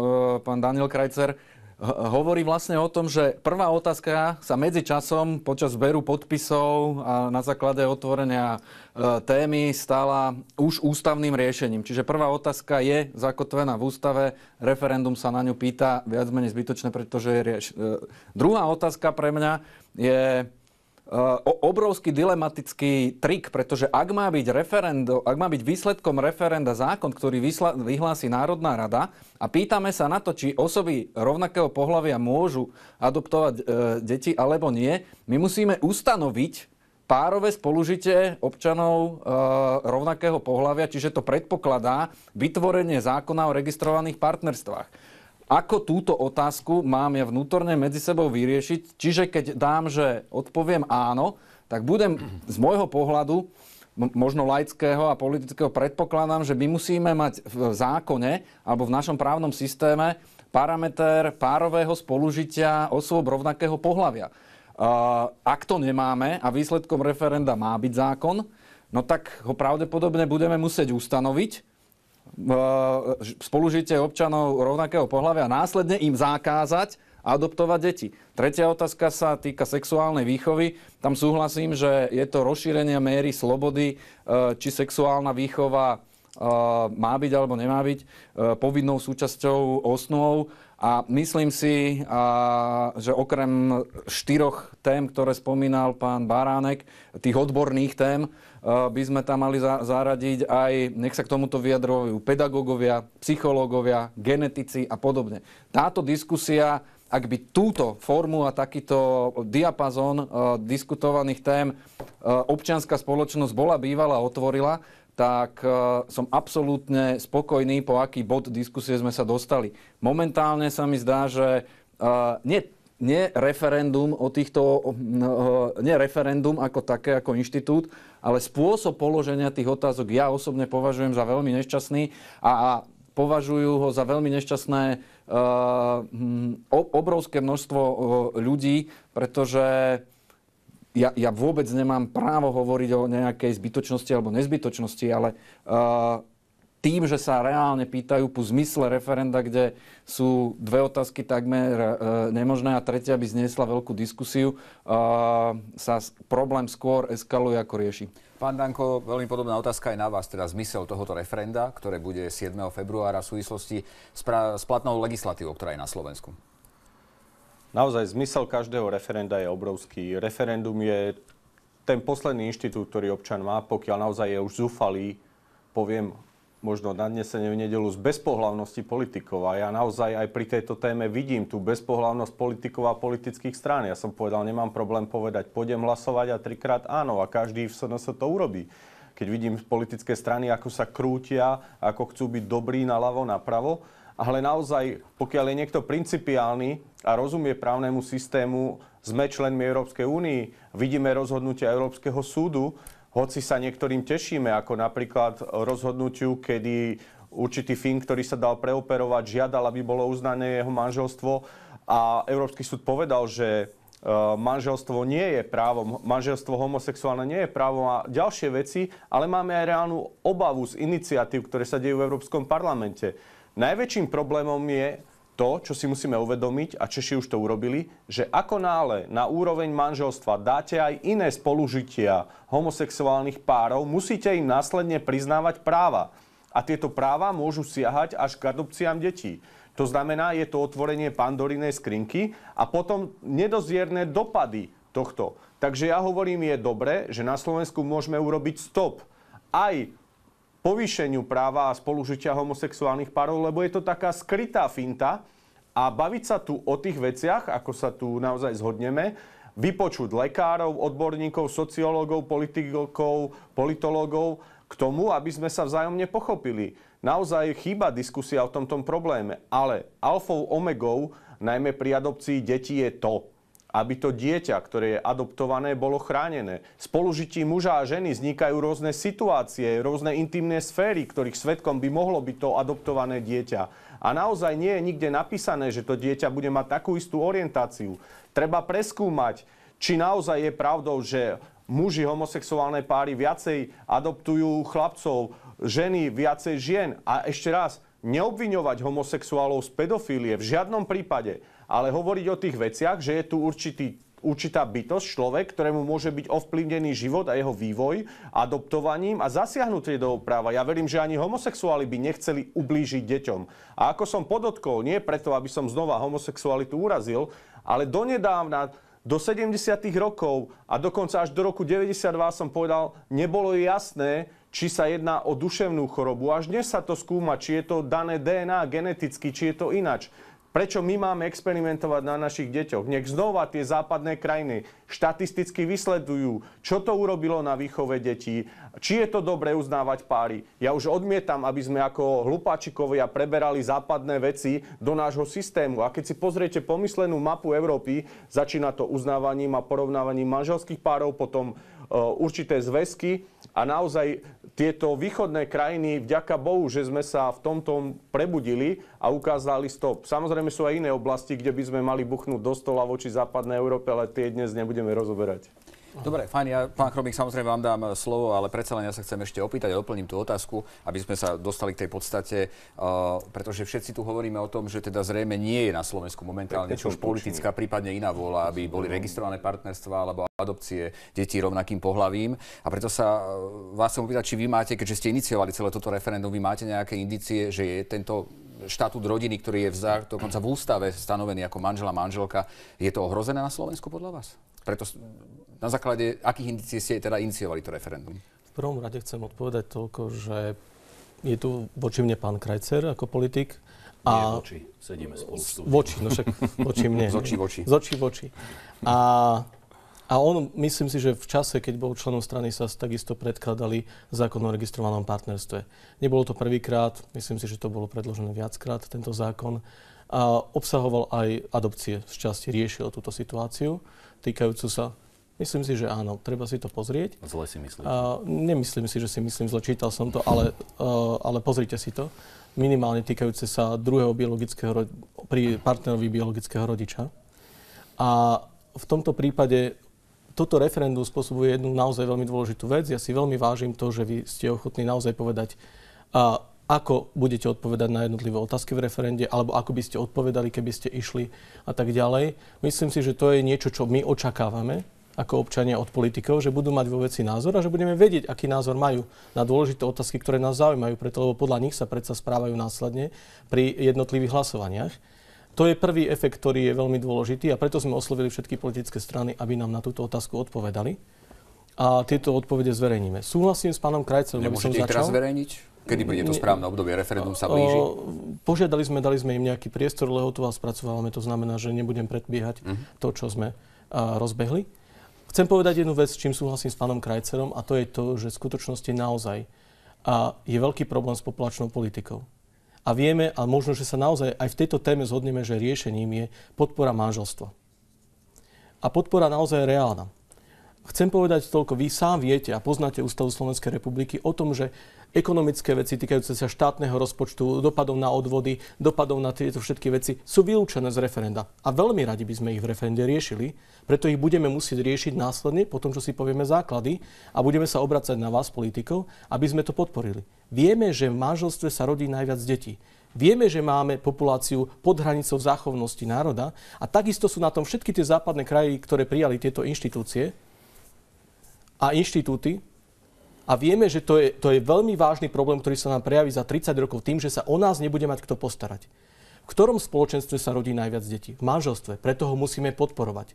pán Daniel Krajcer, hovorí vlastne o tom, že prvá otázka sa medzi časom počas zberu podpisov a na základe otvorenia e, témy stala už ústavným riešením. Čiže prvá otázka je zakotvená v ústave, referendum sa na ňu pýta, viac menej zbytočné, pretože je rieš... E, druhá otázka pre mňa je Eh, obrovský dilematický trik, pretože ak má byť, referendo, ak má byť výsledkom referenda zákon, ktorý vysla, vyhlási Národná rada a pýtame sa na to, či osoby rovnakého pohľavia môžu adoptovať e, deti alebo nie, my musíme ustanoviť párové spolužitie občanov e, rovnakého pohľavia, čiže to predpokladá vytvorenie zákona o registrovaných partnerstvách. Ako túto otázku mám ja vnútorne medzi sebou vyriešiť? Čiže keď dám, že odpoviem áno, tak budem z môjho pohľadu možno laického a politického predpokladám, že my musíme mať v zákone alebo v našom právnom systéme parameter párového spolužitia osôb rovnakého pohľavia. Ak to nemáme a výsledkom referenda má byť zákon, no tak ho pravdepodobne budeme musieť ustanoviť E, spolužitie občanov rovnakého pohľavia a následne im zakázať adoptovať deti. Tretia otázka sa týka sexuálnej výchovy. Tam súhlasím, že je to rozšírenie miery slobody, e, či sexuálna výchova e, má byť alebo nemá byť povinnou súčasťou osnov. A myslím si, že okrem štyroch tém, ktoré spomínal pán Baránek, tých odborných tém, by sme tam mali zaradiť aj, nech sa k tomuto vyjadrovajú pedagógovia, psychológovia, genetici a podobne. Táto diskusia, ak by túto formu a takýto diapazón e, diskutovaných tém e, občianská spoločnosť bola bývala a otvorila, tak e, som absolútne spokojný, po aký bod diskusie sme sa dostali. Momentálne sa mi zdá, že nie nie referendum o týchto, no, nie referendum ako také, ako inštitút, ale spôsob položenia tých otázok ja osobne považujem za veľmi nešťastný a, a považujú ho za veľmi nešťastné uh, obrovské množstvo uh, ľudí, pretože ja, ja vôbec nemám právo hovoriť o nejakej zbytočnosti alebo nezbytočnosti, ale uh, tým, že sa reálne pýtajú po zmysle referenda, kde sú dve otázky takmer e, nemožné a tretia by zniesla veľkú diskusiu, e, sa problém skôr eskaluje ako rieši. Pán Danko, veľmi podobná otázka je na vás, teda zmysel tohoto referenda, ktoré bude 7. februára v súvislosti s, pra- s platnou legislatívou, ktorá je na Slovensku. Naozaj zmysel každého referenda je obrovský. Referendum je ten posledný inštitút, ktorý občan má, pokiaľ naozaj je už zúfalý, poviem možno nadnesenie v nedelu z bezpohlavnosti politikov. A ja naozaj aj pri tejto téme vidím tú bezpohlavnosť politikov a politických strán. Ja som povedal, nemám problém povedať, pôjdem hlasovať a trikrát áno. A každý v SNS to urobí. Keď vidím politické strany, ako sa krútia, ako chcú byť dobrí na ľavo, na pravo. Ale naozaj, pokiaľ je niekto principiálny a rozumie právnemu systému, sme členmi Európskej únii, vidíme rozhodnutia Európskeho súdu, hoci sa niektorým tešíme, ako napríklad rozhodnutiu, kedy určitý fin, ktorý sa dal preoperovať, žiadal, aby bolo uznané jeho manželstvo a Európsky súd povedal, že e, manželstvo nie je právom, manželstvo homosexuálne nie je právom a ďalšie veci, ale máme aj reálnu obavu z iniciatív, ktoré sa dejú v Európskom parlamente. Najväčším problémom je, to, čo si musíme uvedomiť, a Češi už to urobili, že ako nále na úroveň manželstva dáte aj iné spolužitia homosexuálnych párov, musíte im následne priznávať práva. A tieto práva môžu siahať až k adopciám detí. To znamená, je to otvorenie pandorinej skrinky a potom nedozierne dopady tohto. Takže ja hovorím, je dobre, že na Slovensku môžeme urobiť stop aj povýšeniu práva a spolužitia homosexuálnych párov, lebo je to taká skrytá finta a baviť sa tu o tých veciach, ako sa tu naozaj zhodneme, vypočuť lekárov, odborníkov, sociológov, politikov, politológov k tomu, aby sme sa vzájomne pochopili. Naozaj chýba diskusia o tomto probléme, ale alfou omegou, najmä pri adopcii detí, je to, aby to dieťa, ktoré je adoptované, bolo chránené. Spolužití muža a ženy vznikajú rôzne situácie, rôzne intimné sféry, ktorých svetkom by mohlo byť to adoptované dieťa. A naozaj nie je nikde napísané, že to dieťa bude mať takú istú orientáciu. Treba preskúmať, či naozaj je pravdou, že muži homosexuálne páry viacej adoptujú chlapcov, ženy viacej žien. A ešte raz, neobviňovať homosexuálov z pedofílie v žiadnom prípade ale hovoriť o tých veciach, že je tu určitý určitá bytosť, človek, ktorému môže byť ovplyvnený život a jeho vývoj adoptovaním a zasiahnutie do práva. Ja verím, že ani homosexuáli by nechceli ublížiť deťom. A ako som podotkol, nie preto, aby som znova homosexualitu urazil, ale donedávna do 70. rokov a dokonca až do roku 92 som povedal, nebolo jasné, či sa jedná o duševnú chorobu. Až dnes sa to skúma, či je to dané DNA geneticky, či je to inač. Prečo my máme experimentovať na našich deťoch? Nech znova tie západné krajiny štatisticky vysledujú, čo to urobilo na výchove detí, či je to dobre uznávať páry. Ja už odmietam, aby sme ako hlupáčikovia preberali západné veci do nášho systému. A keď si pozriete pomyslenú mapu Európy, začína to uznávaním a porovnávaním manželských párov, potom e, určité zväzky a naozaj tieto východné krajiny, vďaka Bohu, že sme sa v tomto prebudili a ukázali stop. Samozrejme sú aj iné oblasti, kde by sme mali buchnúť do stola voči západnej Európe, ale tie dnes nebudeme rozoberať. Dobre, fajn, ja, pán Chrobík, samozrejme vám dám eh, slovo, ale predsa len ja sa chcem ešte opýtať a doplním tú otázku, aby sme sa dostali k tej podstate, uh, pretože všetci tu hovoríme o tom, že teda zrejme nie je na Slovensku momentálne už politická, prípadne iná vôľa, aby boli registrované partnerstva alebo adopcie detí rovnakým pohlavím. A preto sa eh, vás chcem opýtať, či vy máte, keďže ste iniciovali celé toto referendum, vy máte nejaké indície, že je tento štatút rodiny, ktorý je vzá, dokonca v ústave stanovený ako manžela, manželka, je to ohrozené na Slovensku podľa vás? Preto na základe akých indicií ste teda iniciovali to referendum? V prvom rade chcem odpovedať toľko, že je tu voči mne pán Krajcer ako politik. A Nie, voči, sedíme spolu v Voči, no však voči mne. z očí voči. Z očí voči. A, a on, myslím si, že v čase, keď bol členom strany, sa takisto predkladali zákon o registrovanom partnerstve. Nebolo to prvýkrát, myslím si, že to bolo predložené viackrát, tento zákon. A obsahoval aj adopcie, z časti riešil túto situáciu týkajúcu sa Myslím si, že áno, treba si to pozrieť. Zle si myslíte? Uh, nemyslím si, že si myslím zle, čítal som to, ale, uh, ale pozrite si to. Minimálne týkajúce sa druhého biologického, pri partnerovi biologického rodiča. A v tomto prípade toto referendum spôsobuje jednu naozaj veľmi dôležitú vec. Ja si veľmi vážim to, že vy ste ochotní naozaj povedať, uh, ako budete odpovedať na jednotlivé otázky v referende, alebo ako by ste odpovedali, keby ste išli a tak ďalej. Myslím si, že to je niečo, čo my očakávame ako občania od politikov, že budú mať vo veci názor a že budeme vedieť, aký názor majú na dôležité otázky, ktoré nás zaujímajú, preto, lebo podľa nich sa predsa správajú následne pri jednotlivých hlasovaniach. To je prvý efekt, ktorý je veľmi dôležitý a preto sme oslovili všetky politické strany, aby nám na túto otázku odpovedali. A tieto odpovede zverejníme. Súhlasím s pánom Krajcom, aby som ich začal. teraz zverejniť? Kedy bude to správne obdobie? Referendum sa blíži? požiadali sme, dali sme im nejaký priestor, lehotu a spracovávame. To znamená, že nebudem predbiehať uh-huh. to, čo sme rozbehli. Chcem povedať jednu vec, s čím súhlasím s pánom Krajcerom, a to je to, že v skutočnosti naozaj a je veľký problém s populačnou politikou. A vieme, a možno, že sa naozaj aj v tejto téme zhodneme, že riešením je podpora manželstva. A podpora naozaj je reálna. Chcem povedať toľko, vy sám viete a poznáte Ústavu Slovenskej republiky o tom, že ekonomické veci týkajúce sa štátneho rozpočtu, dopadov na odvody, dopadov na tieto všetky veci sú vylúčené z referenda. A veľmi radi by sme ich v referende riešili, preto ich budeme musieť riešiť následne, po tom, čo si povieme základy a budeme sa obracať na vás, politikov, aby sme to podporili. Vieme, že v manželstve sa rodí najviac detí. Vieme, že máme populáciu pod hranicou záchovnosti národa a takisto sú na tom všetky tie západné krajiny, ktoré prijali tieto inštitúcie, a inštitúty. A vieme, že to je, to je veľmi vážny problém, ktorý sa nám prejaví za 30 rokov tým, že sa o nás nebude mať kto postarať. V ktorom spoločenstve sa rodí najviac detí? V manželstve. Preto ho musíme podporovať.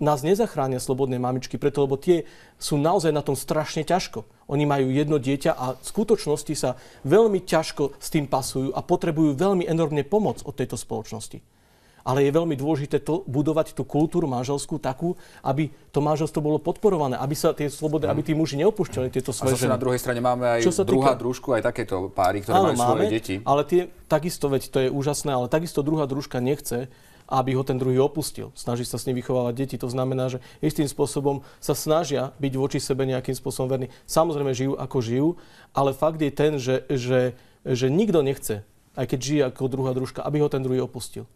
Nás nezachránia slobodné mamičky, preto lebo tie sú naozaj na tom strašne ťažko. Oni majú jedno dieťa a v skutočnosti sa veľmi ťažko s tým pasujú a potrebujú veľmi enormne pomoc od tejto spoločnosti ale je veľmi dôležité to, budovať tú kultúru manželskú takú, aby to manželstvo bolo podporované, aby sa tie slobody, mm. aby tí muži neopúšťali tieto svoje zase na druhej strane máme aj sa druhá týka... družku, aj takéto páry, ktoré áno, majú máme, svoje deti. Ale tie, takisto, veď to je úžasné, ale takisto druhá družka nechce, aby ho ten druhý opustil. Snaží sa s ním vychovávať deti. To znamená, že istým spôsobom sa snažia byť voči sebe nejakým spôsobom verní. Samozrejme žijú ako žijú, ale fakt je ten, že, že, že nikto nechce, aj keď žije ako druhá družka, aby ho ten druhý opustil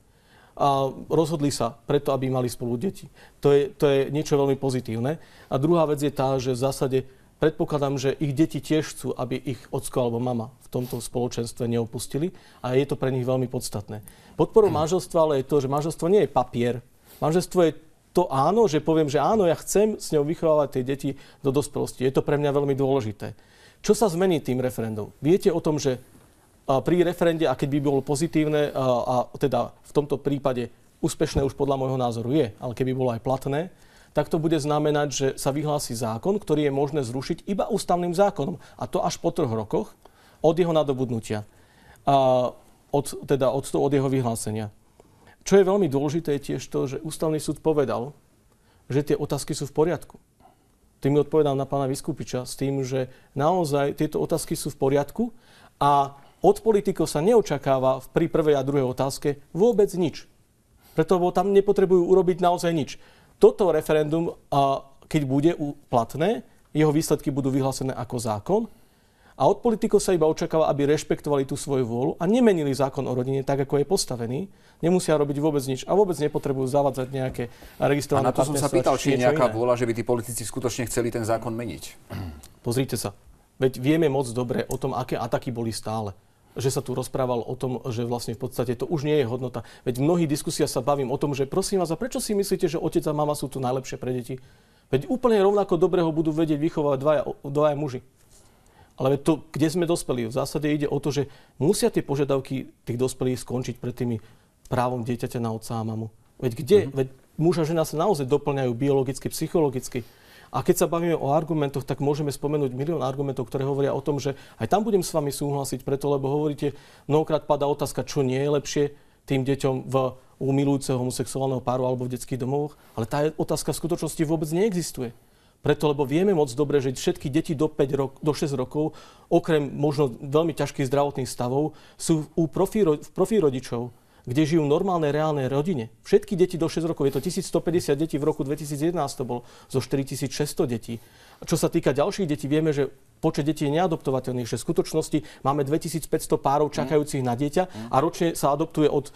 a rozhodli sa preto, aby mali spolu deti. To je, to je niečo veľmi pozitívne. A druhá vec je tá, že v zásade predpokladám, že ich deti tiež chcú, aby ich ocko alebo mama v tomto spoločenstve neopustili a je to pre nich veľmi podstatné. Podporou manželstva ale je to, že manželstvo nie je papier. Manželstvo je to áno, že poviem, že áno, ja chcem s ňou vychovávať tie deti do dospelosti. Je to pre mňa veľmi dôležité. Čo sa zmení tým referendum? Viete o tom, že pri referende a keď by bolo pozitívne a teda v tomto prípade úspešné už podľa môjho názoru je, ale keby bolo aj platné, tak to bude znamenať, že sa vyhlási zákon, ktorý je možné zrušiť iba ústavným zákonom. A to až po troch rokoch od jeho nadobudnutia. A od, teda od, od jeho vyhlásenia. Čo je veľmi dôležité je tiež to, že ústavný súd povedal, že tie otázky sú v poriadku. Tým odpovedám na pána Vyskupiča s tým, že naozaj tieto otázky sú v poriadku a od politikov sa neočakáva pri prvej a druhej otázke vôbec nič. Preto tam nepotrebujú urobiť naozaj nič. Toto referendum, keď bude platné, jeho výsledky budú vyhlásené ako zákon a od politikov sa iba očakáva, aby rešpektovali tú svoju vôľu a nemenili zákon o rodine tak, ako je postavený. Nemusia robiť vôbec nič a vôbec nepotrebujú zavadzať nejaké registrované A na to som sa pýtal, či je nejaká iné. vôľa, že by tí politici skutočne chceli ten zákon meniť. Pozrite sa. Veď vieme moc dobre o tom, aké ataky boli stále že sa tu rozprával o tom, že vlastne v podstate to už nie je hodnota. Veď v mnohých sa bavím o tom, že prosím vás, a prečo si myslíte, že otec a mama sú tu najlepšie pre deti? Veď úplne rovnako dobreho budú vedieť vychovávať dvaja, dvaja muži. Ale to, kde sme dospeli, v zásade ide o to, že musia tie požiadavky tých dospelých skončiť pred tými právom dieťaťa na otca a mamu. Veď kde? Mm-hmm. Veď muž a žena sa naozaj doplňajú biologicky, psychologicky. A keď sa bavíme o argumentoch, tak môžeme spomenúť milión argumentov, ktoré hovoria o tom, že aj tam budem s vami súhlasiť preto, lebo hovoríte, mnohokrát padá otázka, čo nie je lepšie tým deťom v umilujúceho homosexuálneho páru alebo v detských domovoch, ale tá otázka v skutočnosti vôbec neexistuje. Preto, lebo vieme moc dobre, že všetky deti do, 5 rok, do 6 rokov, okrem možno veľmi ťažkých zdravotných stavov, sú u rodičov kde žijú normálne reálne reálnej rodine. Všetky deti do 6 rokov, je to 1150 detí, v roku 2011 to bolo zo 4600 detí. A čo sa týka ďalších detí, vieme, že počet detí je neadoptovateľný, že v skutočnosti máme 2500 párov čakajúcich na dieťa a ročne sa adoptuje od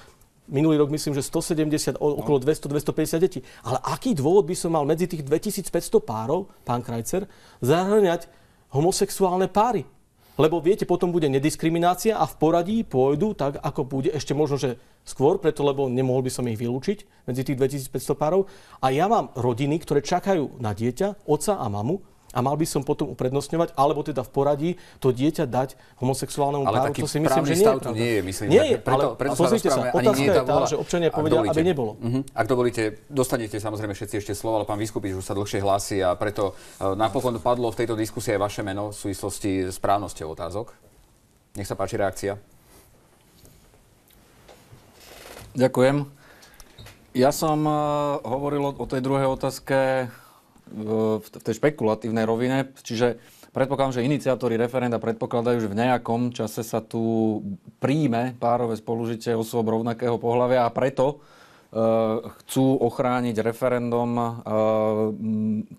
minulý rok myslím, že 170, no. okolo 200-250 detí. Ale aký dôvod by som mal medzi tých 2500 párov, pán Krajcer, zahrňať homosexuálne páry? lebo viete, potom bude nediskriminácia a v poradí pôjdu tak, ako bude ešte možno, že skôr, preto lebo nemohol by som ich vylúčiť medzi tých 2500 párov. A ja mám rodiny, ktoré čakajú na dieťa, oca a mamu, a mal by som potom uprednostňovať, alebo teda v poradí to dieťa dať homosexuálnemu ale páru, to si myslím, že nie je pravda. nie je, myslím, nie je, preto, ale preto pozrite sa, sa otázka je tá, že občania povedia, aby nebolo. Uh-huh. Ak dovolíte, dostanete samozrejme všetci ešte slovo, ale pán Vyskupič už sa dlhšie hlási a preto uh, napokon padlo v tejto diskusii aj vaše meno v súvislosti s právnosťou otázok. Nech sa páči reakcia. Ďakujem. Ja som uh, hovoril o, o tej druhej otázke v tej špekulatívnej rovine, čiže predpokladám, že iniciátori referenda predpokladajú, že v nejakom čase sa tu príjme párové spolužitie osôb rovnakého pohľavia a preto e, chcú ochrániť referendum e,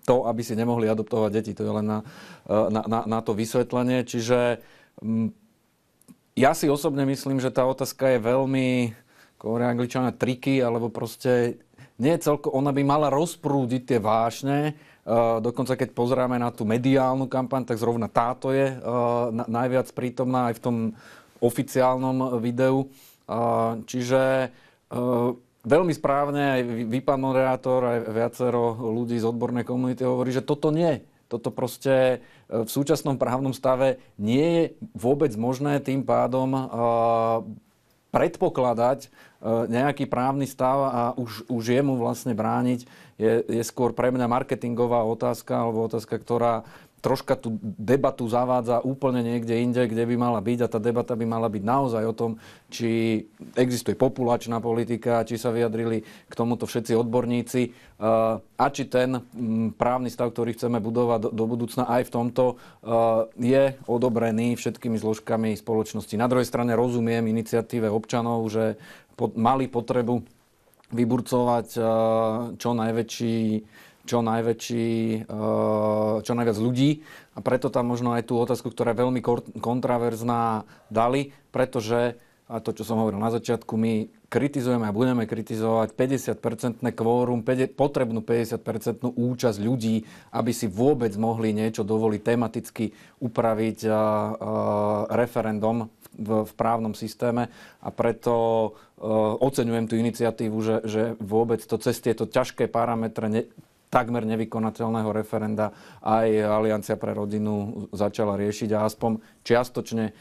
to, aby si nemohli adoptovať deti. To je len na, e, na, na, na to vysvetlenie. Čiže ja si osobne myslím, že tá otázka je veľmi, ako angličana, triky, alebo proste nie celko, ona by mala rozprúdiť tie vášne, e, dokonca keď pozeráme na tú mediálnu kampaň, tak zrovna táto je e, najviac prítomná aj v tom oficiálnom videu. E, čiže veľmi správne aj vy, pán moderátor, aj viacero ľudí z odbornej komunity hovorí, že toto nie. Toto proste v súčasnom právnom stave nie je vôbec možné tým pádom predpokladať e, nejaký právny stav a už, už jemu vlastne brániť, je, je skôr pre mňa marketingová otázka alebo otázka, ktorá troška tú debatu zavádza úplne niekde inde, kde by mala byť a tá debata by mala byť naozaj o tom, či existuje populačná politika, či sa vyjadrili k tomuto všetci odborníci eh, a či ten mm, právny stav, ktorý chceme budovať do budúcna aj v tomto, eh, je odobrený všetkými zložkami spoločnosti. Na druhej strane rozumiem iniciatíve občanov, že mali potrebu vyburcovať eh, čo najväčší čo, najväčší, eh, čo najviac ľudí a preto tam možno aj tú otázku, ktorá je veľmi kontraverzná, dali, pretože a to, čo som hovoril na začiatku, my kritizujeme a budeme kritizovať 50-percentné kvórum, potrebnú 50-percentnú účasť ľudí, aby si vôbec mohli niečo dovoliť tematicky upraviť eh, eh, referendum v, právnom systéme a preto oceňujem tú iniciatívu, že, že vôbec to cez tieto ťažké parametre ne, takmer nevykonateľného referenda aj Aliancia pre rodinu začala riešiť a aspoň čiastočne e,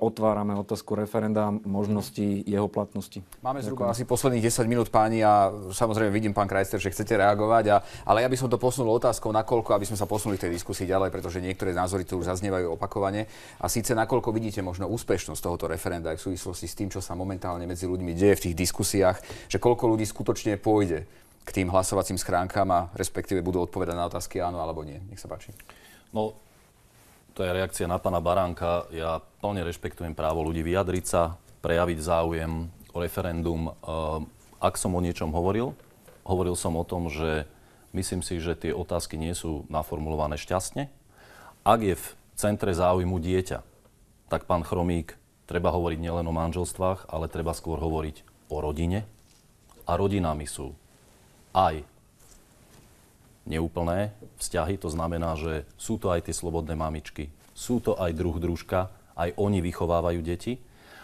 otvárame otázku referenda a možnosti jeho platnosti. Máme zhruba asi posledných 10 minút, páni, a samozrejme vidím, pán Krajster, že chcete reagovať, a, ale ja by som to posunul otázkou, nakoľko, aby sme sa posunuli tej diskusii ďalej, pretože niektoré názory tu už zaznievajú opakovane. A síce nakoľko vidíte možno úspešnosť tohoto referenda aj v súvislosti s tým, čo sa momentálne medzi ľuďmi deje v tých diskusiách, že koľko ľudí skutočne pôjde k tým hlasovacím schránkam a respektíve budú odpovedať na otázky áno alebo nie. Nech sa páči. No, to je reakcia na pána Baránka. Ja plne rešpektujem právo ľudí vyjadriť sa, prejaviť záujem o referendum. Ehm, ak som o niečom hovoril, hovoril som o tom, že myslím si, že tie otázky nie sú naformulované šťastne. Ak je v centre záujmu dieťa, tak pán Chromík, treba hovoriť nielen o manželstvách, ale treba skôr hovoriť o rodine. A rodinami sú aj neúplné vzťahy, to znamená, že sú to aj tie slobodné mamičky, sú to aj druh družka, aj oni vychovávajú deti.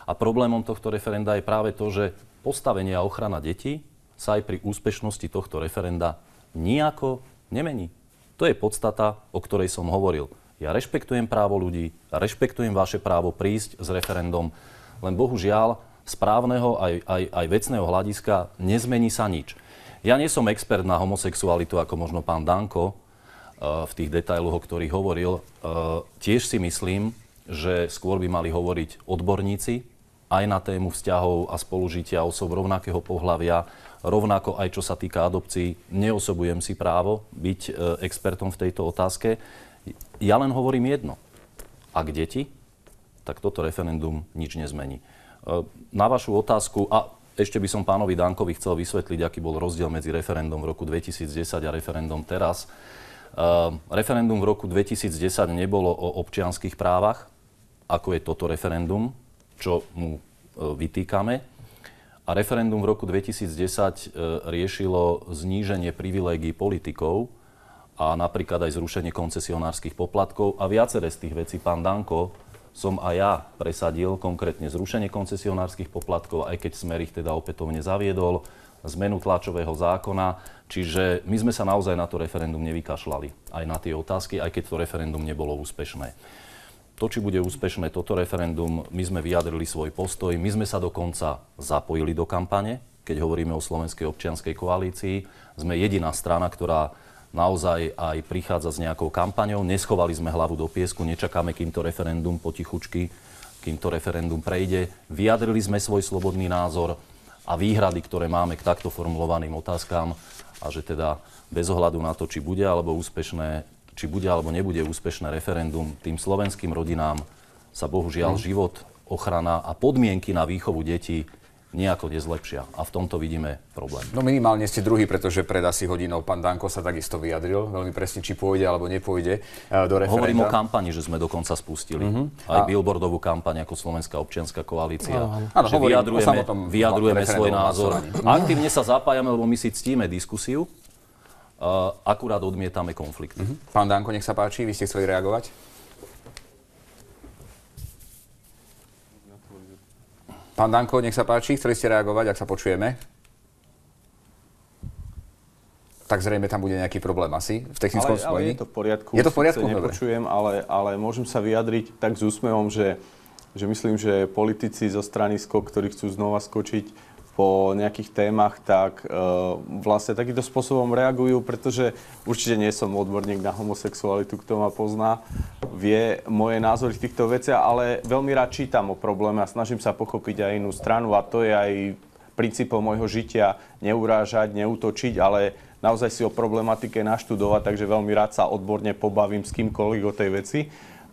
A problémom tohto referenda je práve to, že postavenie a ochrana detí sa aj pri úspešnosti tohto referenda nejako nemení. To je podstata, o ktorej som hovoril. Ja rešpektujem právo ľudí, rešpektujem vaše právo prísť s referendom, len bohužiaľ správneho aj, aj, aj vecného hľadiska nezmení sa nič. Ja nie som expert na homosexualitu, ako možno pán Danko, eh, v tých detailoch, o ktorých hovoril. Eh, tiež si myslím, že skôr by mali hovoriť odborníci aj na tému vzťahov a spolužitia osob rovnakého pohľavia, rovnako aj čo sa týka adopcií. Neosobujem si právo byť eh, expertom v tejto otázke. Ja len hovorím jedno. Ak deti, tak toto referendum nič nezmení. Na vašu otázku, a ešte by som pánovi Dankovi chcel vysvetliť, aký bol rozdiel medzi referendum v roku 2010 a referendum teraz. Uh, referendum v roku 2010 nebolo o občianských právach, ako je toto referendum, čo mu uh, vytýkame. A referendum v roku 2010 uh, e, riešilo zníženie privilégií politikov a napríklad aj zrušenie koncesionárskych poplatkov a viaceré z tých vecí pán Danko som aj ja presadil konkrétne zrušenie koncesionárskych poplatkov, aj keď smer ich teda opätovne zaviedol, zmenu tlačového zákona. Čiže my sme sa naozaj na to referendum nevykašľali, aj na tie otázky, aj keď to referendum nebolo úspešné. To, či bude úspešné toto referendum, my sme vyjadrili svoj postoj, my sme sa dokonca zapojili do kampane, keď hovoríme o Slovenskej občianskej koalícii. Sme jediná strana, ktorá naozaj aj prichádza s nejakou kampaňou. Neschovali sme hlavu do piesku, nečakáme, kým to referendum potichučky, kým to referendum prejde. Vyjadrili sme svoj slobodný názor a výhrady, ktoré máme k takto formulovaným otázkam a že teda bez ohľadu na to, či bude alebo úspešné, či bude alebo nebude úspešné referendum, tým slovenským rodinám sa bohužiaľ mhm. život, ochrana a podmienky na výchovu detí nejako nezlepšia. A v tomto vidíme problém. No minimálne ste druhý, pretože pred asi hodinou pán Danko sa takisto vyjadril veľmi presne, či pôjde alebo nepôjde eh, do referenda. Hovorím o kampani, že sme dokonca spustili. Mm-hmm. Aj a... billboardovú kampaň ako Slovenská občianská koalícia. Áno, no, vyjadrujeme, vyjadrujeme svoj názor. Mhm. Aktívne sa zapájame, lebo my si ctíme diskusiu. Uh, akurát odmietame konflikty. Mm-hmm. Pán Danko, nech sa páči, vy ste chceli reagovať? Pán Danko, nech sa páči, chceli ste reagovať, ak sa počujeme? tak zrejme tam bude nejaký problém asi v technickom ale, spojení. Ale je to v poriadku. Je to v poriadku? Nepočujem, ale, ale môžem sa vyjadriť tak s úsmevom, že, že myslím, že politici zo strany skok, ktorí chcú znova skočiť, po nejakých témach, tak uh, vlastne takýmto spôsobom reagujú, pretože určite nie som odborník na homosexualitu, kto ma pozná, vie moje názory v týchto veciach, ale veľmi rád čítam o probléme a snažím sa pochopiť aj inú stranu a to je aj princípom môjho žitia neurážať, neutočiť, ale naozaj si o problematike naštudovať, takže veľmi rád sa odborne pobavím s kýmkoľvek o tej veci.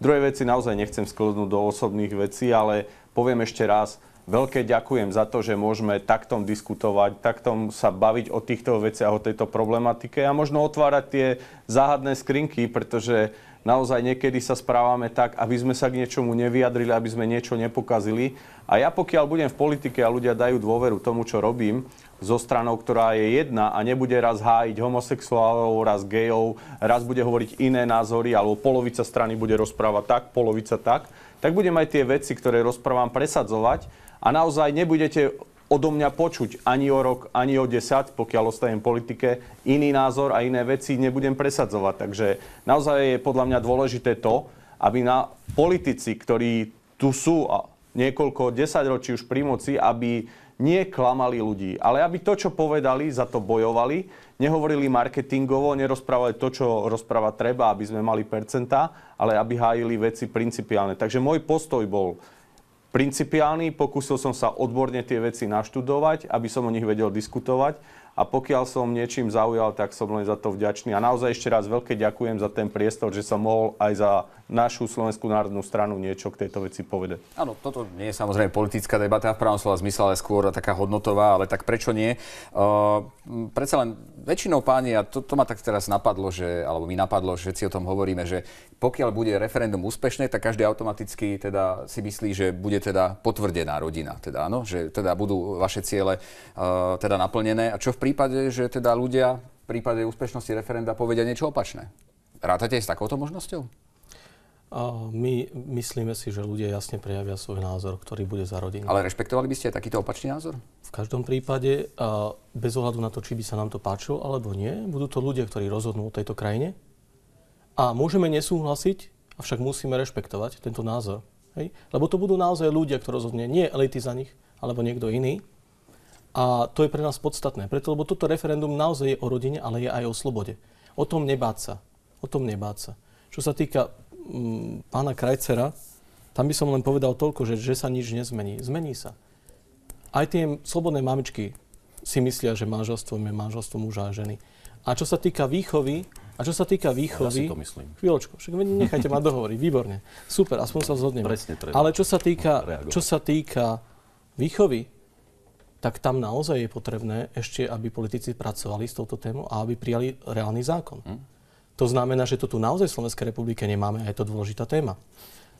Druhé veci naozaj nechcem sklodnúť do osobných vecí, ale poviem ešte raz, veľké ďakujem za to, že môžeme takto diskutovať, takto sa baviť o týchto veciach, o tejto problematike a možno otvárať tie záhadné skrinky, pretože naozaj niekedy sa správame tak, aby sme sa k niečomu nevyjadrili, aby sme niečo nepokazili. A ja pokiaľ budem v politike a ľudia dajú dôveru tomu, čo robím, zo stranou, ktorá je jedna a nebude raz hájiť homosexuálov, raz gejov, raz bude hovoriť iné názory, alebo polovica strany bude rozprávať tak, polovica tak, tak budem aj tie veci, ktoré rozprávam, presadzovať a naozaj nebudete odo mňa počuť ani o rok, ani o desať, pokiaľ ostajem v politike, iný názor a iné veci nebudem presadzovať. Takže naozaj je podľa mňa dôležité to, aby na politici, ktorí tu sú a niekoľko desaťročí už pri moci, aby neklamali ľudí, ale aby to, čo povedali, za to bojovali, nehovorili marketingovo, nerozprávali to, čo rozpráva treba, aby sme mali percentá, ale aby hájili veci principiálne. Takže môj postoj bol, principiálny, pokúsil som sa odborne tie veci naštudovať, aby som o nich vedel diskutovať a pokiaľ som niečím zaujal, tak som len za to vďačný. A naozaj ešte raz veľké ďakujem za ten priestor, že som mohol aj za našu Slovenskú národnú stranu niečo k tejto veci povedať. Áno, toto nie je samozrejme politická debata v pravom slova zmysle, ale skôr taká hodnotová, ale tak prečo nie? Uh, predsa len väčšinou páni, a to, to ma tak teraz napadlo, že, alebo mi napadlo, že si o tom hovoríme, že pokiaľ bude referendum úspešné, tak každý automaticky teda si myslí, že bude teda potvrdená rodina, teda, že teda budú vaše ciele uh, teda naplnené. A čo v prípade, že teda ľudia v prípade úspešnosti referenda povedia niečo opačné. Rátate aj s takouto možnosťou? my myslíme si, že ľudia jasne prejavia svoj názor, ktorý bude rodinu. Ale rešpektovali by ste aj takýto opačný názor? V každom prípade, bez ohľadu na to, či by sa nám to páčilo alebo nie, budú to ľudia, ktorí rozhodnú o tejto krajine. A môžeme nesúhlasiť, avšak musíme rešpektovať tento názor. Hej? Lebo to budú naozaj ľudia, ktorí rozhodne nie elity za nich, alebo niekto iný. A to je pre nás podstatné, preto, lebo toto referendum naozaj je o rodine, ale je aj o slobode. O tom nebáť sa. O tom nebáť sa. Čo sa týka m, mm, pána Krajcera, tam by som len povedal toľko, že, že sa nič nezmení. Zmení sa. Aj tie slobodné mamičky si myslia, že manželstvo je manželstvo muža a ženy. A čo sa týka výchovy, a čo sa týka výchovy... Ja si to myslím. Chvíľočku, však nechajte ma dohovoriť, výborne. Super, aspoň sa zhodneme. Presne treba. Ale čo sa týka, čo sa týka výchovy, tak tam naozaj je potrebné ešte, aby politici pracovali s touto témou a aby prijali reálny zákon. Hm? To znamená, že to tu naozaj v Slovenskej republike nemáme a je to dôležitá téma.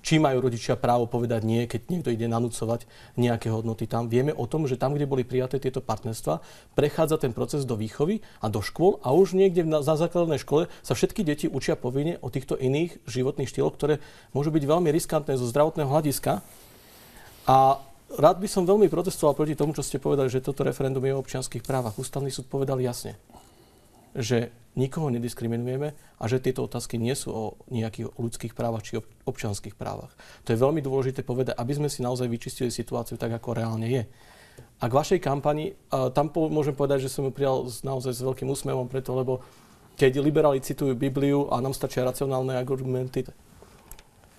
Či majú rodičia právo povedať nie, keď niekto ide nanúcovať nejaké hodnoty tam. Vieme o tom, že tam, kde boli prijaté tieto partnerstva, prechádza ten proces do výchovy a do škôl a už niekde na, základnej škole sa všetky deti učia povinne o týchto iných životných štýloch, ktoré môžu byť veľmi riskantné zo zdravotného hľadiska. A rád by som veľmi protestoval proti tomu, čo ste povedali, že toto referendum je o občianských právach. Ústavný súd povedal jasne, že nikoho nediskriminujeme a že tieto otázky nie sú o nejakých ľudských právach či občianských právach. To je veľmi dôležité povedať, aby sme si naozaj vyčistili situáciu tak, ako reálne je. A k vašej kampani, tam môžem povedať, že som ju prijal naozaj s veľkým úsmevom, preto lebo keď liberáli citujú Bibliu a nám stačia racionálne argumenty,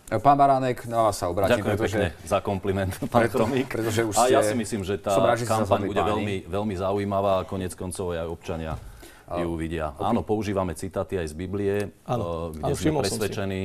Pán Baránek, na no vás sa obrátim. Ďakujem pretože, pekne za kompliment, pán preto, Tomík. Pretože už ste, a ja si myslím, že tá rád, kampaň bude veľmi, veľmi zaujímavá a konec koncov aj občania ju uvidia. Áno, používame citáty aj z Biblie, ano, eh, kde ano, sme presvedčení,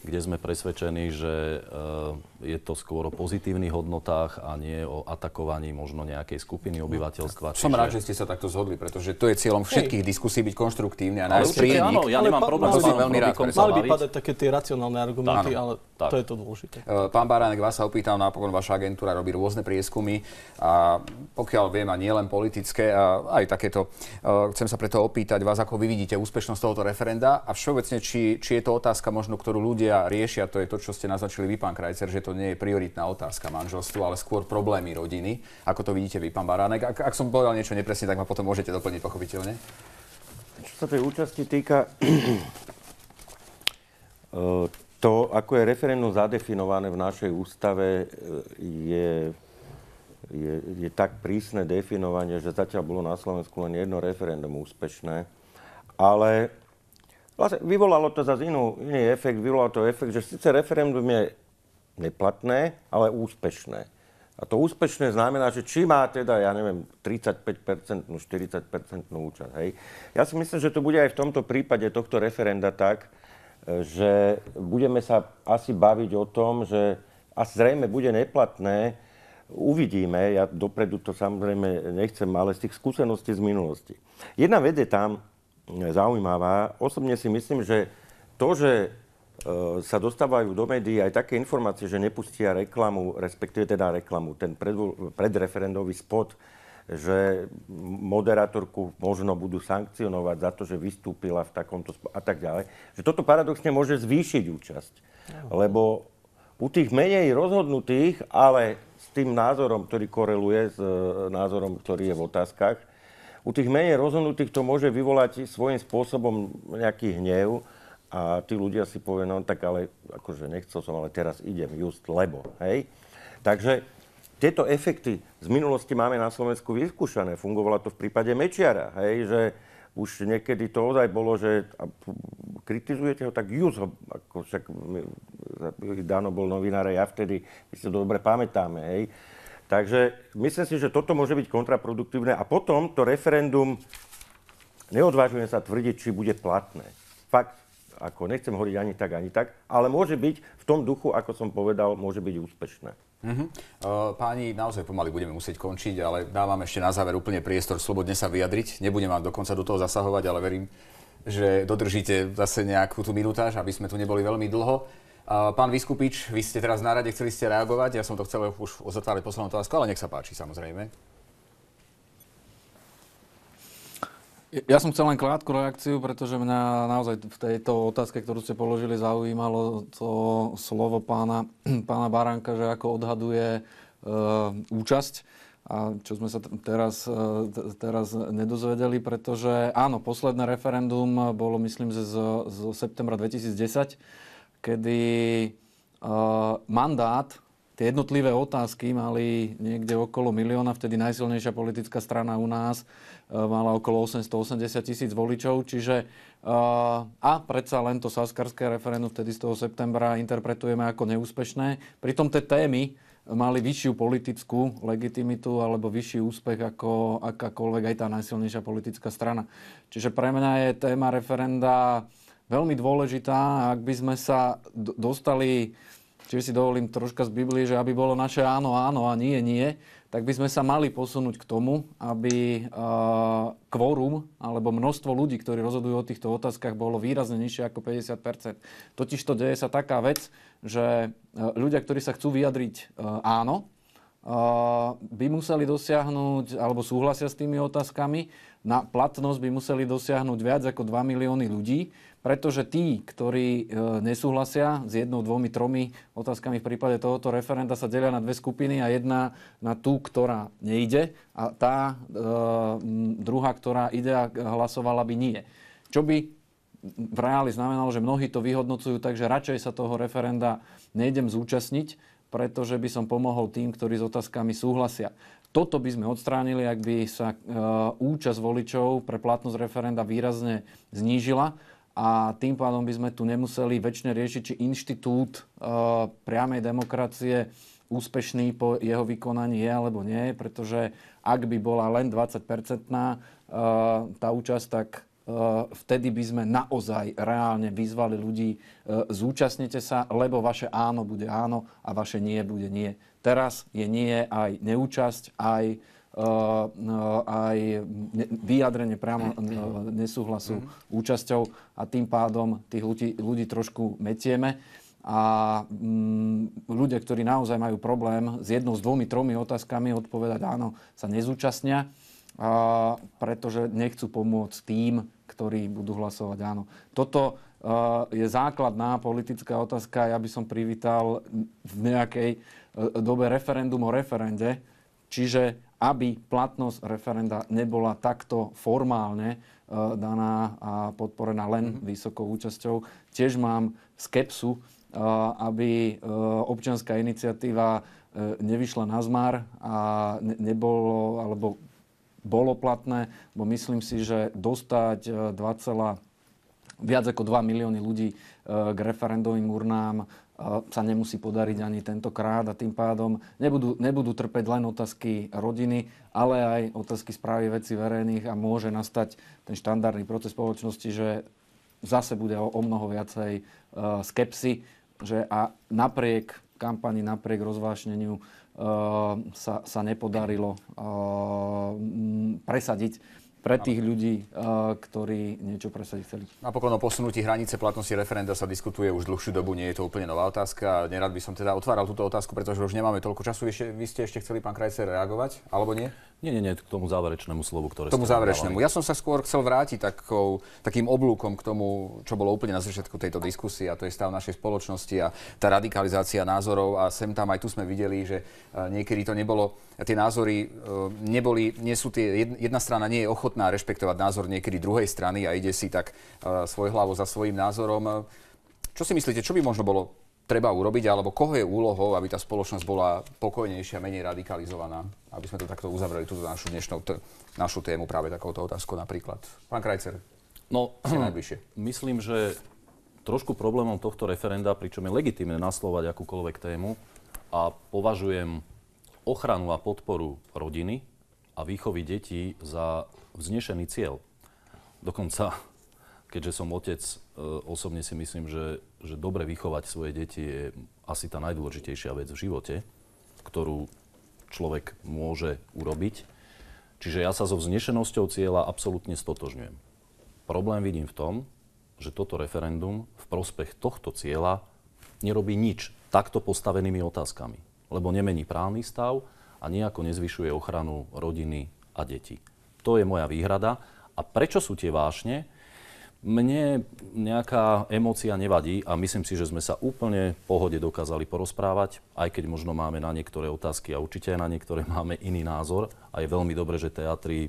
kde sme presvedčení, že eh, je to skôr o pozitívnych hodnotách a nie o atakovaní možno nejakej skupiny no, obyvateľstva. Čiže... Som rád, že ste sa takto zhodli, pretože to je cieľom všetkých Hej. diskusí byť konštruktívny a nájsť priednik. Áno, ja nemám problém, to som veľmi rád. Mali by padať také tie racionálne argumenty, áno, ale tak. to je to dôležité. Eh, pán Baránek, vás sa opýtam, napokon vaša agentúra robí rôzne prieskumy a pokiaľ viem, a nielen len politické, a aj takéto, eh, chcem sa preto opýtať vás, ako vy vidíte úspešnosť tohoto referenda a všeobecne, či, či je to otázka možno, ktorú ľudia ľudia riešia, to je to, čo ste naznačili vy, pán Krajcer, že to nie je prioritná otázka manželstva, ale skôr problémy rodiny. Ako to vidíte vy, pán Baránek? Ak, ak som povedal niečo nepresne, tak ma potom môžete doplniť, pochopiteľne. Čo sa tej účasti týka, eh, to, ako je referendum zadefinované v našej ústave, eh, je je, je tak prísne definovanie, že zatiaľ bolo na Slovensku len jedno referendum úspešné. Ale Vlastne vyvolalo to zase inú, iný efekt, vyvolalo to efekt, že síce referendum je neplatné, ale úspešné. A to úspešné znamená, že či má teda, ja neviem, 35-percentnú, 40-percentnú účasť. Hej. Ja si myslím, že to bude aj v tomto prípade tohto referenda tak, že budeme sa asi baviť o tom, že asi zrejme bude neplatné, uvidíme, ja dopredu to samozrejme nechcem, ale z tých skúseností z minulosti. Jedna vede tam, zaujímavá. Osobne si myslím, že to, že e, sa dostávajú do médií aj také informácie, že nepustia reklamu, respektíve teda reklamu, ten predreferendový spot, že moderátorku možno budú sankcionovať za to, že vystúpila v takomto spot a tak ďalej. Že toto paradoxne môže zvýšiť účasť. Lebo u tých menej rozhodnutých, ale s tým názorom, ktorý koreluje s e, názorom, ktorý je v otázkach, u tých menej rozhodnutých to môže vyvolať svojím spôsobom nejaký hnev a tí ľudia si povie, no tak ale akože nechcel som, ale teraz idem just lebo, hej? Takže tieto efekty z minulosti máme na Slovensku vyskúšané. Fungovalo to v prípade Mečiara, hej, že už niekedy to ozaj bolo, že kritizujete ho, tak just ho, ako však Dano bol novinár, ja vtedy, my si to dobre pamätáme, hej. Takže myslím si, že toto môže byť kontraproduktívne. A potom to referendum, neodvážujem sa tvrdiť, či bude platné. Fakt, ako nechcem hovoriť ani tak, ani tak, ale môže byť v tom duchu, ako som povedal, môže byť úspešné. Mhm. E, páni, naozaj pomaly budeme musieť končiť, ale dávam ešte na záver úplne priestor slobodne sa vyjadriť. Nebudem vám dokonca do toho zasahovať, ale verím, že dodržíte zase nejakú tú minutáž, aby sme tu neboli veľmi dlho. Pán Vyskupič, vy ste teraz na rade, chceli ste reagovať. Ja som to chcel už uzatvárať poslednú otázku, ale nech sa páči, samozrejme. Ja som chcel len krátku reakciu, pretože mňa naozaj v tejto otázke, ktorú ste položili, zaujímalo to slovo pána, pána Baranka, že ako odhaduje e, účasť a čo sme sa teraz, e, teraz nedozvedeli, pretože áno, posledné referendum bolo myslím, že z, z septembra 2010 kedy uh, mandát, tie jednotlivé otázky mali niekde okolo milióna, vtedy najsilnejšia politická strana u nás uh, mala okolo 880 tisíc voličov, čiže uh, a predsa len to saskarské referendum vtedy z toho septembra interpretujeme ako neúspešné. Pritom tie témy, mali vyššiu politickú legitimitu alebo vyšší úspech ako akákoľvek aj tá najsilnejšia politická strana. Čiže pre mňa je téma referenda veľmi dôležitá. Ak by sme sa dostali, čiže si dovolím troška z Biblie, že aby bolo naše áno, áno a nie, nie, tak by sme sa mali posunúť k tomu, aby kvorum alebo množstvo ľudí, ktorí rozhodujú o týchto otázkach, bolo výrazne nižšie ako 50 Totiž to deje sa taká vec, že e, ľudia, ktorí sa chcú vyjadriť e, áno, e, by museli dosiahnuť alebo súhlasia s tými otázkami, na platnosť by museli dosiahnuť viac ako 2 milióny ľudí, pretože tí, ktorí e, nesúhlasia s jednou, dvomi, tromi otázkami v prípade tohoto referenda sa delia na dve skupiny a jedna na tú, ktorá nejde a tá e, druhá, ktorá ide a hlasovala by nie. Čo by v reáli znamenalo, že mnohí to vyhodnocujú, takže radšej sa toho referenda nejdem zúčastniť, pretože by som pomohol tým, ktorí s otázkami súhlasia. Toto by sme odstránili, ak by sa e, účasť voličov pre platnosť referenda výrazne znížila a tým pádom by sme tu nemuseli väčšine riešiť, či inštitút eh, priamej demokracie úspešný po jeho vykonaní je alebo nie, pretože ak by bola len 20-percentná eh, tá účasť, tak eh, vtedy by sme naozaj reálne vyzvali ľudí, zúčastnite sa, lebo vaše áno bude áno a vaše nie bude nie. Teraz je nie aj neúčasť, aj Eh, eh, aj vyjadrenie uh, nesúhlasu mm-hmm. účasťou a tým pádom tých ľudí, ľudí trošku metieme. A mm, ľudia, ktorí naozaj majú problém s jednou, s dvomi, tromi otázkami odpovedať áno, sa nezúčastnia, uh, pretože nechcú pomôcť tým, ktorí budú hlasovať áno. Toto je základná politická otázka. Ja by som privítal v nejakej dobe referendum o referende, čiže aby platnosť referenda nebola takto formálne e, daná a podporená len mm-hmm. vysokou účasťou. Tiež mám skepsu, e, aby e, občianská iniciatíva nevyšla na zmar a nebolo, alebo bolo platné, bo myslím si, že dostať 2, viac ako 2 milióny ľudí k referendovým urnám sa nemusí podariť ani tentokrát a tým pádom nebudú, nebudú trpeť len otázky rodiny, ale aj otázky správy veci verejných a môže nastať ten štandardný proces spoločnosti, že zase bude o, o mnoho viacej uh, skepsy, že a napriek kampani, napriek rozvášneniu uh, sa, sa nepodarilo uh, presadiť pre tých ľudí, ktorí niečo presadiť chceli. Napokon o posunutí hranice platnosti referenda sa diskutuje už dlhšiu dobu, nie je to úplne nová otázka. Nerad by som teda otváral túto otázku, pretože už nemáme toľko času. vy ste ešte chceli, pán Krajcer, reagovať, alebo nie? Nie, nie, nie, k tomu záverečnému slovu, ktoré K tomu záverečnému. Dávali. Ja som sa skôr chcel vrátiť takou, takým oblúkom k tomu, čo bolo úplne na začiatku tejto diskusie a to je stav našej spoločnosti a tá radikalizácia názorov a sem tam aj tu sme videli, že e, niekedy to nebolo, tie názory e, neboli, nie sú tie, jedna strana nie je ochotná rešpektovať názor niekedy druhej strany a ide si tak e, svoj hlavo za svojím názorom. Čo si myslíte, čo by možno bolo treba urobiť, alebo koho je úlohou, aby tá spoločnosť bola pokojnejšia, menej radikalizovaná? Aby sme to takto uzavreli, túto našu dnešnú t- našu tému práve takouto otázku napríklad. Pán Krajcer, no, najbližšie. Myslím, že trošku problémom tohto referenda, pričom je legitimné naslovať akúkoľvek tému, a považujem ochranu a podporu rodiny a výchovy detí za vznešený cieľ. Dokonca keďže som otec, e, osobne si myslím, že, že dobre vychovať svoje deti je asi tá najdôležitejšia vec v živote, ktorú človek môže urobiť. Čiže ja sa so vznešenosťou cieľa absolútne stotožňujem. Problém vidím v tom, že toto referendum v prospech tohto cieľa nerobí nič takto postavenými otázkami, lebo nemení právny stav a nejako nezvyšuje ochranu rodiny a detí. To je moja výhrada. A prečo sú tie vášne? Mne nejaká emócia nevadí a myslím si, že sme sa úplne v pohode dokázali porozprávať, aj keď možno máme na niektoré otázky a určite aj na niektoré máme iný názor. A je veľmi dobré, že teatri e,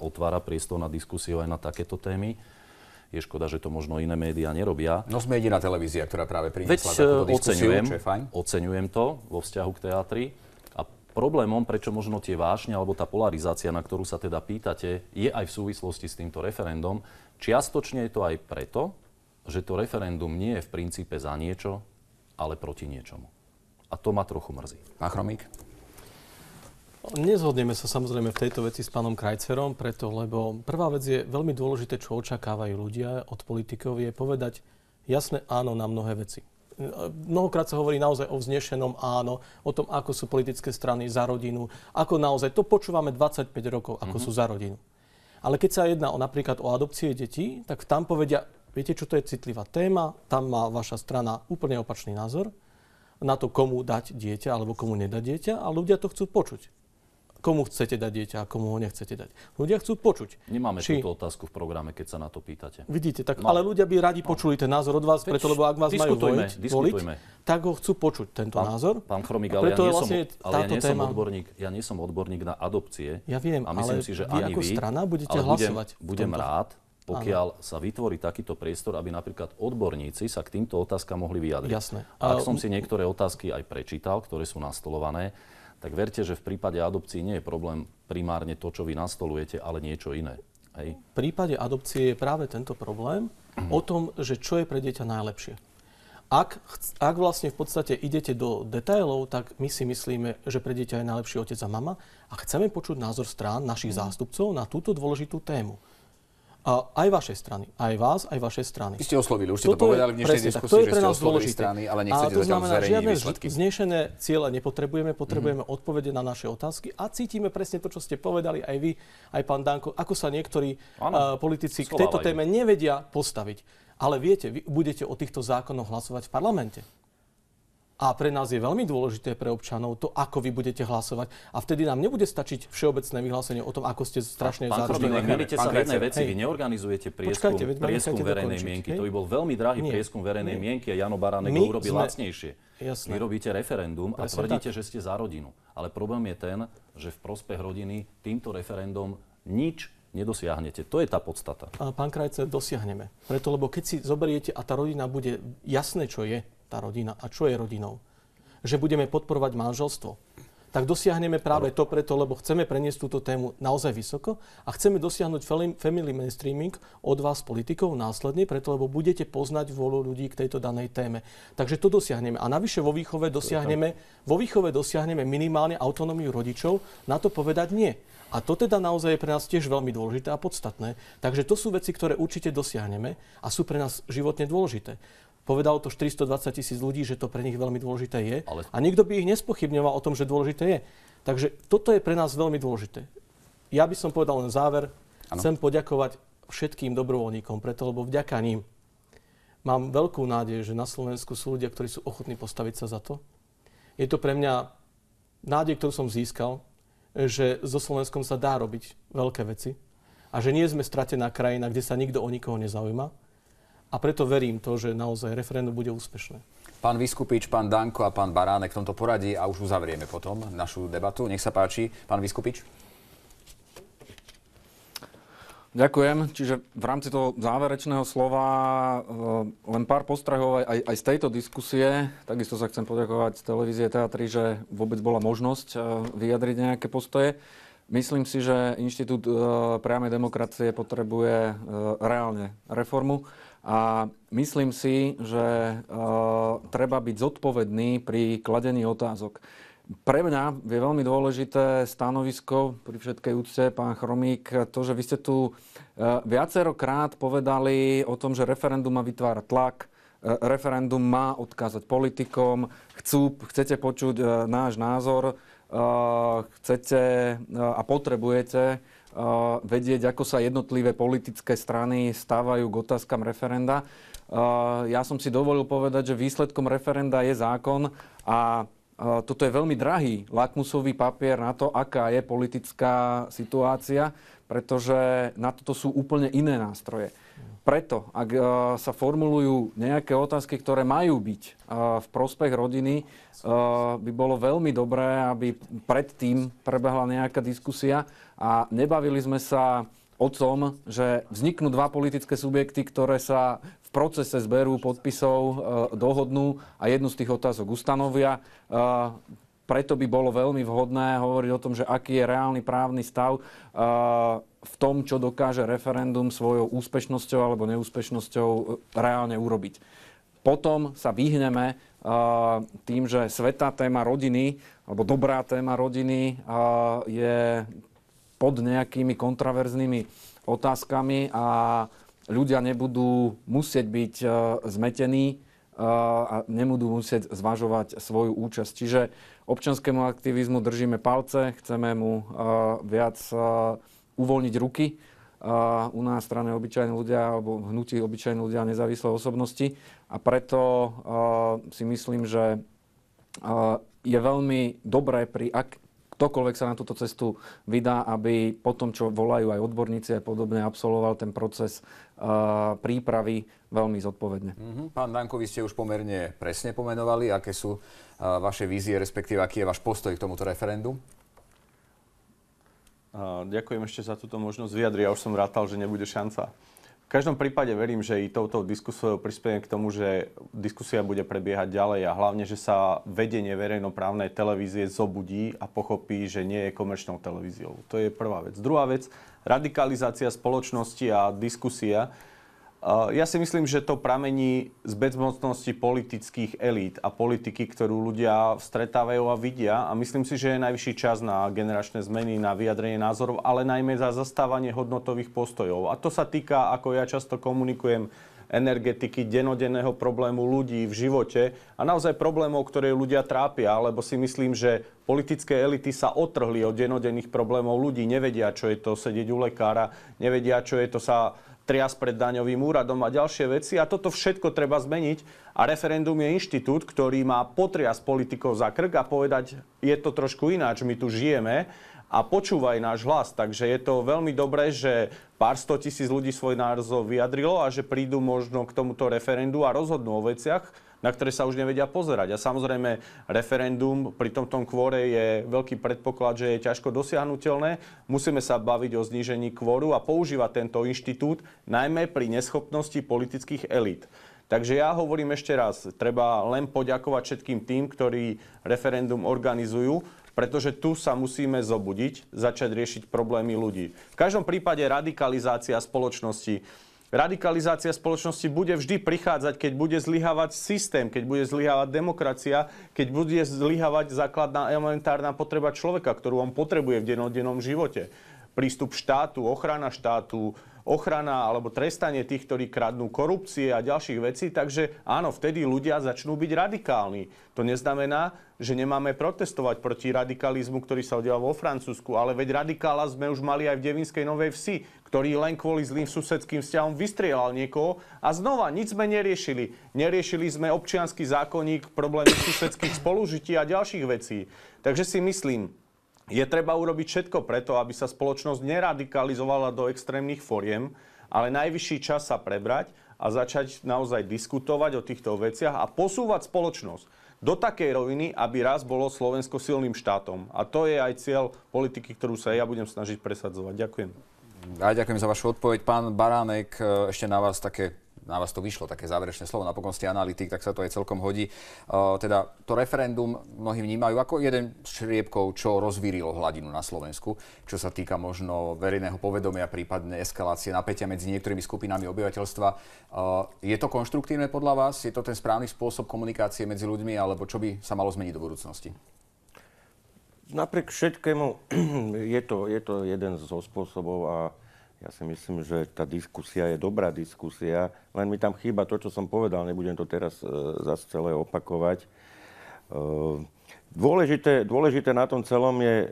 otvára priestor na diskusiu aj na takéto témy. Je škoda, že to možno iné médiá nerobia. No sme jediná televízia, ktorá práve priniesla Veď, e, takúto diskusiu, oceňujem, čo je fajn. oceňujem to vo vzťahu k teatri problémom, prečo možno tie vášne alebo tá polarizácia, na ktorú sa teda pýtate, je aj v súvislosti s týmto referendum. Čiastočne je to aj preto, že to referendum nie je v princípe za niečo, ale proti niečomu. A to ma trochu mrzí. Pán Chromík? No, nezhodneme sa samozrejme v tejto veci s pánom Krajcerom, preto, lebo prvá vec je veľmi dôležité, čo očakávajú ľudia od politikov, je povedať jasné áno na mnohé veci. Mnohokrát sa hovorí naozaj o vznešenom áno, o tom, ako sú politické strany za rodinu, ako naozaj, to počúvame 25 rokov, ako mm-hmm. sú za rodinu. Ale keď sa jedná o, napríklad o adopcie detí, tak tam povedia, viete čo, to je citlivá téma, tam má vaša strana úplne opačný názor na to, komu dať dieťa alebo komu nedať dieťa a ľudia to chcú počuť komu chcete dať dieťa a komu ho nechcete dať. Ľudia chcú počuť. Nemáme či... túto otázku v programe, keď sa na to pýtate. Vidíte, tak, no. ale ľudia by radi no. počuli ten názor od vás, Veď preto, lebo ak vás majú voliť, voliť, tak ho chcú počuť, tento pán, názor. Pán Chromík, ale, ja nie, vlastne som, ale ja, nie téma... som odborník, ja nie som odborník na adopcie. Ja viem, a myslím ale si, že vy ani ako vy, strana budete hlasovať. Budem, budem rád, pokiaľ ano. sa vytvorí takýto priestor, aby napríklad odborníci sa k týmto mohli A som si niektoré otázky aj prečítal, ktoré sú nastolované tak verte, že v prípade adopcie nie je problém primárne to, čo vy nastolujete, ale niečo iné. Hej. V prípade adopcie je práve tento problém o tom, že čo je pre dieťa najlepšie. Ak, ak vlastne v podstate idete do detailov, tak my si myslíme, že pre dieťa je najlepší otec a mama a chceme počuť názor strán našich mm. zástupcov na túto dôležitú tému aj vašej strany, aj vás, aj vašej strany. Vy ste oslovili, už ste Toto to povedali v dnešnej diskusii, že ste oslovili dôležité. strany, ale nechcete a to zatiaľ znamená, žiadne výsledky. Znešené ciele nepotrebujeme, mhm. potrebujeme mm-hmm. odpovede na naše otázky a cítime presne to, čo ste povedali aj vy, aj pán Danko, ako sa niektorí ano, uh, eh, politici k tejto téme nevedia postaviť. Ale viete, vy budete o týchto zákonoch hlasovať v parlamente. A pre nás je veľmi dôležité pre občanov to, ako vy budete hlasovať. A vtedy nám nebude stačiť všeobecné vyhlásenie o tom, ako ste strašne zároveň. Milíte sa v jednej veci, hej. vy neorganizujete prieskum, Počkajte, prieskum verejnej dokončiť, mienky. Hej? To by bol veľmi drahý Nie. prieskum verejnej Nie. mienky a Jano Baránek ho urobí sme... lacnejšie. Jasné. Vy robíte referendum Presne a tvrdíte, tak. že ste za rodinu. Ale problém je ten, že v prospech rodiny týmto referendum nič nedosiahnete. To je tá podstata. Pán Krajce, dosiahneme. Preto, lebo keď si zoberiete a tá rodina bude jasné, čo je, tá rodina a čo je rodinou. Že budeme podporovať manželstvo. Tak dosiahneme práve to preto, lebo chceme preniesť túto tému naozaj vysoko a chceme dosiahnuť family mainstreaming od vás politikov následne, preto lebo budete poznať vôľu ľudí k tejto danej téme. Takže to dosiahneme. A navyše vo výchove dosiahneme, vo výchove dosiahneme minimálne autonómiu rodičov na to povedať nie. A to teda naozaj je pre nás tiež veľmi dôležité a podstatné. Takže to sú veci, ktoré určite dosiahneme a sú pre nás životne dôležité. Povedalo to 420 tisíc ľudí, že to pre nich veľmi dôležité je. Ale... A nikto by ich nespochybňoval o tom, že dôležité je. Takže toto je pre nás veľmi dôležité. Ja by som povedal len záver. Ano. Chcem poďakovať všetkým dobrovoľníkom, preto, lebo vďaka ním mám veľkú nádej, že na Slovensku sú ľudia, ktorí sú ochotní postaviť sa za to. Je to pre mňa nádej, ktorú som získal, že so Slovenskom sa dá robiť veľké veci a že nie sme stratená krajina, kde sa nikto o nikoho nezaujíma a preto verím to, že naozaj referendum bude úspešné. Pán Vyskupič, pán Danko a pán Baránek v tomto poradí a už uzavrieme potom našu debatu. Nech sa páči. Pán Vyskupič. Ďakujem. Čiže v rámci toho záverečného slova eh, len pár postrehov aj, aj z tejto diskusie. Takisto sa chcem poďakovať televízie Teatry, že vôbec bola možnosť eh, vyjadriť nejaké postoje. Myslím si, že Inštitút eh, priamej demokracie potrebuje reálne reformu. A myslím si, že e, treba byť zodpovedný pri kladení otázok. Pre mňa je veľmi dôležité stanovisko, pri všetkej úcte, pán Chromík, to, že vy ste tu e, viacerokrát povedali o tom, že referendum má vytvárať tlak, e, referendum má odkázať politikom, chcú, chcete počuť náš názor, chcete a potrebujete vedieť, ako sa jednotlivé politické strany stávajú k otázkam referenda. Ja som si dovolil povedať, že výsledkom referenda je zákon a toto je veľmi drahý lakmusový papier na to, aká je politická situácia, pretože na toto sú úplne iné nástroje. Preto, ak sa formulujú nejaké otázky, ktoré majú byť v prospech rodiny, by bolo veľmi dobré, aby predtým prebehla nejaká diskusia a nebavili sme sa o tom, že vzniknú dva politické subjekty, ktoré sa v procese zberu podpisov e, dohodnú a jednu z tých otázok ustanovia. E, preto by bolo veľmi vhodné hovoriť o tom, že aký je reálny právny stav e, v tom, čo dokáže referendum svojou úspešnosťou alebo neúspešnosťou e, reálne urobiť. Potom sa vyhneme e, tým, že svetá téma rodiny alebo dobrá téma rodiny e, je pod nejakými kontraverznými otázkami a ľudia nebudú musieť byť e, zmetení e, a nebudú musieť zvažovať svoju účasť. Čiže občanskému aktivizmu držíme palce, chceme mu e, viac uvoľniť ruky. U nás strany obyčajní ľudia alebo hnutí obyčajní ľudia nezávislé osobnosti a preto si myslím, že je veľmi dobré pri, ktokoľvek sa na túto cestu vydá, aby po tom, čo volajú aj odborníci a podobne, absolvoval ten proces uh, prípravy veľmi zodpovedne. Mm-hmm. Pán Danko, vy ste už pomerne presne pomenovali, aké sú uh, vaše vízie, respektíve aký je váš postoj k tomuto referendu? Uh, ďakujem ešte za túto možnosť vyjadriť. Ja už som rátal, že nebude šanca. V každom prípade verím, že i touto diskusiou prispiejem k tomu, že diskusia bude prebiehať ďalej a hlavne, že sa vedenie verejnoprávnej televízie zobudí a pochopí, že nie je komerčnou televíziou. To je prvá vec. Druhá vec, radikalizácia spoločnosti a diskusia Eh, ja si myslím, že to pramení z bezmocnosti politických elít a politiky, ktorú ľudia stretávajú a vidia. A myslím si, že je najvyšší čas na generačné zmeny, na vyjadrenie názorov, ale najmä za zastávanie hodnotových postojov. A to sa týka, ako ja často komunikujem, energetiky, denodenného problému ľudí v živote a naozaj problémov, ktoré ľudia trápia, lebo si myslím, že politické elity sa otrhli od denodenných problémov ľudí. Nevedia, čo je to sedieť u lekára, nevedia, čo je to sa trias pred daňovým úradom a ďalšie veci. A toto všetko treba zmeniť. A referendum je inštitút, ktorý má potrias politikov za krk a povedať, je to trošku ináč, my tu žijeme a počúvaj náš hlas. Takže je to veľmi dobré, že pár sto tisíc ľudí svoj názor vyjadrilo a že prídu možno k tomuto referendu a rozhodnú o veciach, na ktoré sa už nevedia pozerať. A samozrejme, referendum pri tomto kvore je veľký predpoklad, že je ťažko dosiahnutelné. Musíme sa baviť o znížení kvoru a používať tento inštitút najmä pri neschopnosti politických elít. Takže ja hovorím ešte raz, treba len poďakovať všetkým tým, ktorí referendum organizujú, pretože tu sa musíme zobudiť, začať riešiť problémy ľudí. V každom prípade radikalizácia spoločnosti, Radikalizácia spoločnosti bude vždy prichádzať, keď bude zlyhávať systém, keď bude zlyhávať demokracia, keď bude zlyhávať základná elementárna potreba človeka, ktorú on potrebuje v dennodennom živote. Prístup štátu, ochrana štátu, ochrana alebo trestanie tých, ktorí kradnú korupcie a ďalších vecí. Takže áno, vtedy ľudia začnú byť radikálni. To neznamená, že nemáme protestovať proti radikalizmu, ktorý sa udial vo Francúzsku, ale veď radikála sme už mali aj v Devinskej Novej Vsi, ktorý len kvôli zlým susedským vzťahom vystrielal niekoho a znova nič sme neriešili. Neriešili sme občianský zákonník, problémy susedských spolužití a ďalších vecí. Takže si myslím, je treba urobiť všetko preto, aby sa spoločnosť neradikalizovala do extrémnych foriem, ale najvyšší čas sa prebrať a začať naozaj diskutovať o týchto veciach a posúvať spoločnosť do takej roviny, aby raz bolo Slovensko silným štátom. A to je aj cieľ politiky, ktorú sa ja budem snažiť presadzovať. Ďakujem. A ďakujem za vašu odpoveď. Pán Baránek, e, ešte na vás také na vás to vyšlo, také záverečné slovo, napokon ste analytik, tak sa to aj celkom hodí. Uh, teda to referendum mnohí vnímajú ako jeden z šriepkov, čo rozvírilo hladinu na Slovensku, čo sa týka možno verejného povedomia, prípadne eskalácie napätia medzi niektorými skupinami obyvateľstva. Uh, je to konštruktívne podľa vás? Je to ten správny spôsob komunikácie medzi ľuďmi, alebo čo by sa malo zmeniť do budúcnosti? Napriek všetkému je to, je to jeden zo spôsobov a ja si myslím, že tá diskusia je dobrá diskusia, len mi tam chýba to, čo som povedal, nebudem to teraz e, zase celé opakovať. E, dôležité, dôležité na tom celom je e,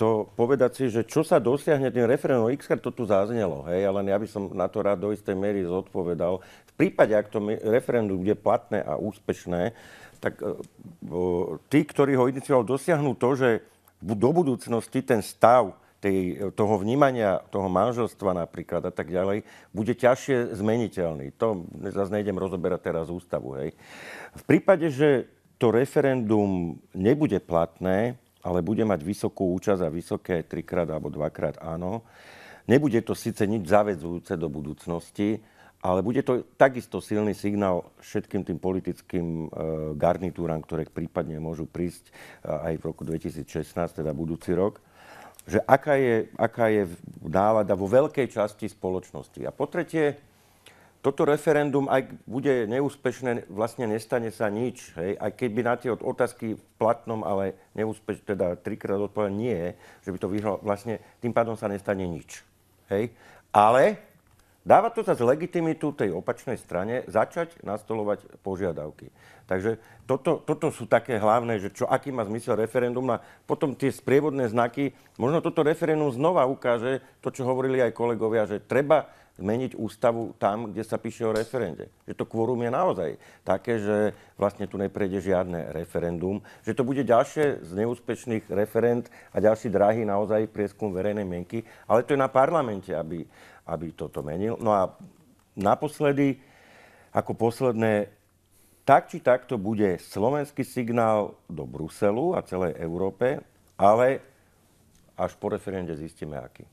to povedať si, že čo sa dosiahne tým referendum. x to tu zaznelo, hej, ale ja by som na to rád do istej miery zodpovedal. V prípade, ak to referendum bude platné a úspešné, tak e, tí, ktorí ho inicioval, dosiahnu to, že do budúcnosti ten stav, tej, toho vnímania toho manželstva napríklad a tak ďalej, bude ťažšie zmeniteľný. To zase nejdem rozoberať teraz ústavu. Hej. V prípade, že to referendum nebude platné, ale bude mať vysokú účasť a vysoké trikrát alebo dvakrát áno, nebude to síce nič zavedzujúce do budúcnosti, ale bude to takisto silný signál všetkým tým politickým e, garnitúram, ktoré prípadne môžu prísť e, aj v roku 2016, teda budúci rok, že aká je, aká je nálada vo veľkej časti spoločnosti. A po tretie, toto referendum, aj bude neúspešné, vlastne nestane sa nič. Hej? Aj keď by na tie otázky v platnom, ale neúspeš, teda trikrát odpovedal nie, že by to vyhralo, vlastne tým pádom sa nestane nič. Hej? Ale Dáva to zase legitimitu tej opačnej strane začať nastolovať požiadavky. Takže toto, toto sú také hlavné, že čo, aký má zmysel referendum a potom tie sprievodné znaky, možno toto referendum znova ukáže to, čo hovorili aj kolegovia, že treba zmeniť ústavu tam, kde sa píše o referende. Že to kvorum je naozaj také, že vlastne tu neprejde žiadne referendum, že to bude ďalšie z neúspešných referend a ďalší drahý naozaj prieskum verejnej mienky, ale to je na parlamente, aby, aby toto menil. No a naposledy, ako posledné, tak či takto bude slovenský signál do Bruselu a celej Európe, ale až po referende zistíme, aký.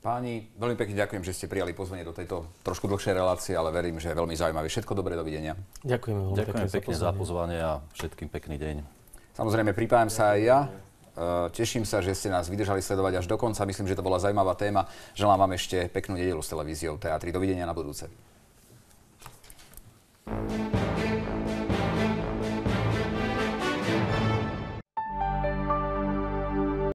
Páni, veľmi pekne ďakujem, že ste prijali pozvanie do tejto trošku dlhšej relácie, ale verím, že je veľmi zaujímavé. Všetko dobré, dovidenia. Ďakujem veľmi ďakujem pekne, pekne za pozvanie a všetkým pekný deň. Samozrejme, pripájam sa aj ja. Eh, teším sa, že ste nás vydržali sledovať až do konca. Myslím, že to bola zaujímavá téma. Želám vám ešte peknú nedelu s televíziou Teatry. Dovidenia na budúce. thank you